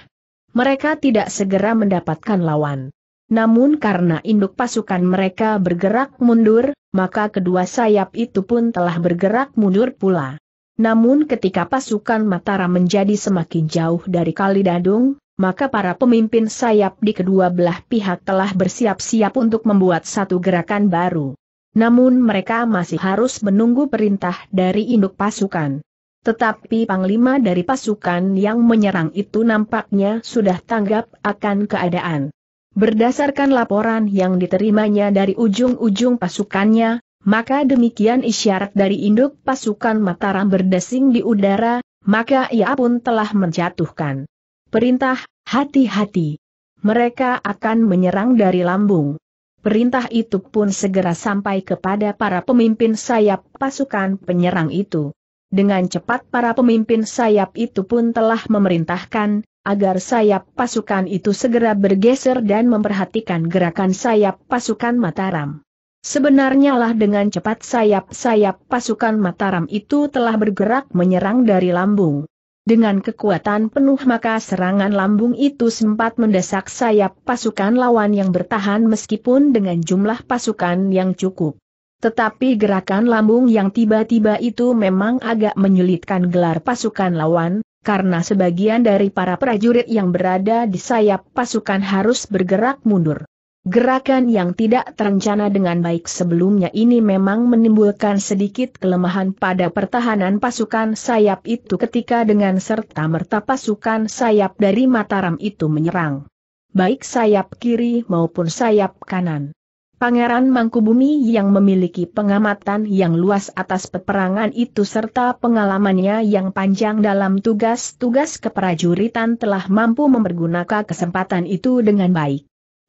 Mereka tidak segera mendapatkan lawan. Namun karena induk pasukan mereka bergerak mundur, maka kedua sayap itu pun telah bergerak mundur pula. Namun ketika pasukan Mataram menjadi semakin jauh dari Kalidadung, maka para pemimpin sayap di kedua belah pihak telah bersiap-siap untuk membuat satu gerakan baru. Namun mereka masih harus menunggu perintah dari induk pasukan. Tetapi panglima dari pasukan yang menyerang itu nampaknya sudah tanggap akan keadaan. Berdasarkan laporan yang diterimanya dari ujung-ujung pasukannya, maka demikian isyarat dari induk pasukan Mataram berdesing di udara, maka ia pun telah menjatuhkan. Perintah, hati-hati. Mereka akan menyerang dari lambung. Perintah itu pun segera sampai kepada para pemimpin sayap pasukan penyerang itu. Dengan cepat para pemimpin sayap itu pun telah memerintahkan, agar sayap pasukan itu segera bergeser dan memperhatikan gerakan sayap pasukan Mataram. Sebenarnya lah dengan cepat sayap-sayap pasukan Mataram itu telah bergerak menyerang dari lambung. Dengan kekuatan penuh maka serangan lambung itu sempat mendesak sayap pasukan lawan yang bertahan meskipun dengan jumlah pasukan yang cukup. Tetapi gerakan lambung yang tiba-tiba itu memang agak menyulitkan gelar pasukan lawan, karena sebagian dari para prajurit yang berada di sayap pasukan harus bergerak mundur. Gerakan yang tidak terencana dengan baik sebelumnya ini memang menimbulkan sedikit kelemahan pada pertahanan pasukan sayap itu ketika dengan serta-merta pasukan sayap dari Mataram itu menyerang. Baik sayap kiri maupun sayap kanan. Pangeran Mangkubumi yang memiliki pengamatan yang luas atas peperangan itu serta pengalamannya yang panjang dalam tugas-tugas keprajuritan telah mampu mempergunakan kesempatan itu dengan baik.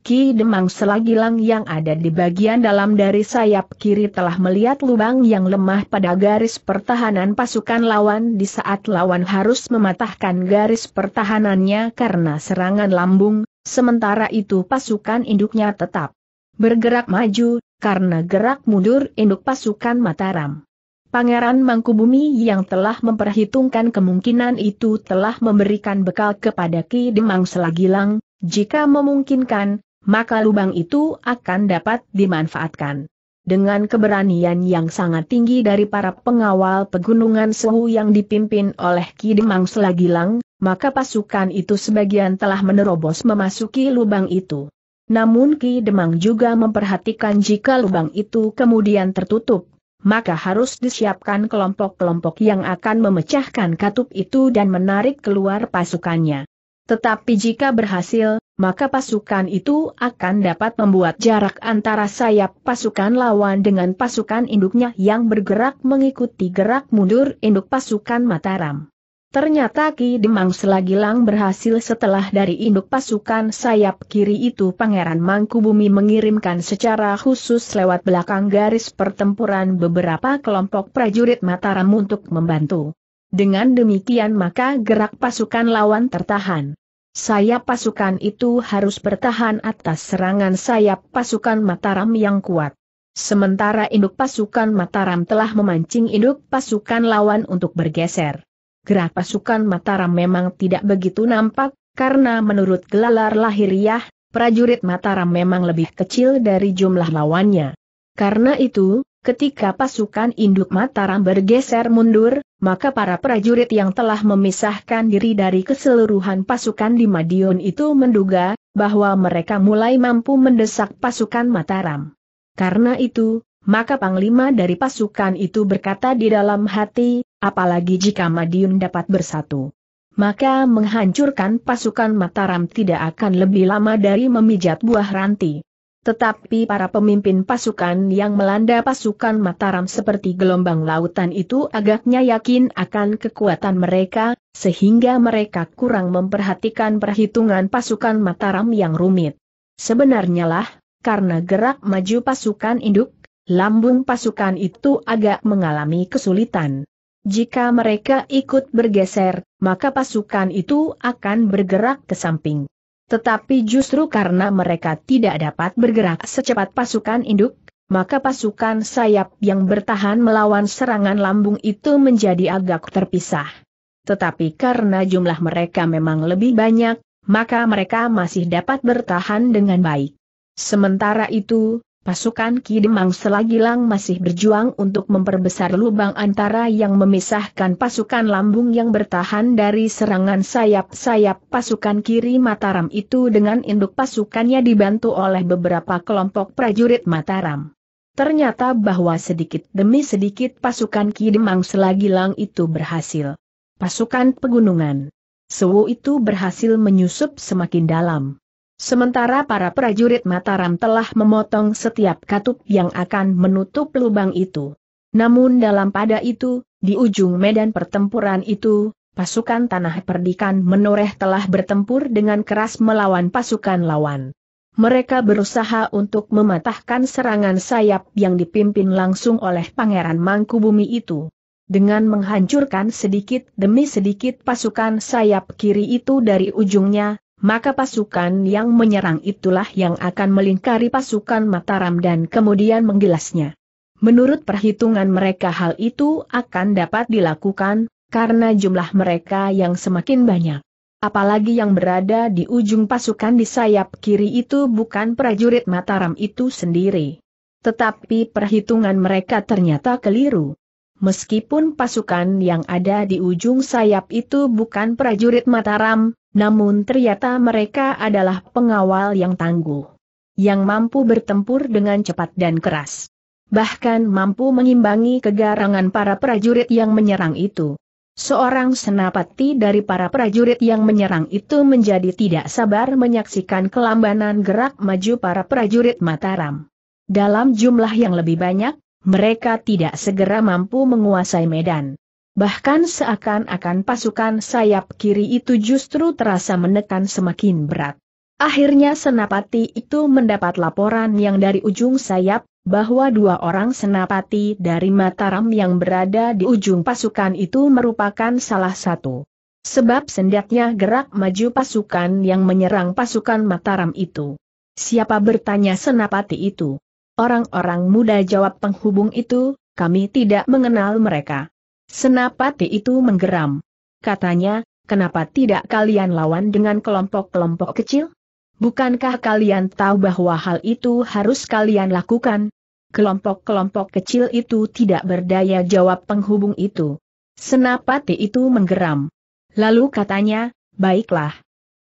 Ki Demang Selagilang yang ada di bagian dalam dari sayap kiri telah melihat lubang yang lemah pada garis pertahanan pasukan lawan di saat lawan harus mematahkan garis pertahanannya karena serangan lambung, sementara itu pasukan induknya tetap bergerak maju, karena gerak mundur induk pasukan Mataram. Pangeran Mangkubumi yang telah memperhitungkan kemungkinan itu telah memberikan bekal kepada Ki Demang Selagilang, jika memungkinkan, maka lubang itu akan dapat dimanfaatkan. Dengan keberanian yang sangat tinggi dari para pengawal pegunungan suhu yang dipimpin oleh Ki Demang Selagilang, maka pasukan itu sebagian telah menerobos memasuki lubang itu. Namun Ki Demang juga memperhatikan jika lubang itu kemudian tertutup, maka harus disiapkan kelompok-kelompok yang akan memecahkan katup itu dan menarik keluar pasukannya. Tetapi jika berhasil, maka pasukan itu akan dapat membuat jarak antara sayap pasukan lawan dengan pasukan induknya yang bergerak mengikuti gerak mundur induk pasukan Mataram. Ternyata Ki Demang Selagilang berhasil setelah dari induk pasukan sayap kiri itu Pangeran Mangkubumi mengirimkan secara khusus lewat belakang garis pertempuran beberapa kelompok prajurit Mataram untuk membantu. Dengan demikian maka gerak pasukan lawan tertahan. Sayap pasukan itu harus bertahan atas serangan sayap pasukan Mataram yang kuat. Sementara induk pasukan Mataram telah memancing induk pasukan lawan untuk bergeser. Gerak pasukan Mataram memang tidak begitu nampak, karena menurut gelalar lahiriah, prajurit Mataram memang lebih kecil dari jumlah lawannya. Karena itu, Ketika pasukan induk Mataram bergeser mundur, maka para prajurit yang telah memisahkan diri dari keseluruhan pasukan di Madiun itu menduga bahwa mereka mulai mampu mendesak pasukan Mataram. Karena itu, maka panglima dari pasukan itu berkata di dalam hati, apalagi jika Madiun dapat bersatu. Maka menghancurkan pasukan Mataram tidak akan lebih lama dari memijat buah ranti. Tetapi para pemimpin pasukan yang melanda pasukan Mataram seperti gelombang lautan itu agaknya yakin akan kekuatan mereka, sehingga mereka kurang memperhatikan perhitungan pasukan Mataram yang rumit. Sebenarnya lah, karena gerak maju pasukan induk, lambung pasukan itu agak mengalami kesulitan. Jika mereka ikut bergeser, maka pasukan itu akan bergerak ke samping. Tetapi justru karena mereka tidak dapat bergerak secepat pasukan induk, maka pasukan sayap yang bertahan melawan serangan lambung itu menjadi agak terpisah. Tetapi karena jumlah mereka memang lebih banyak, maka mereka masih dapat bertahan dengan baik. Sementara itu, Pasukan Kidemang Selagilang masih berjuang untuk memperbesar lubang antara yang memisahkan pasukan lambung yang bertahan dari serangan sayap-sayap pasukan kiri Mataram itu dengan induk pasukannya dibantu oleh beberapa kelompok prajurit Mataram. Ternyata bahwa sedikit demi sedikit pasukan Kidemang Selagilang itu berhasil. Pasukan pegunungan. Sewu itu berhasil menyusup semakin dalam. Sementara para prajurit Mataram telah memotong setiap katup yang akan menutup lubang itu. Namun dalam pada itu, di ujung medan pertempuran itu, pasukan tanah perdikan menoreh telah bertempur dengan keras melawan pasukan lawan. Mereka berusaha untuk mematahkan serangan sayap yang dipimpin langsung oleh Pangeran Mangkubumi itu. Dengan menghancurkan sedikit demi sedikit pasukan sayap kiri itu dari ujungnya, maka pasukan yang menyerang itulah yang akan melingkari pasukan Mataram dan kemudian menggilasnya. Menurut perhitungan mereka hal itu akan dapat dilakukan, karena jumlah mereka yang semakin banyak. Apalagi yang berada di ujung pasukan di sayap kiri itu bukan prajurit Mataram itu sendiri. Tetapi perhitungan mereka ternyata keliru. Meskipun pasukan yang ada di ujung sayap itu bukan prajurit Mataram, namun ternyata mereka adalah pengawal yang tangguh. Yang mampu bertempur dengan cepat dan keras. Bahkan mampu mengimbangi kegarangan para prajurit yang menyerang itu. Seorang senapati dari para prajurit yang menyerang itu menjadi tidak sabar menyaksikan kelambanan gerak maju para prajurit Mataram. Dalam jumlah yang lebih banyak, mereka tidak segera mampu menguasai medan. Bahkan seakan-akan pasukan sayap kiri itu justru terasa menekan semakin berat. Akhirnya senapati itu mendapat laporan yang dari ujung sayap, bahwa dua orang senapati dari Mataram yang berada di ujung pasukan itu merupakan salah satu. Sebab sendatnya gerak maju pasukan yang menyerang pasukan Mataram itu. Siapa bertanya senapati itu? Orang-orang muda jawab penghubung itu, kami tidak mengenal mereka. Senapati itu menggeram. Katanya, kenapa tidak kalian lawan dengan kelompok-kelompok kecil? Bukankah kalian tahu bahwa hal itu harus kalian lakukan? Kelompok-kelompok kecil itu tidak berdaya jawab penghubung itu. Senapati itu menggeram. Lalu katanya, baiklah.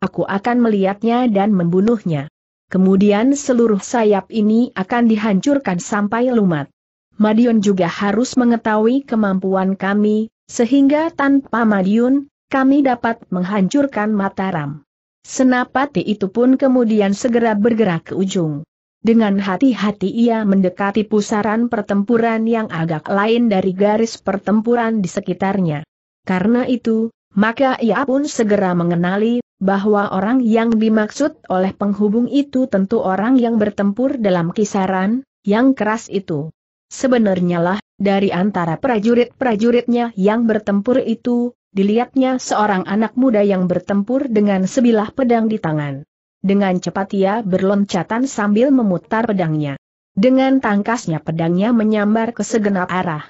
Aku akan melihatnya dan membunuhnya. Kemudian seluruh sayap ini akan dihancurkan sampai lumat. Madiun juga harus mengetahui kemampuan kami, sehingga tanpa Madiun, kami dapat menghancurkan Mataram. Senapati itu pun kemudian segera bergerak ke ujung. Dengan hati-hati ia mendekati pusaran pertempuran yang agak lain dari garis pertempuran di sekitarnya. Karena itu, maka ia pun segera mengenali bahwa orang yang dimaksud oleh penghubung itu tentu orang yang bertempur dalam kisaran yang keras itu. Sebenarnya lah, dari antara prajurit-prajuritnya yang bertempur itu, dilihatnya seorang anak muda yang bertempur dengan sebilah pedang di tangan. Dengan cepat ia berloncatan sambil memutar pedangnya. Dengan tangkasnya pedangnya menyambar ke segenap arah.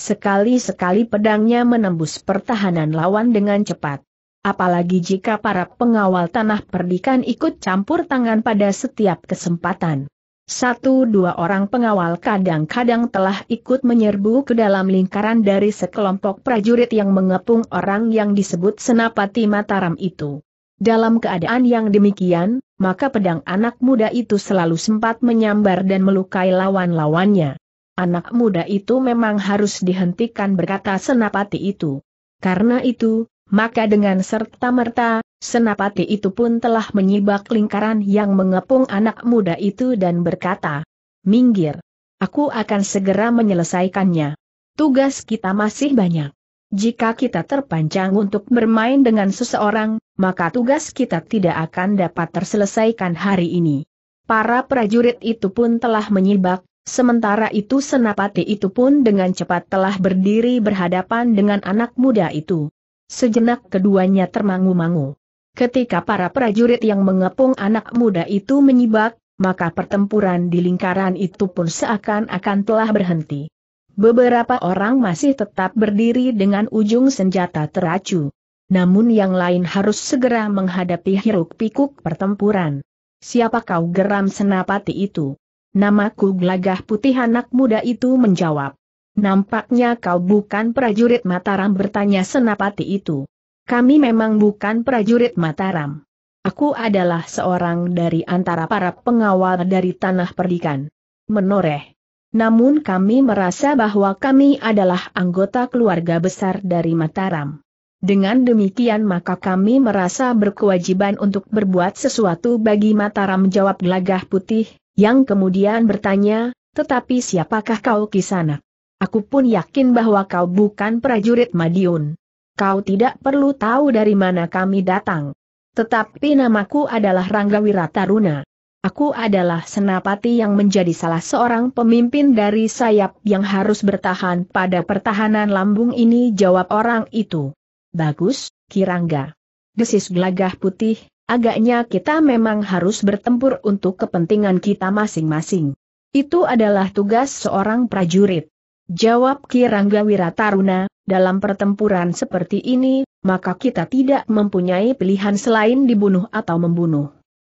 Sekali-sekali pedangnya menembus pertahanan lawan dengan cepat. Apalagi jika para pengawal tanah perdikan ikut campur tangan pada setiap kesempatan. Satu dua orang pengawal kadang-kadang telah ikut menyerbu ke dalam lingkaran dari sekelompok prajurit yang mengepung orang yang disebut Senapati Mataram itu. Dalam keadaan yang demikian, maka pedang anak muda itu selalu sempat menyambar dan melukai lawan-lawannya. Anak muda itu memang harus dihentikan berkata senapati itu. Karena itu, maka dengan serta-merta, Senapati itu pun telah menyibak lingkaran yang mengepung anak muda itu dan berkata, Minggir. Aku akan segera menyelesaikannya. Tugas kita masih banyak. Jika kita terpanjang untuk bermain dengan seseorang, maka tugas kita tidak akan dapat terselesaikan hari ini. Para prajurit itu pun telah menyibak, sementara itu senapati itu pun dengan cepat telah berdiri berhadapan dengan anak muda itu. Sejenak keduanya termangu-mangu. Ketika para prajurit yang mengepung anak muda itu menyibak, maka pertempuran di lingkaran itu pun seakan-akan telah berhenti. Beberapa orang masih tetap berdiri dengan ujung senjata teracu. Namun yang lain harus segera menghadapi hiruk-pikuk pertempuran. Siapa kau geram senapati itu? Namaku Gelagah Putih anak muda itu menjawab. Nampaknya kau bukan prajurit Mataram bertanya senapati itu. Kami memang bukan prajurit Mataram. Aku adalah seorang dari antara para pengawal dari tanah perdikan. Menoreh. Namun kami merasa bahwa kami adalah anggota keluarga besar dari Mataram. Dengan demikian maka kami merasa berkewajiban untuk berbuat sesuatu bagi Mataram jawab gelagah putih, yang kemudian bertanya, tetapi siapakah kau kisana? Aku pun yakin bahwa kau bukan prajurit Madiun kau tidak perlu tahu dari mana kami datang. Tetapi namaku adalah Rangga Wirataruna. Aku adalah senapati yang menjadi salah seorang pemimpin dari sayap yang harus bertahan pada pertahanan lambung ini jawab orang itu. Bagus, Kirangga. Desis gelagah putih, agaknya kita memang harus bertempur untuk kepentingan kita masing-masing. Itu adalah tugas seorang prajurit. Jawab Kirangga Wirataruna, dalam pertempuran seperti ini, maka kita tidak mempunyai pilihan selain dibunuh atau membunuh.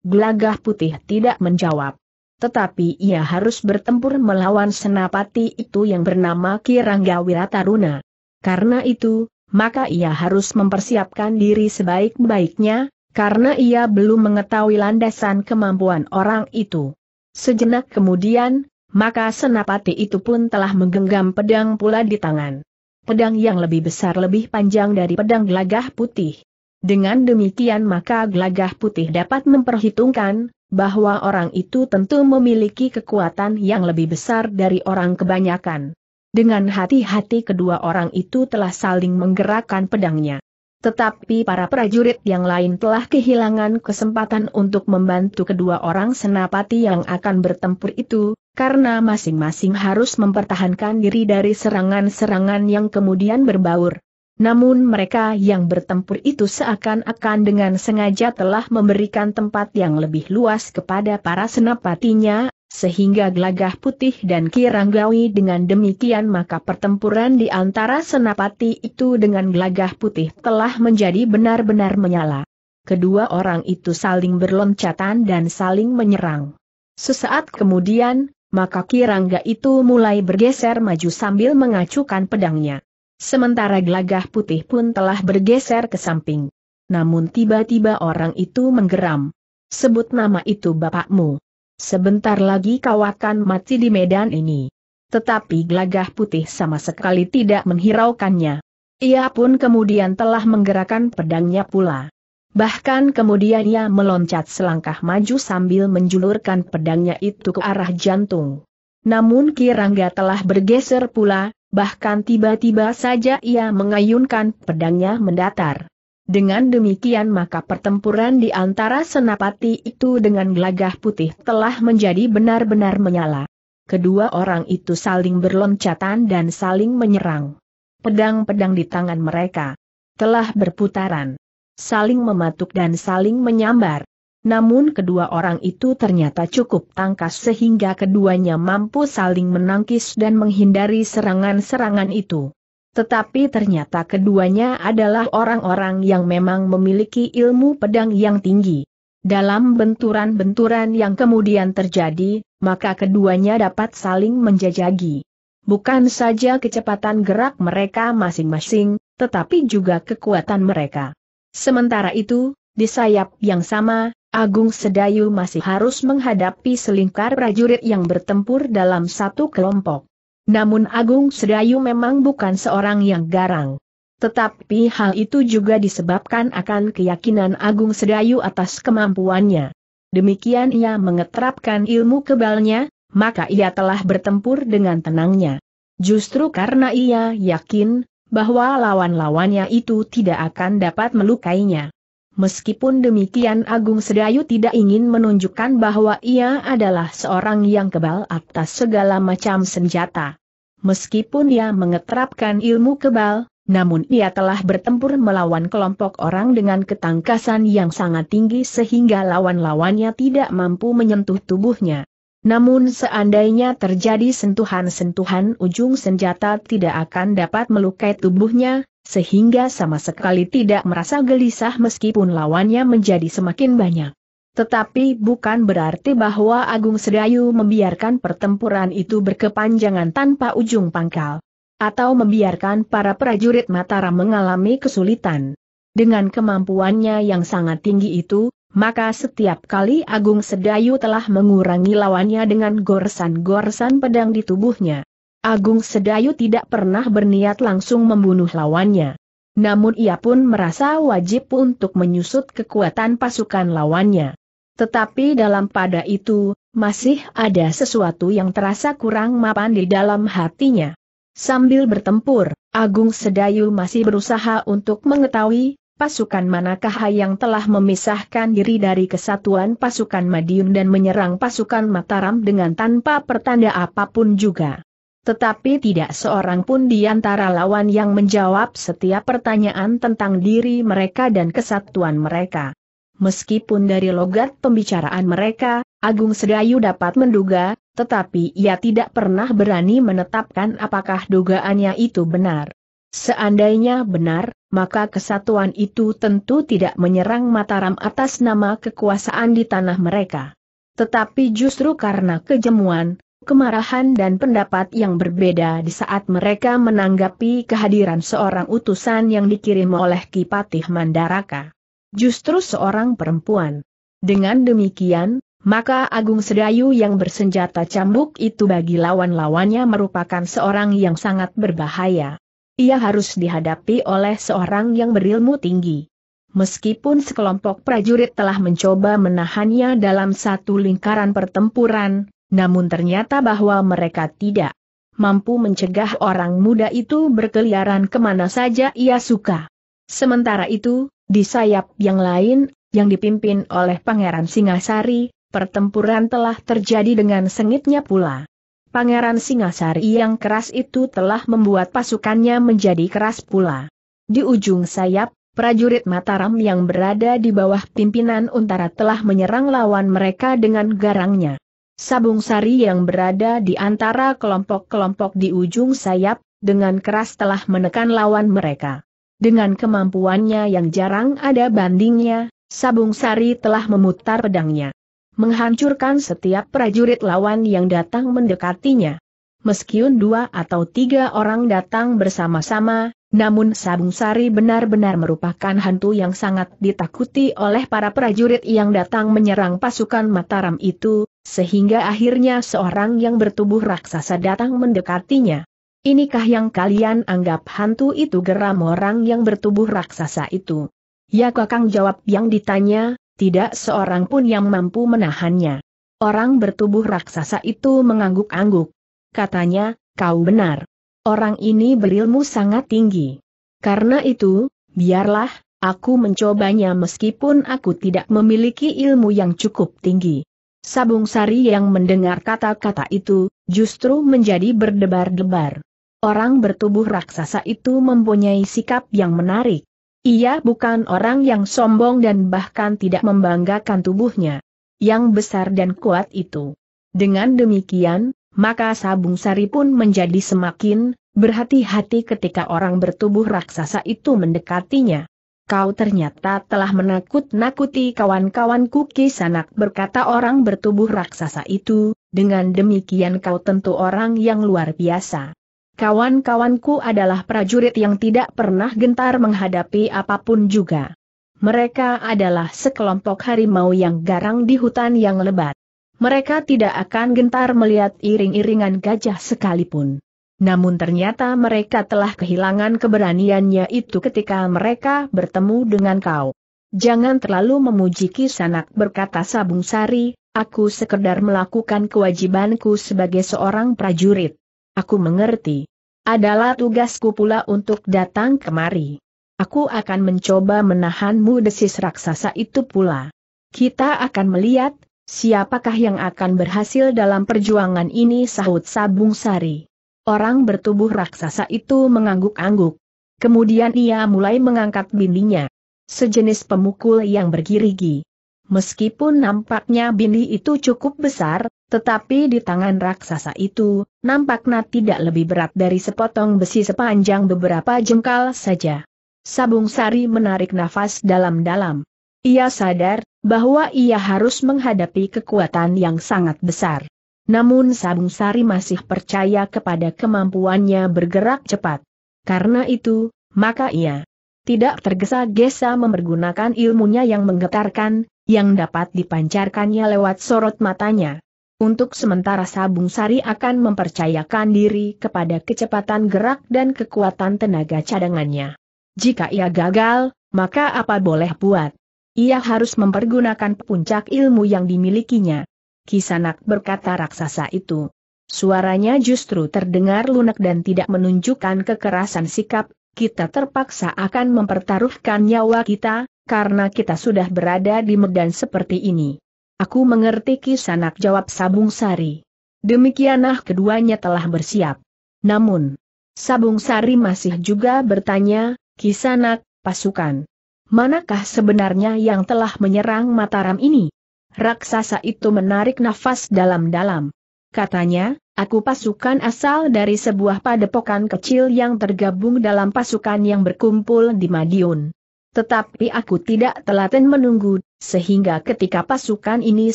Gelagah putih tidak menjawab. Tetapi ia harus bertempur melawan senapati itu yang bernama Kirangga Wirataruna. Karena itu, maka ia harus mempersiapkan diri sebaik-baiknya, karena ia belum mengetahui landasan kemampuan orang itu. Sejenak kemudian, maka senapati itu pun telah menggenggam pedang pula di tangan. Pedang yang lebih besar lebih panjang dari pedang gelagah putih. Dengan demikian maka gelagah putih dapat memperhitungkan, bahwa orang itu tentu memiliki kekuatan yang lebih besar dari orang kebanyakan. Dengan hati-hati kedua orang itu telah saling menggerakkan pedangnya. Tetapi para prajurit yang lain telah kehilangan kesempatan untuk membantu kedua orang senapati yang akan bertempur itu, karena masing-masing harus mempertahankan diri dari serangan-serangan yang kemudian berbaur. Namun mereka yang bertempur itu seakan-akan dengan sengaja telah memberikan tempat yang lebih luas kepada para senapatinya, sehingga gelagah putih dan kiranggawi dengan demikian maka pertempuran di antara senapati itu dengan gelagah putih telah menjadi benar-benar menyala. Kedua orang itu saling berloncatan dan saling menyerang. Sesaat kemudian, maka Kirangga itu mulai bergeser maju sambil mengacukan pedangnya. Sementara gelagah putih pun telah bergeser ke samping. Namun tiba-tiba orang itu menggeram. Sebut nama itu bapakmu. Sebentar lagi kau akan mati di medan ini. Tetapi gelagah putih sama sekali tidak menghiraukannya. Ia pun kemudian telah menggerakkan pedangnya pula. Bahkan kemudian ia meloncat selangkah maju sambil menjulurkan pedangnya itu ke arah jantung. Namun Kirangga telah bergeser pula, bahkan tiba-tiba saja ia mengayunkan pedangnya mendatar. Dengan demikian maka pertempuran di antara senapati itu dengan gelagah putih telah menjadi benar-benar menyala. Kedua orang itu saling berloncatan dan saling menyerang. Pedang-pedang di tangan mereka telah berputaran saling mematuk dan saling menyambar. Namun kedua orang itu ternyata cukup tangkas sehingga keduanya mampu saling menangkis dan menghindari serangan-serangan itu. Tetapi ternyata keduanya adalah orang-orang yang memang memiliki ilmu pedang yang tinggi. Dalam benturan-benturan yang kemudian terjadi, maka keduanya dapat saling menjajagi. Bukan saja kecepatan gerak mereka masing-masing, tetapi juga kekuatan mereka. Sementara itu, di sayap yang sama, Agung Sedayu masih harus menghadapi selingkar prajurit yang bertempur dalam satu kelompok. Namun Agung Sedayu memang bukan seorang yang garang. Tetapi hal itu juga disebabkan akan keyakinan Agung Sedayu atas kemampuannya. Demikian ia mengetrapkan ilmu kebalnya, maka ia telah bertempur dengan tenangnya. Justru karena ia yakin, bahwa lawan-lawannya itu tidak akan dapat melukainya. Meskipun demikian Agung Sedayu tidak ingin menunjukkan bahwa ia adalah seorang yang kebal atas segala macam senjata. Meskipun ia mengeterapkan ilmu kebal, namun ia telah bertempur melawan kelompok orang dengan ketangkasan yang sangat tinggi sehingga lawan-lawannya tidak mampu menyentuh tubuhnya. Namun seandainya terjadi sentuhan-sentuhan ujung senjata tidak akan dapat melukai tubuhnya, sehingga sama sekali tidak merasa gelisah meskipun lawannya menjadi semakin banyak. Tetapi bukan berarti bahwa Agung Sedayu membiarkan pertempuran itu berkepanjangan tanpa ujung pangkal. Atau membiarkan para prajurit Mataram mengalami kesulitan. Dengan kemampuannya yang sangat tinggi itu, maka setiap kali Agung Sedayu telah mengurangi lawannya dengan goresan-goresan pedang di tubuhnya. Agung Sedayu tidak pernah berniat langsung membunuh lawannya. Namun ia pun merasa wajib untuk menyusut kekuatan pasukan lawannya. Tetapi dalam pada itu, masih ada sesuatu yang terasa kurang mapan di dalam hatinya. Sambil bertempur, Agung Sedayu masih berusaha untuk mengetahui pasukan manakah yang telah memisahkan diri dari kesatuan pasukan Madiun dan menyerang pasukan Mataram dengan tanpa pertanda apapun juga. Tetapi tidak seorang pun di antara lawan yang menjawab setiap pertanyaan tentang diri mereka dan kesatuan mereka. Meskipun dari logat pembicaraan mereka, Agung Sedayu dapat menduga, tetapi ia tidak pernah berani menetapkan apakah dugaannya itu benar. Seandainya benar, maka kesatuan itu tentu tidak menyerang Mataram atas nama kekuasaan di tanah mereka. Tetapi justru karena kejemuan, kemarahan dan pendapat yang berbeda di saat mereka menanggapi kehadiran seorang utusan yang dikirim oleh Kipatih Mandaraka. Justru seorang perempuan. Dengan demikian, maka Agung Sedayu yang bersenjata cambuk itu bagi lawan-lawannya merupakan seorang yang sangat berbahaya. Ia harus dihadapi oleh seorang yang berilmu tinggi. Meskipun sekelompok prajurit telah mencoba menahannya dalam satu lingkaran pertempuran, namun ternyata bahwa mereka tidak mampu mencegah orang muda itu berkeliaran kemana saja ia suka. Sementara itu, di sayap yang lain, yang dipimpin oleh Pangeran Singasari, pertempuran telah terjadi dengan sengitnya pula. Pangeran Singasari yang keras itu telah membuat pasukannya menjadi keras pula. Di ujung sayap, prajurit Mataram yang berada di bawah pimpinan Untara telah menyerang lawan mereka dengan garangnya. Sabung Sari yang berada di antara kelompok-kelompok di ujung sayap, dengan keras telah menekan lawan mereka. Dengan kemampuannya yang jarang ada bandingnya, Sabung Sari telah memutar pedangnya menghancurkan setiap prajurit lawan yang datang mendekatinya. Meskipun dua atau tiga orang datang bersama-sama, namun Sabung Sari benar-benar merupakan hantu yang sangat ditakuti oleh para prajurit yang datang menyerang pasukan Mataram itu, sehingga akhirnya seorang yang bertubuh raksasa datang mendekatinya. Inikah yang kalian anggap hantu itu geram orang yang bertubuh raksasa itu? Ya kakang jawab yang ditanya, tidak seorang pun yang mampu menahannya. Orang bertubuh raksasa itu mengangguk-angguk. Katanya, kau benar. Orang ini berilmu sangat tinggi. Karena itu, biarlah, aku mencobanya meskipun aku tidak memiliki ilmu yang cukup tinggi. Sabung Sari yang mendengar kata-kata itu, justru menjadi berdebar-debar. Orang bertubuh raksasa itu mempunyai sikap yang menarik. Ia bukan orang yang sombong dan bahkan tidak membanggakan tubuhnya. Yang besar dan kuat itu. Dengan demikian, maka Sabung Sari pun menjadi semakin berhati-hati ketika orang bertubuh raksasa itu mendekatinya. Kau ternyata telah menakut-nakuti kawan-kawanku kisanak berkata orang bertubuh raksasa itu, dengan demikian kau tentu orang yang luar biasa. Kawan-kawanku adalah prajurit yang tidak pernah gentar menghadapi apapun juga. Mereka adalah sekelompok harimau yang garang di hutan yang lebat. Mereka tidak akan gentar melihat iring-iringan gajah sekalipun. Namun ternyata mereka telah kehilangan keberaniannya itu ketika mereka bertemu dengan kau. Jangan terlalu memuji Kisanak berkata Sabung Sari, aku sekedar melakukan kewajibanku sebagai seorang prajurit. Aku mengerti. Adalah tugasku pula untuk datang kemari. Aku akan mencoba menahanmu desis raksasa itu pula. Kita akan melihat, siapakah yang akan berhasil dalam perjuangan ini sahut Sabung Sari. Orang bertubuh raksasa itu mengangguk-angguk. Kemudian ia mulai mengangkat bindinya. Sejenis pemukul yang bergirigi. Meskipun nampaknya bini itu cukup besar, tetapi di tangan raksasa itu, nampaknya tidak lebih berat dari sepotong besi sepanjang beberapa jengkal saja. Sabung Sari menarik nafas dalam-dalam. Ia sadar bahwa ia harus menghadapi kekuatan yang sangat besar. Namun Sabung Sari masih percaya kepada kemampuannya bergerak cepat. Karena itu, maka ia tidak tergesa-gesa mempergunakan ilmunya yang menggetarkan, yang dapat dipancarkannya lewat sorot matanya. Untuk sementara Sabung Sari akan mempercayakan diri kepada kecepatan gerak dan kekuatan tenaga cadangannya. Jika ia gagal, maka apa boleh buat? Ia harus mempergunakan puncak ilmu yang dimilikinya. Kisanak berkata raksasa itu. Suaranya justru terdengar lunak dan tidak menunjukkan kekerasan sikap, kita terpaksa akan mempertaruhkan nyawa kita, karena kita sudah berada di medan seperti ini. Aku mengerti kisanak jawab Sabung Sari. Demikianlah keduanya telah bersiap. Namun, Sabung Sari masih juga bertanya, kisanak, pasukan. Manakah sebenarnya yang telah menyerang Mataram ini? Raksasa itu menarik nafas dalam-dalam. Katanya, Aku pasukan asal dari sebuah padepokan kecil yang tergabung dalam pasukan yang berkumpul di Madiun. Tetapi aku tidak telaten menunggu, sehingga ketika pasukan ini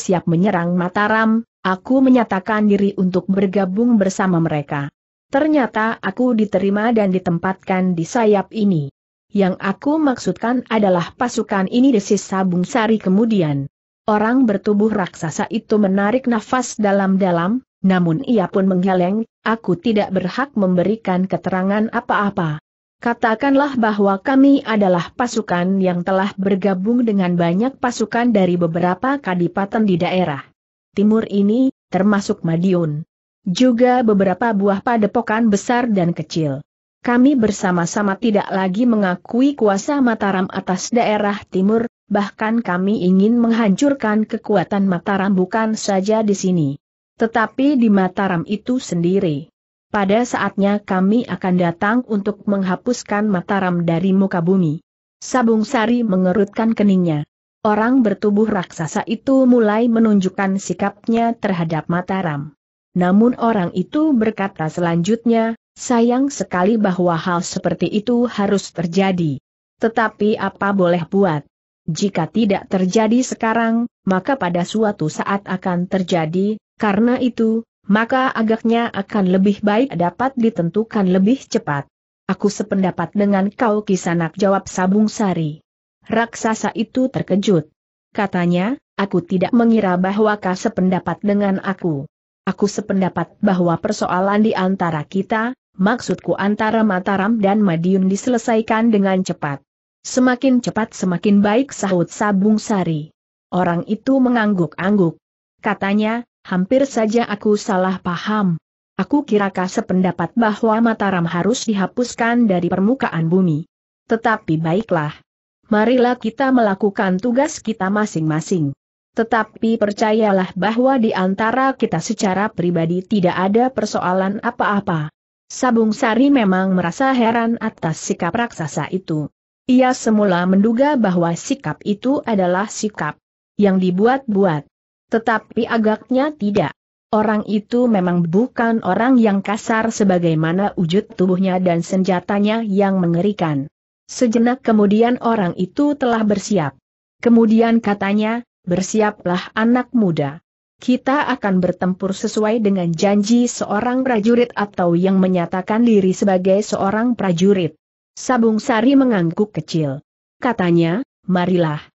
siap menyerang Mataram, aku menyatakan diri untuk bergabung bersama mereka. Ternyata aku diterima dan ditempatkan di sayap ini. Yang aku maksudkan adalah pasukan ini desis Sabung Sari kemudian. Orang bertubuh raksasa itu menarik nafas dalam-dalam, namun ia pun menggeleng, aku tidak berhak memberikan keterangan apa-apa. Katakanlah bahwa kami adalah pasukan yang telah bergabung dengan banyak pasukan dari beberapa kadipaten di daerah timur ini, termasuk Madiun. Juga beberapa buah padepokan besar dan kecil. Kami bersama-sama tidak lagi mengakui kuasa Mataram atas daerah timur, bahkan kami ingin menghancurkan kekuatan Mataram bukan saja di sini tetapi di Mataram itu sendiri. Pada saatnya kami akan datang untuk menghapuskan Mataram dari muka bumi. Sabung Sari mengerutkan keningnya. Orang bertubuh raksasa itu mulai menunjukkan sikapnya terhadap Mataram. Namun orang itu berkata selanjutnya, sayang sekali bahwa hal seperti itu harus terjadi. Tetapi apa boleh buat? Jika tidak terjadi sekarang, maka pada suatu saat akan terjadi, karena itu, maka agaknya akan lebih baik dapat ditentukan lebih cepat. Aku sependapat dengan kau kisanak jawab Sabung Sari. Raksasa itu terkejut. Katanya, aku tidak mengira bahwa kau sependapat dengan aku. Aku sependapat bahwa persoalan di antara kita, maksudku antara Mataram dan Madiun diselesaikan dengan cepat. Semakin cepat semakin baik sahut Sabung Sari. Orang itu mengangguk-angguk. Katanya, Hampir saja aku salah paham. Aku kira sependapat bahwa Mataram harus dihapuskan dari permukaan bumi. Tetapi baiklah. Marilah kita melakukan tugas kita masing-masing. Tetapi percayalah bahwa di antara kita secara pribadi tidak ada persoalan apa-apa. Sabung Sari memang merasa heran atas sikap raksasa itu. Ia semula menduga bahwa sikap itu adalah sikap yang dibuat-buat. Tetapi agaknya tidak. Orang itu memang bukan orang yang kasar sebagaimana wujud tubuhnya dan senjatanya yang mengerikan. Sejenak kemudian orang itu telah bersiap. Kemudian katanya, bersiaplah anak muda. Kita akan bertempur sesuai dengan janji seorang prajurit atau yang menyatakan diri sebagai seorang prajurit. Sabung Sari mengangguk kecil. Katanya, marilah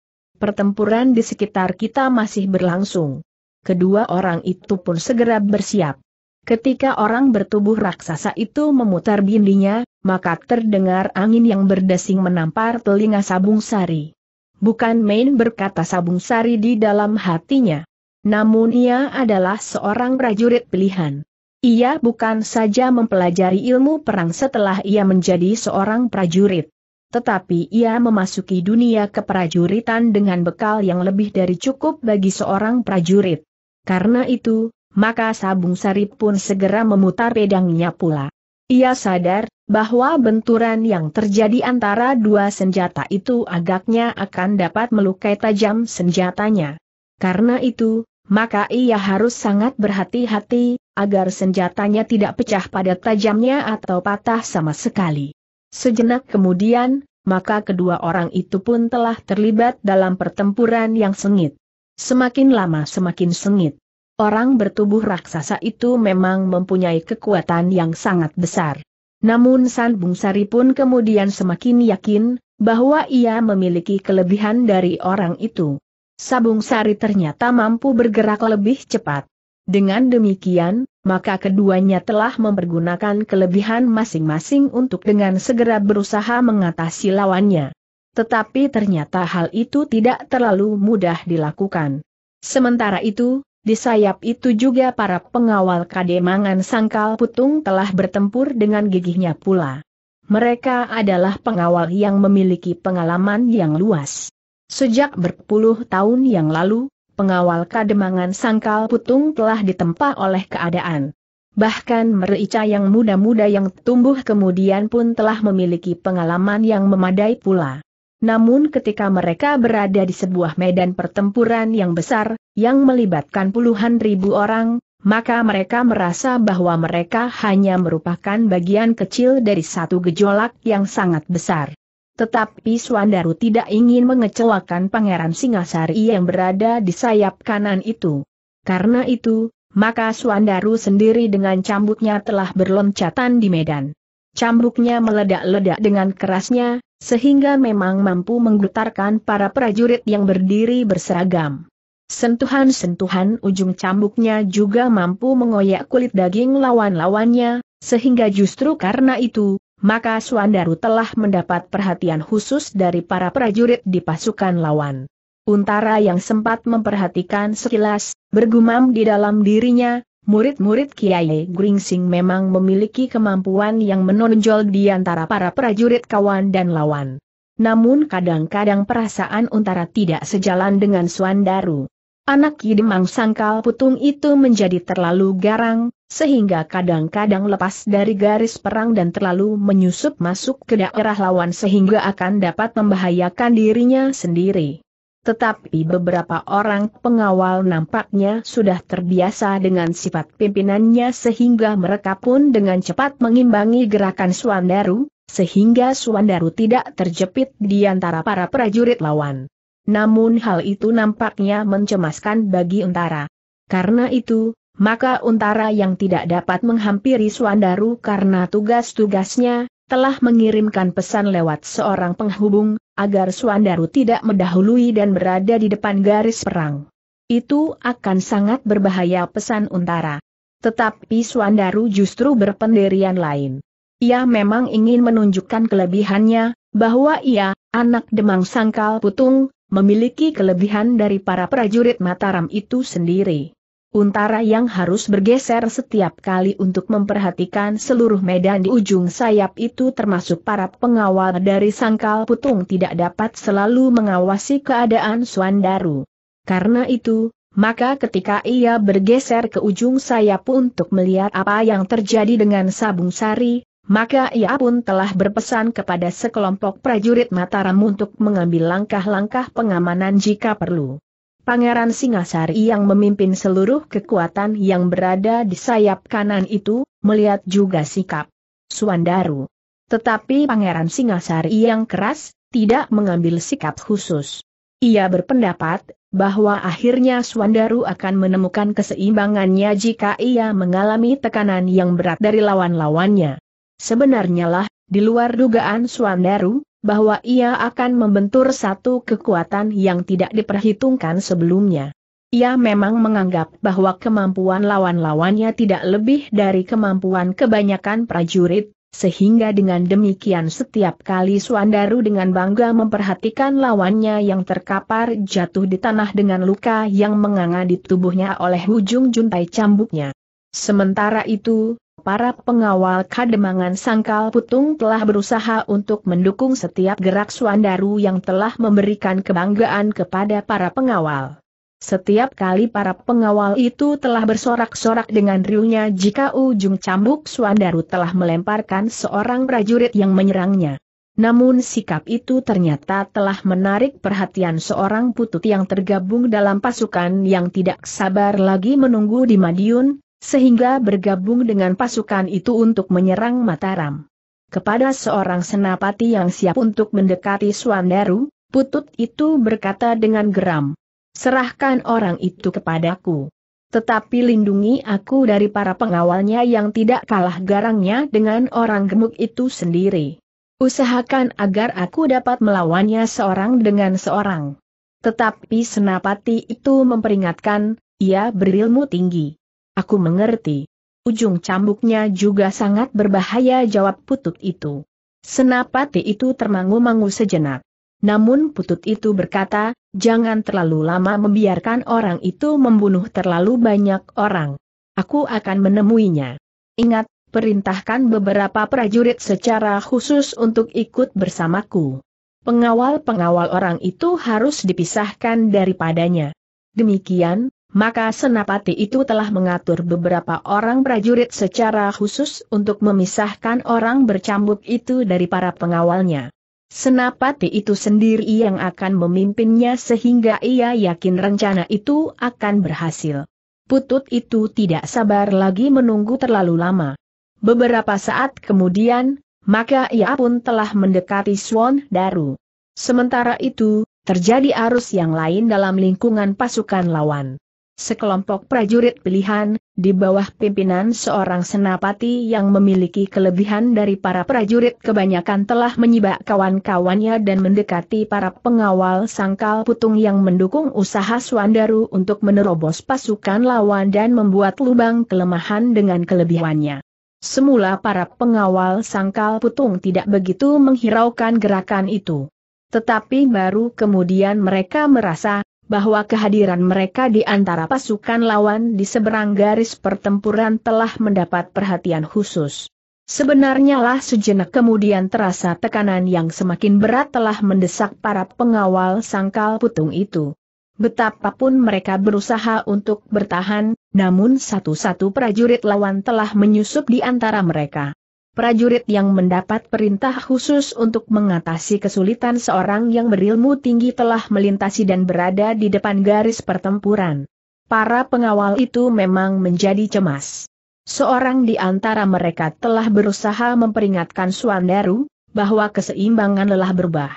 pertempuran di sekitar kita masih berlangsung. Kedua orang itu pun segera bersiap. Ketika orang bertubuh raksasa itu memutar bindinya, maka terdengar angin yang berdesing menampar telinga Sabung Sari. Bukan main berkata Sabung Sari di dalam hatinya. Namun ia adalah seorang prajurit pilihan. Ia bukan saja mempelajari ilmu perang setelah ia menjadi seorang prajurit tetapi ia memasuki dunia keprajuritan dengan bekal yang lebih dari cukup bagi seorang prajurit. Karena itu, maka Sabung Sarip pun segera memutar pedangnya pula. Ia sadar bahwa benturan yang terjadi antara dua senjata itu agaknya akan dapat melukai tajam senjatanya. Karena itu, maka ia harus sangat berhati-hati agar senjatanya tidak pecah pada tajamnya atau patah sama sekali. Sejenak kemudian, maka kedua orang itu pun telah terlibat dalam pertempuran yang sengit. Semakin lama semakin sengit. Orang bertubuh raksasa itu memang mempunyai kekuatan yang sangat besar. Namun San Bungsari pun kemudian semakin yakin, bahwa ia memiliki kelebihan dari orang itu. Sabung Sari ternyata mampu bergerak lebih cepat. Dengan demikian, maka keduanya telah mempergunakan kelebihan masing-masing untuk dengan segera berusaha mengatasi lawannya. Tetapi ternyata hal itu tidak terlalu mudah dilakukan. Sementara itu, di sayap itu juga para pengawal kademangan sangkal putung telah bertempur dengan gigihnya pula. Mereka adalah pengawal yang memiliki pengalaman yang luas. Sejak berpuluh tahun yang lalu, pengawal kademangan sangkal putung telah ditempa oleh keadaan. Bahkan merica yang muda-muda yang tumbuh kemudian pun telah memiliki pengalaman yang memadai pula. Namun ketika mereka berada di sebuah medan pertempuran yang besar, yang melibatkan puluhan ribu orang, maka mereka merasa bahwa mereka hanya merupakan bagian kecil dari satu gejolak yang sangat besar. Tetapi Swandaru tidak ingin mengecewakan Pangeran Singasari yang berada di sayap kanan itu. Karena itu, maka Swandaru sendiri dengan cambuknya telah berloncatan di medan. Cambuknya meledak-ledak dengan kerasnya, sehingga memang mampu menggetarkan para prajurit yang berdiri berseragam. Sentuhan-sentuhan ujung cambuknya juga mampu mengoyak kulit daging lawan-lawannya, sehingga justru karena itu, maka Suandaru telah mendapat perhatian khusus dari para prajurit di pasukan lawan. Untara yang sempat memperhatikan sekilas, bergumam di dalam dirinya, murid-murid Kiai Gringsing memang memiliki kemampuan yang menonjol di antara para prajurit kawan dan lawan. Namun kadang-kadang perasaan Untara tidak sejalan dengan Suandaru. Anak Yidemang Sangkal Putung itu menjadi terlalu garang, sehingga kadang-kadang lepas dari garis perang dan terlalu menyusup masuk ke daerah lawan sehingga akan dapat membahayakan dirinya sendiri. Tetapi beberapa orang pengawal nampaknya sudah terbiasa dengan sifat pimpinannya sehingga mereka pun dengan cepat mengimbangi gerakan Suandaru, sehingga Suandaru tidak terjepit di antara para prajurit lawan. Namun hal itu nampaknya mencemaskan bagi Untara. Karena itu, maka Untara yang tidak dapat menghampiri Suandaru karena tugas-tugasnya, telah mengirimkan pesan lewat seorang penghubung, agar Suandaru tidak mendahului dan berada di depan garis perang. Itu akan sangat berbahaya pesan Untara. Tetapi Suandaru justru berpendirian lain. Ia memang ingin menunjukkan kelebihannya, bahwa ia, anak demang sangkal putung, memiliki kelebihan dari para prajurit Mataram itu sendiri. Untara yang harus bergeser setiap kali untuk memperhatikan seluruh medan di ujung sayap itu termasuk para pengawal dari sangkal putung tidak dapat selalu mengawasi keadaan Suandaru. Karena itu, maka ketika ia bergeser ke ujung sayap untuk melihat apa yang terjadi dengan Sabung Sari, maka ia pun telah berpesan kepada sekelompok prajurit Mataram untuk mengambil langkah-langkah pengamanan jika perlu. Pangeran Singasari yang memimpin seluruh kekuatan yang berada di sayap kanan itu, melihat juga sikap Suandaru. Tetapi Pangeran Singasari yang keras, tidak mengambil sikap khusus. Ia berpendapat, bahwa akhirnya Suandaru akan menemukan keseimbangannya jika ia mengalami tekanan yang berat dari lawan-lawannya. Sebenarnya lah, di luar dugaan Suandaru, bahwa ia akan membentur satu kekuatan yang tidak diperhitungkan sebelumnya. Ia memang menganggap bahwa kemampuan lawan-lawannya tidak lebih dari kemampuan kebanyakan prajurit, sehingga dengan demikian setiap kali Suandaru dengan bangga memperhatikan lawannya yang terkapar jatuh di tanah dengan luka yang menganga di tubuhnya oleh ujung juntai cambuknya. Sementara itu, para pengawal kademangan sangkal putung telah berusaha untuk mendukung setiap gerak Suandaru yang telah memberikan kebanggaan kepada para pengawal. Setiap kali para pengawal itu telah bersorak-sorak dengan riuhnya jika ujung cambuk Suandaru telah melemparkan seorang prajurit yang menyerangnya. Namun sikap itu ternyata telah menarik perhatian seorang putut yang tergabung dalam pasukan yang tidak sabar lagi menunggu di Madiun, sehingga bergabung dengan pasukan itu untuk menyerang Mataram. Kepada seorang senapati yang siap untuk mendekati Suandaru, putut itu berkata dengan geram, Serahkan orang itu kepadaku. Tetapi lindungi aku dari para pengawalnya yang tidak kalah garangnya dengan orang gemuk itu sendiri. Usahakan agar aku dapat melawannya seorang dengan seorang. Tetapi senapati itu memperingatkan, ia berilmu tinggi. Aku mengerti. Ujung cambuknya juga sangat berbahaya jawab putut itu. Senapati itu termangu-mangu sejenak. Namun putut itu berkata, jangan terlalu lama membiarkan orang itu membunuh terlalu banyak orang. Aku akan menemuinya. Ingat, perintahkan beberapa prajurit secara khusus untuk ikut bersamaku. Pengawal-pengawal orang itu harus dipisahkan daripadanya. Demikian, maka Senapati itu telah mengatur beberapa orang prajurit secara khusus untuk memisahkan orang bercambuk itu dari para pengawalnya. Senapati itu sendiri yang akan memimpinnya sehingga ia yakin rencana itu akan berhasil. Putut itu tidak sabar lagi menunggu terlalu lama. Beberapa saat kemudian, maka ia pun telah mendekati Swan Daru. Sementara itu, terjadi arus yang lain dalam lingkungan pasukan lawan. Sekelompok prajurit pilihan, di bawah pimpinan seorang senapati yang memiliki kelebihan dari para prajurit kebanyakan telah menyibak kawan-kawannya dan mendekati para pengawal sangkal putung yang mendukung usaha Swandaru untuk menerobos pasukan lawan dan membuat lubang kelemahan dengan kelebihannya. Semula para pengawal sangkal putung tidak begitu menghiraukan gerakan itu. Tetapi baru kemudian mereka merasa, bahwa kehadiran mereka di antara pasukan lawan di seberang garis pertempuran telah mendapat perhatian khusus. Sebenarnya lah sejenak kemudian terasa tekanan yang semakin berat telah mendesak para pengawal sangkal putung itu. Betapapun mereka berusaha untuk bertahan, namun satu-satu prajurit lawan telah menyusup di antara mereka prajurit yang mendapat perintah khusus untuk mengatasi kesulitan seorang yang berilmu tinggi telah melintasi dan berada di depan garis pertempuran. Para pengawal itu memang menjadi cemas. Seorang di antara mereka telah berusaha memperingatkan Suandaru, bahwa keseimbangan lelah berubah.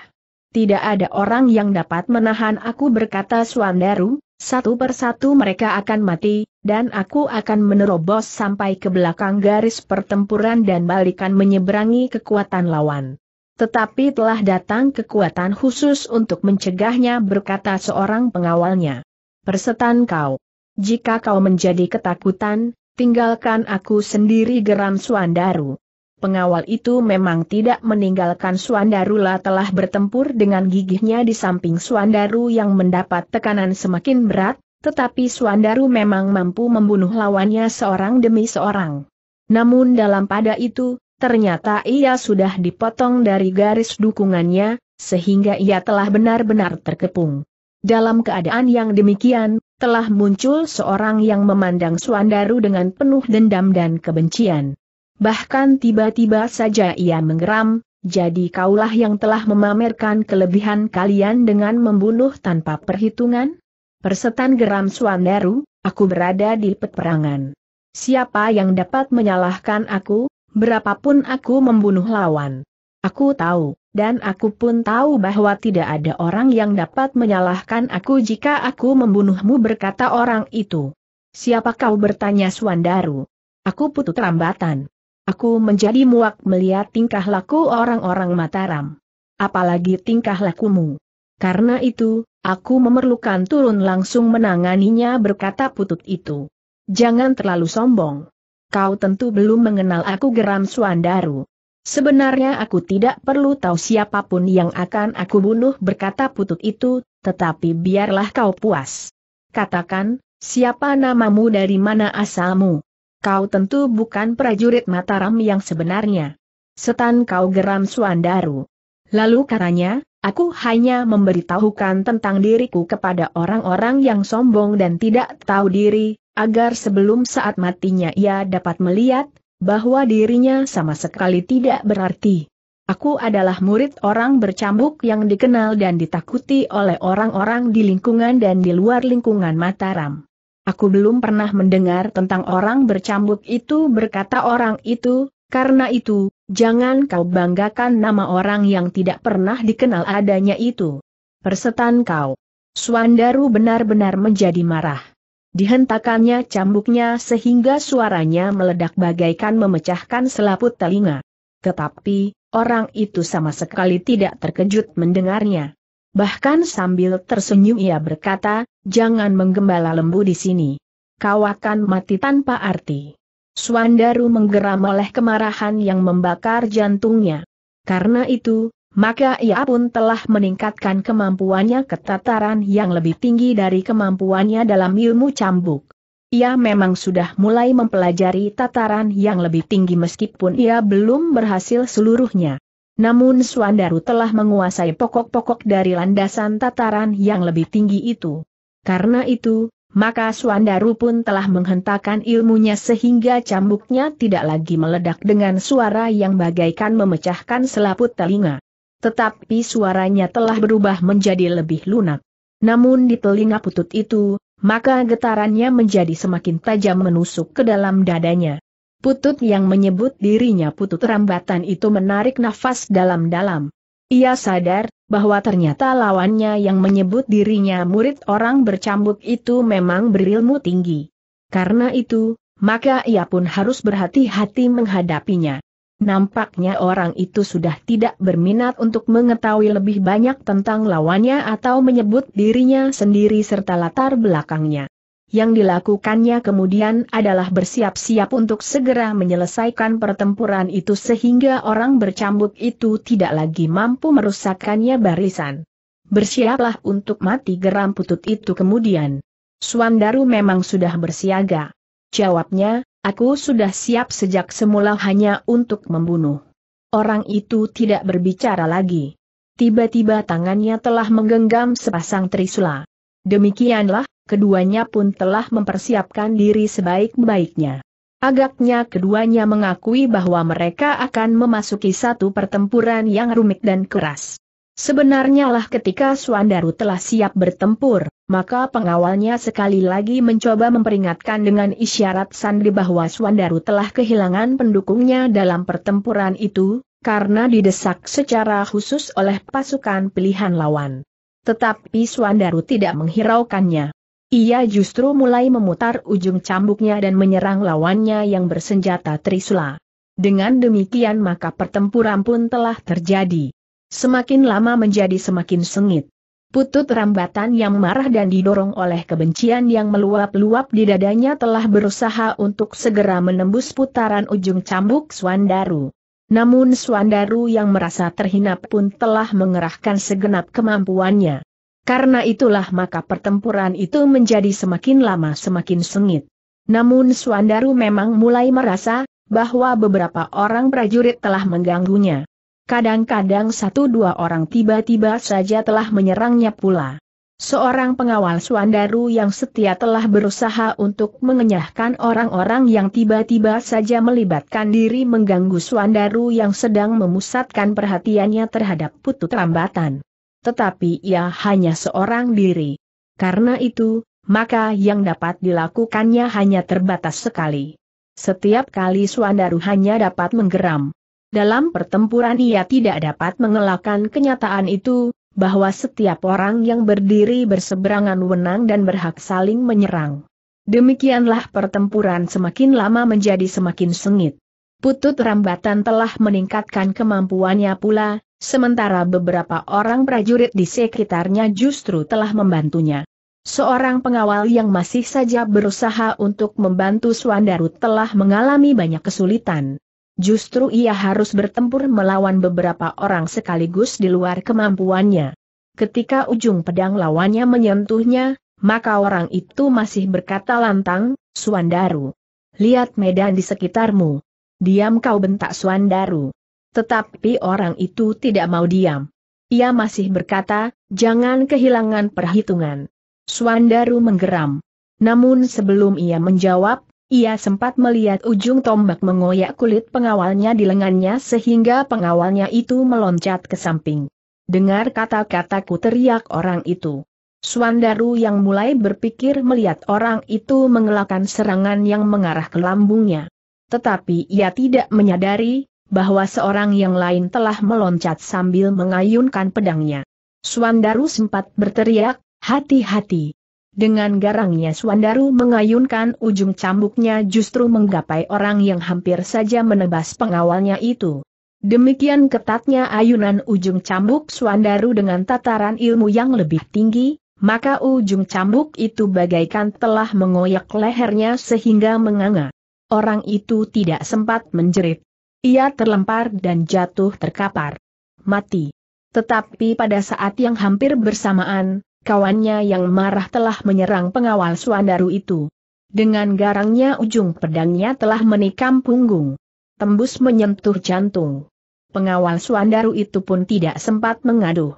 Tidak ada orang yang dapat menahan aku berkata Suandaru, satu persatu mereka akan mati, dan aku akan menerobos sampai ke belakang garis pertempuran dan balikan menyeberangi kekuatan lawan. Tetapi telah datang kekuatan khusus untuk mencegahnya berkata seorang pengawalnya. Persetan kau. Jika kau menjadi ketakutan, tinggalkan aku sendiri geram Suandaru. Pengawal itu memang tidak meninggalkan Suandarula telah bertempur dengan gigihnya di samping Suandaru yang mendapat tekanan semakin berat, tetapi Suandaru memang mampu membunuh lawannya seorang demi seorang. Namun dalam pada itu, ternyata ia sudah dipotong dari garis dukungannya, sehingga ia telah benar-benar terkepung. Dalam keadaan yang demikian, telah muncul seorang yang memandang Suandaru dengan penuh dendam dan kebencian. Bahkan tiba-tiba saja ia menggeram, jadi kaulah yang telah memamerkan kelebihan kalian dengan membunuh tanpa perhitungan? Persetan geram Suandaru, aku berada di peperangan. Siapa yang dapat menyalahkan aku, berapapun aku membunuh lawan. Aku tahu, dan aku pun tahu bahwa tidak ada orang yang dapat menyalahkan aku jika aku membunuhmu berkata orang itu. Siapa kau bertanya Suandaru? Aku putut rambatan. Aku menjadi muak melihat tingkah laku orang-orang Mataram. Apalagi tingkah lakumu. Karena itu, aku memerlukan turun langsung menanganinya berkata putut itu. Jangan terlalu sombong. Kau tentu belum mengenal aku geram Suandaru. Sebenarnya aku tidak perlu tahu siapapun yang akan aku bunuh berkata putut itu, tetapi biarlah kau puas. Katakan, siapa namamu dari mana asalmu? Kau tentu bukan prajurit Mataram yang sebenarnya. Setan kau geram Suandaru. Lalu katanya, aku hanya memberitahukan tentang diriku kepada orang-orang yang sombong dan tidak tahu diri, agar sebelum saat matinya ia dapat melihat, bahwa dirinya sama sekali tidak berarti. Aku adalah murid orang bercambuk yang dikenal dan ditakuti oleh orang-orang di lingkungan dan di luar lingkungan Mataram. Aku belum pernah mendengar tentang orang bercambuk itu berkata orang itu, karena itu, jangan kau banggakan nama orang yang tidak pernah dikenal adanya itu. Persetan kau. Suandaru benar-benar menjadi marah. Dihentakannya cambuknya sehingga suaranya meledak bagaikan memecahkan selaput telinga. Tetapi, orang itu sama sekali tidak terkejut mendengarnya. Bahkan sambil tersenyum ia berkata, jangan menggembala lembu di sini. Kau akan mati tanpa arti. Swandaru menggeram oleh kemarahan yang membakar jantungnya. Karena itu, maka ia pun telah meningkatkan kemampuannya ke tataran yang lebih tinggi dari kemampuannya dalam ilmu cambuk. Ia memang sudah mulai mempelajari tataran yang lebih tinggi meskipun ia belum berhasil seluruhnya. Namun Suandaru telah menguasai pokok-pokok dari landasan tataran yang lebih tinggi itu. Karena itu, maka Suandaru pun telah menghentakkan ilmunya sehingga cambuknya tidak lagi meledak dengan suara yang bagaikan memecahkan selaput telinga. Tetapi suaranya telah berubah menjadi lebih lunak. Namun di telinga putut itu, maka getarannya menjadi semakin tajam menusuk ke dalam dadanya. Putut yang menyebut dirinya putut rambatan itu menarik nafas dalam-dalam. Ia sadar, bahwa ternyata lawannya yang menyebut dirinya murid orang bercambuk itu memang berilmu tinggi. Karena itu, maka ia pun harus berhati-hati menghadapinya. Nampaknya orang itu sudah tidak berminat untuk mengetahui lebih banyak tentang lawannya atau menyebut dirinya sendiri serta latar belakangnya. Yang dilakukannya kemudian adalah bersiap-siap untuk segera menyelesaikan pertempuran itu sehingga orang bercambuk itu tidak lagi mampu merusakkannya barisan. Bersiaplah untuk mati geram putut itu kemudian. Suandaru memang sudah bersiaga. Jawabnya, aku sudah siap sejak semula hanya untuk membunuh. Orang itu tidak berbicara lagi. Tiba-tiba tangannya telah menggenggam sepasang trisula. Demikianlah, keduanya pun telah mempersiapkan diri sebaik-baiknya. Agaknya keduanya mengakui bahwa mereka akan memasuki satu pertempuran yang rumit dan keras. Sebenarnya lah ketika Suandaru telah siap bertempur, maka pengawalnya sekali lagi mencoba memperingatkan dengan isyarat sandi bahwa Suandaru telah kehilangan pendukungnya dalam pertempuran itu, karena didesak secara khusus oleh pasukan pilihan lawan. Tetapi Suandaru tidak menghiraukannya. Ia justru mulai memutar ujung cambuknya dan menyerang lawannya yang bersenjata Trisula. Dengan demikian maka pertempuran pun telah terjadi. Semakin lama menjadi semakin sengit. Putut rambatan yang marah dan didorong oleh kebencian yang meluap-luap di dadanya telah berusaha untuk segera menembus putaran ujung cambuk Swandaru. Namun Swandaru yang merasa terhinap pun telah mengerahkan segenap kemampuannya. Karena itulah maka pertempuran itu menjadi semakin lama semakin sengit. Namun Suandaru memang mulai merasa, bahwa beberapa orang prajurit telah mengganggunya. Kadang-kadang satu dua orang tiba-tiba saja telah menyerangnya pula. Seorang pengawal Suandaru yang setia telah berusaha untuk mengenyahkan orang-orang yang tiba-tiba saja melibatkan diri mengganggu Suandaru yang sedang memusatkan perhatiannya terhadap putu terambatan tetapi ia hanya seorang diri. Karena itu, maka yang dapat dilakukannya hanya terbatas sekali. Setiap kali Suandaru hanya dapat menggeram. Dalam pertempuran ia tidak dapat mengelakkan kenyataan itu, bahwa setiap orang yang berdiri berseberangan wenang dan berhak saling menyerang. Demikianlah pertempuran semakin lama menjadi semakin sengit. Putut Rambatan telah meningkatkan kemampuannya pula, sementara beberapa orang prajurit di sekitarnya justru telah membantunya. Seorang pengawal yang masih saja berusaha untuk membantu Swandaru telah mengalami banyak kesulitan. Justru ia harus bertempur melawan beberapa orang sekaligus di luar kemampuannya. Ketika ujung pedang lawannya menyentuhnya, maka orang itu masih berkata lantang, Swandaru. Lihat medan di sekitarmu. Diam kau bentak Suandaru. Tetapi orang itu tidak mau diam. Ia masih berkata, jangan kehilangan perhitungan. Suandaru menggeram. Namun sebelum ia menjawab, ia sempat melihat ujung tombak mengoyak kulit pengawalnya di lengannya sehingga pengawalnya itu meloncat ke samping. Dengar kata-kataku teriak orang itu. Suandaru yang mulai berpikir melihat orang itu mengelakkan serangan yang mengarah ke lambungnya tetapi ia tidak menyadari bahwa seorang yang lain telah meloncat sambil mengayunkan pedangnya. Suandaru sempat berteriak, hati-hati. Dengan garangnya Suandaru mengayunkan ujung cambuknya justru menggapai orang yang hampir saja menebas pengawalnya itu. Demikian ketatnya ayunan ujung cambuk Suandaru dengan tataran ilmu yang lebih tinggi, maka ujung cambuk itu bagaikan telah mengoyak lehernya sehingga menganga orang itu tidak sempat menjerit. Ia terlempar dan jatuh terkapar. Mati. Tetapi pada saat yang hampir bersamaan, kawannya yang marah telah menyerang pengawal Suandaru itu. Dengan garangnya ujung pedangnya telah menikam punggung. Tembus menyentuh jantung. Pengawal Suandaru itu pun tidak sempat mengaduh.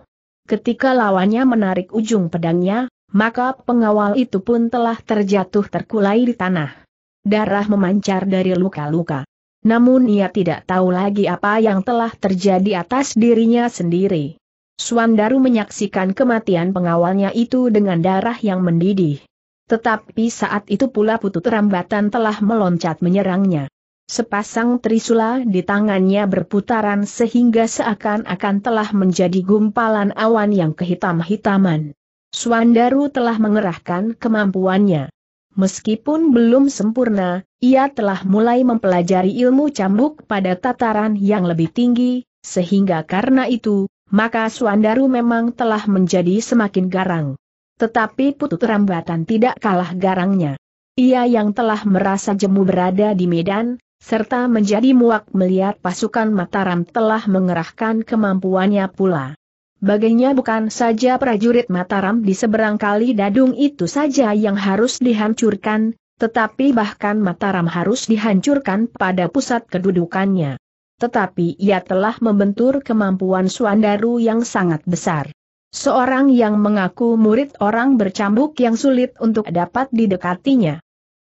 Ketika lawannya menarik ujung pedangnya, maka pengawal itu pun telah terjatuh terkulai di tanah darah memancar dari luka-luka. Namun ia tidak tahu lagi apa yang telah terjadi atas dirinya sendiri. Swandaru menyaksikan kematian pengawalnya itu dengan darah yang mendidih. Tetapi saat itu pula putut rambatan telah meloncat menyerangnya. Sepasang trisula di tangannya berputaran sehingga seakan-akan telah menjadi gumpalan awan yang kehitam-hitaman. Swandaru telah mengerahkan kemampuannya. Meskipun belum sempurna, ia telah mulai mempelajari ilmu cambuk pada tataran yang lebih tinggi, sehingga karena itu, maka Suandaru memang telah menjadi semakin garang. Tetapi putu Rambatan tidak kalah garangnya. Ia yang telah merasa jemu berada di medan, serta menjadi muak melihat pasukan Mataram telah mengerahkan kemampuannya pula. Bagainya bukan saja prajurit Mataram di seberang kali Dadung itu saja yang harus dihancurkan, tetapi bahkan Mataram harus dihancurkan pada pusat kedudukannya. Tetapi ia telah membentur kemampuan Suandaru yang sangat besar. Seorang yang mengaku murid orang bercambuk yang sulit untuk dapat didekatinya.